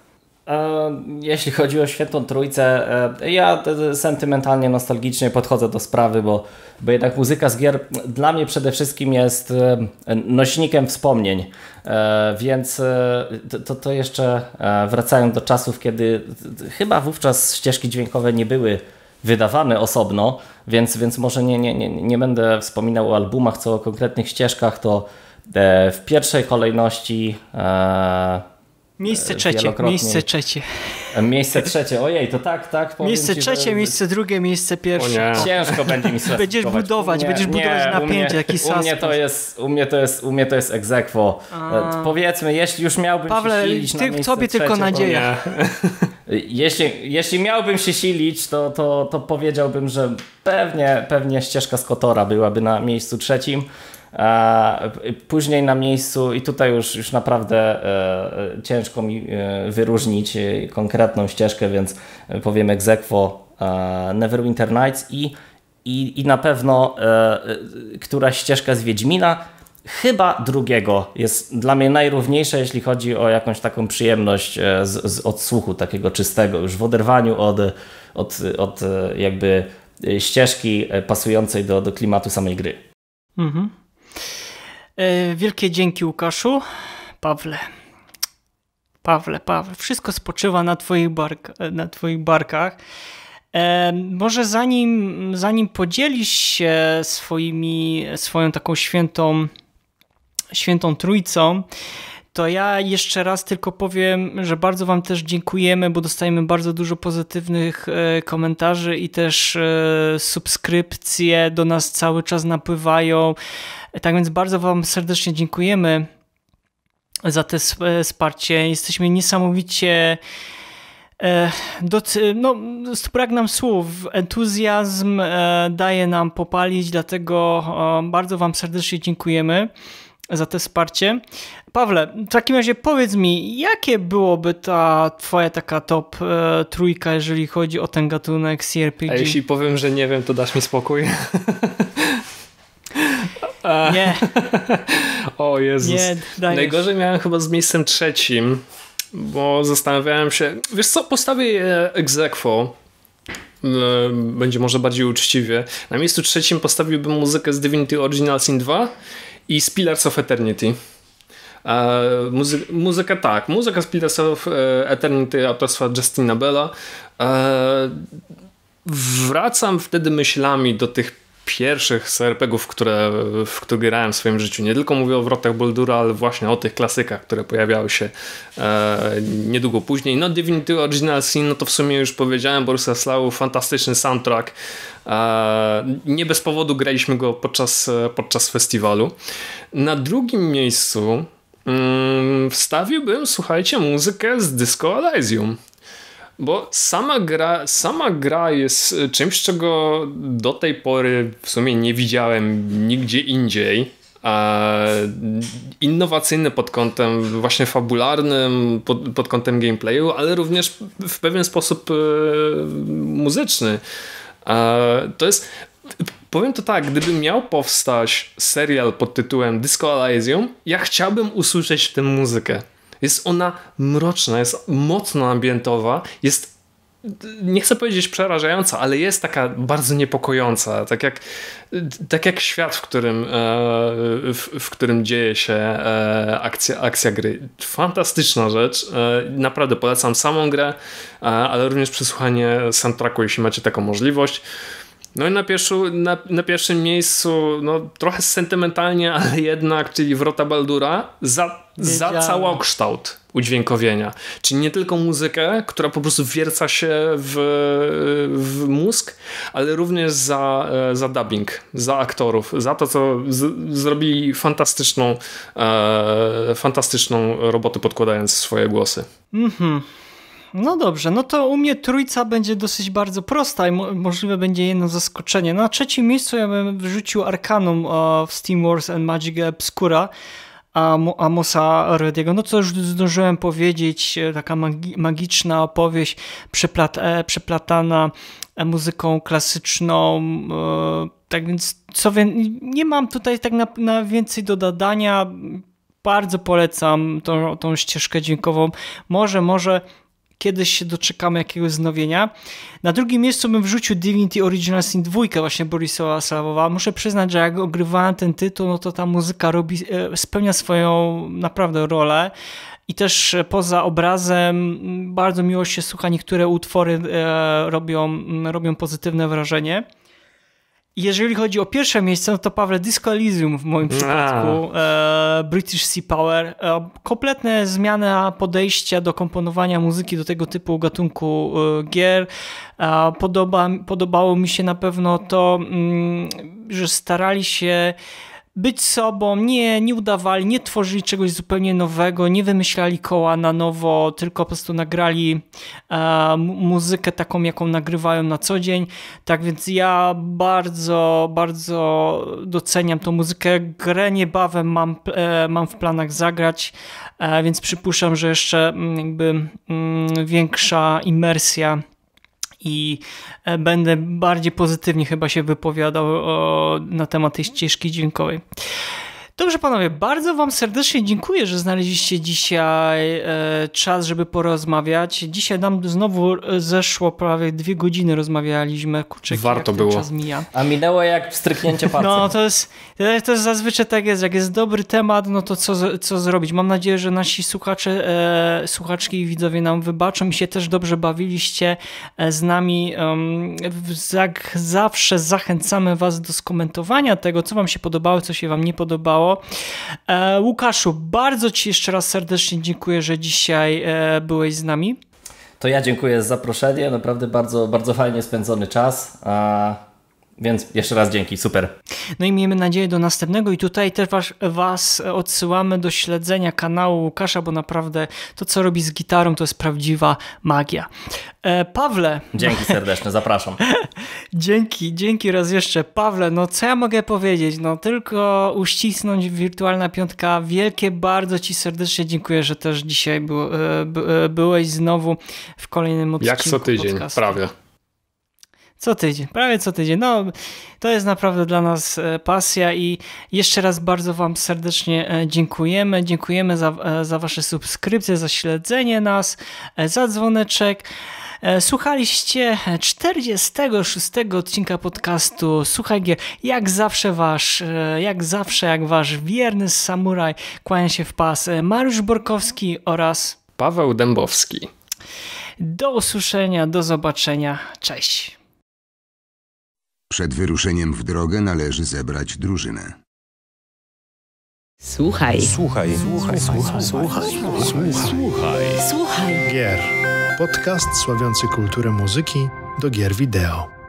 E, jeśli chodzi o Świętą Trójcę, e, ja sentymentalnie, nostalgicznie podchodzę do sprawy, bo, bo jednak muzyka z gier dla mnie przede wszystkim jest e, nośnikiem wspomnień, więc to, to jeszcze wracając do czasów, kiedy chyba wówczas ścieżki dźwiękowe nie były wydawane osobno, więc, więc może nie, nie, nie, nie będę wspominał o albumach, co o konkretnych ścieżkach, to w pierwszej kolejności E, miejsce trzecie, miejsce trzecie. Miejsce trzecie, ojej, to tak, tak. Miejsce ci, trzecie, że... miejsce drugie, miejsce pierwsze. Ciężko będzie mi Będziesz budować, będziesz budować napięcie, mnie, jakiś u mnie, to jest, u mnie to jest, u mnie to jest egzekwo. E, powiedzmy, jeśli już miałbym Pawle, się silić ty, na tobie trzecie, tylko nadzieja. jeśli, jeśli miałbym się silić, to, to, to powiedziałbym, że pewnie, pewnie ścieżka z Kotora byłaby na miejscu trzecim. Później na miejscu, i tutaj już, już naprawdę e, e, ciężko mi e, wyróżnić konkretną ścieżkę, więc powiem egzekwo Neverwinter Nights i, i, i na pewno któraś ścieżka z Wiedźmina, chyba drugiego jest dla mnie najrówniejsze, jeśli chodzi o jakąś taką przyjemność z, z odsłuchu takiego czystego, już w oderwaniu od, od, od jakby ścieżki pasującej do, do klimatu samej gry. Mhm. E, wielkie dzięki Łukaszu. Pawle. Pawle, Pawle, wszystko spoczywa na Twoich, bark na twoich barkach. E, może zanim, zanim podzielisz się swoimi, swoją taką świętą, świętą trójcą, to ja jeszcze raz tylko powiem, że bardzo Wam też dziękujemy, bo dostajemy bardzo dużo pozytywnych e, komentarzy i też e, subskrypcje do nas cały czas napływają. Tak więc bardzo Wam serdecznie dziękujemy za to e, wsparcie. Jesteśmy niesamowicie. no, brak nam słów, entuzjazm daje nam popalić, dlatego bardzo Wam serdecznie dziękujemy za to wsparcie. Pawle, w takim razie powiedz mi, jakie byłoby ta twoja taka top e, trójka, jeżeli chodzi o ten gatunek CRPG? A jeśli powiem, że nie wiem, to dasz mi spokój? nie. E, o Jezus. Nie, Najgorzej miałem chyba z miejscem trzecim, bo zastanawiałem się, wiesz co, postawię je ex aequo, e, będzie może bardziej uczciwie. Na miejscu trzecim postawiłbym muzykę z Divinity Original Sin 2 i z Pillars of Eternity. E, muzy muzyka tak, muzyka z Pillars of e, Eternity autorstwa Justina Bella. E, wracam wtedy myślami do tych pierwszych serpegów, które, w które grałem w swoim życiu. Nie tylko mówię o Wrotach Boldura, ale właśnie o tych klasykach, które pojawiały się e, niedługo później. No Divinity Original Sin, no to w sumie już powiedziałem, Borysa Slau, fantastyczny soundtrack. E, nie bez powodu graliśmy go podczas, e, podczas festiwalu. Na drugim miejscu mm, wstawiłbym, słuchajcie, muzykę z Disco Elysium bo sama gra, sama gra jest e, czymś, czego do tej pory w sumie nie widziałem nigdzie indziej. Innowacyjny pod kątem właśnie fabularnym, pod, pod kątem gameplayu, ale również w pewien sposób e, muzyczny. To jest Powiem to tak, gdyby miał powstać serial pod tytułem Disco Elysium, ja chciałbym usłyszeć w tym muzykę. Jest ona mroczna, jest mocno ambientowa, jest nie chcę powiedzieć przerażająca, ale jest taka bardzo niepokojąca, tak jak, tak jak świat, w którym, e, w, w którym dzieje się e, akcja, akcja gry. Fantastyczna rzecz, e, naprawdę polecam samą grę, ale również przesłuchanie soundtracku, jeśli macie taką możliwość. No i na, pierwszu na, na, pierwszym miejscu, no trochę sentymentalnie, ale jednak, czyli Wrota Baldura za, za całokształt udźwiękowienia. Czyli nie tylko muzykę, która po prostu wierca się w, w mózg, ale również za, e, za dubbing, za aktorów, za to, co z, zrobili fantastyczną, e, fantastyczną robotę podkładając swoje głosy. Mhm. Mm no dobrze, no to u mnie trójca będzie dosyć bardzo prosta i mo możliwe będzie jedno zaskoczenie. No, na trzecim miejscu ja bym wrzucił Arkanum w Steam Wars and Magic Obscura. Amosa Rediego. No co już zdążyłem powiedzieć, e, taka magi magiczna opowieść przeplat e, przeplatana e, muzyką klasyczną. Tak więc, co wie, nie mam tutaj tak na, na więcej do dodania. Bardzo polecam tą, tą ścieżkę dźwiękową. Może, może kiedyś się doczekamy jakiegoś znowienia. Na drugim miejscu bym wrzucił Divinity Original Sin 2 właśnie Borisowa Slawowa. Muszę przyznać, że jak ogrywałem ten tytuł, no to ta muzyka robi, e, spełnia swoją naprawdę rolę. I też e, poza obrazem bardzo miło się słucha, niektóre utwory e, robią, robią pozytywne wrażenie. Jeżeli chodzi o pierwsze miejsce, no to Pawle Disco Elysium w moim przypadku, e, British Sea Power. E, kompletna zmiana podejścia do komponowania muzyki do tego typu gatunku e, gier. E, podoba, podobało mi się na pewno to, mm, że starali się być sobą, nie, nie udawali, nie tworzyli czegoś zupełnie nowego, nie wymyślali koła na nowo, tylko po prostu nagrali e, muzykę taką, jaką nagrywają na co dzień. Tak więc ja bardzo, bardzo doceniam tą muzykę. Grę niebawem mam, e, mam w planach zagrać, e, więc przypuszczam, że jeszcze mm, jakby mm, większa imersja i e, będę bardziej pozytywnie chyba się wypowiadał o, na temat tej ścieżki dźwiękowej. Dobrze panowie, bardzo wam serdecznie dziękuję, że znaleźliście dzisiaj e, czas, żeby porozmawiać. Dzisiaj nam znowu e, zeszło prawie dwie godziny rozmawialiśmy. Kurczę, Warto było. Czas mija. A minęło jak wstrzyknięcie palca. No to jest, to jest zazwyczaj tak jest, jak jest dobry temat, no to co, co zrobić? Mam nadzieję, że nasi słuchacze, e, słuchaczki i widzowie nam wybaczą i się też dobrze bawiliście e, z nami. jak zawsze zachęcamy was do skomentowania tego, co wam się podobało, co się wam nie podobało. E, Łukaszu, bardzo Ci jeszcze raz serdecznie dziękuję, że dzisiaj e, byłeś z nami. To ja dziękuję za zaproszenie. Naprawdę bardzo, bardzo fajnie spędzony czas. Więc jeszcze raz dzięki, super. No i miejmy nadzieję do następnego i tutaj też was, was odsyłamy do śledzenia kanału Łukasza, bo naprawdę to, co robi z gitarą, to jest prawdziwa magia. E, Pawle. Dzięki serdeczne, zapraszam. dzięki, dzięki raz jeszcze. Pawle, no co ja mogę powiedzieć? No tylko uścisnąć wirtualna piątka. Wielkie, bardzo ci serdecznie dziękuję, że też dzisiaj był, e, e, byłeś znowu w kolejnym odcinku Jak co tydzień, podcastu. prawie. Co tydzień, prawie co tydzień. No, to jest naprawdę dla nas e, pasja i jeszcze raz bardzo Wam serdecznie e, dziękujemy. Dziękujemy za, e, za Wasze subskrypcje, za śledzenie nas, za dzwoneczek. Słuchaliście 46 odcinka podcastu Słuchaj Gier. Jak zawsze wasz, jak zawsze jak wasz wierny samuraj kłania się w pas Mariusz Borkowski oraz Paweł Dębowski. Do usłyszenia, do zobaczenia. Cześć. Przed wyruszeniem w drogę należy zebrać drużynę. Słuchaj. Słuchaj. Słuchaj. Słuchaj. Słuchaj. Słuchaj. Słuchaj. Słuchaj. Gier. Podcast sławiący kulturę muzyki do gier wideo.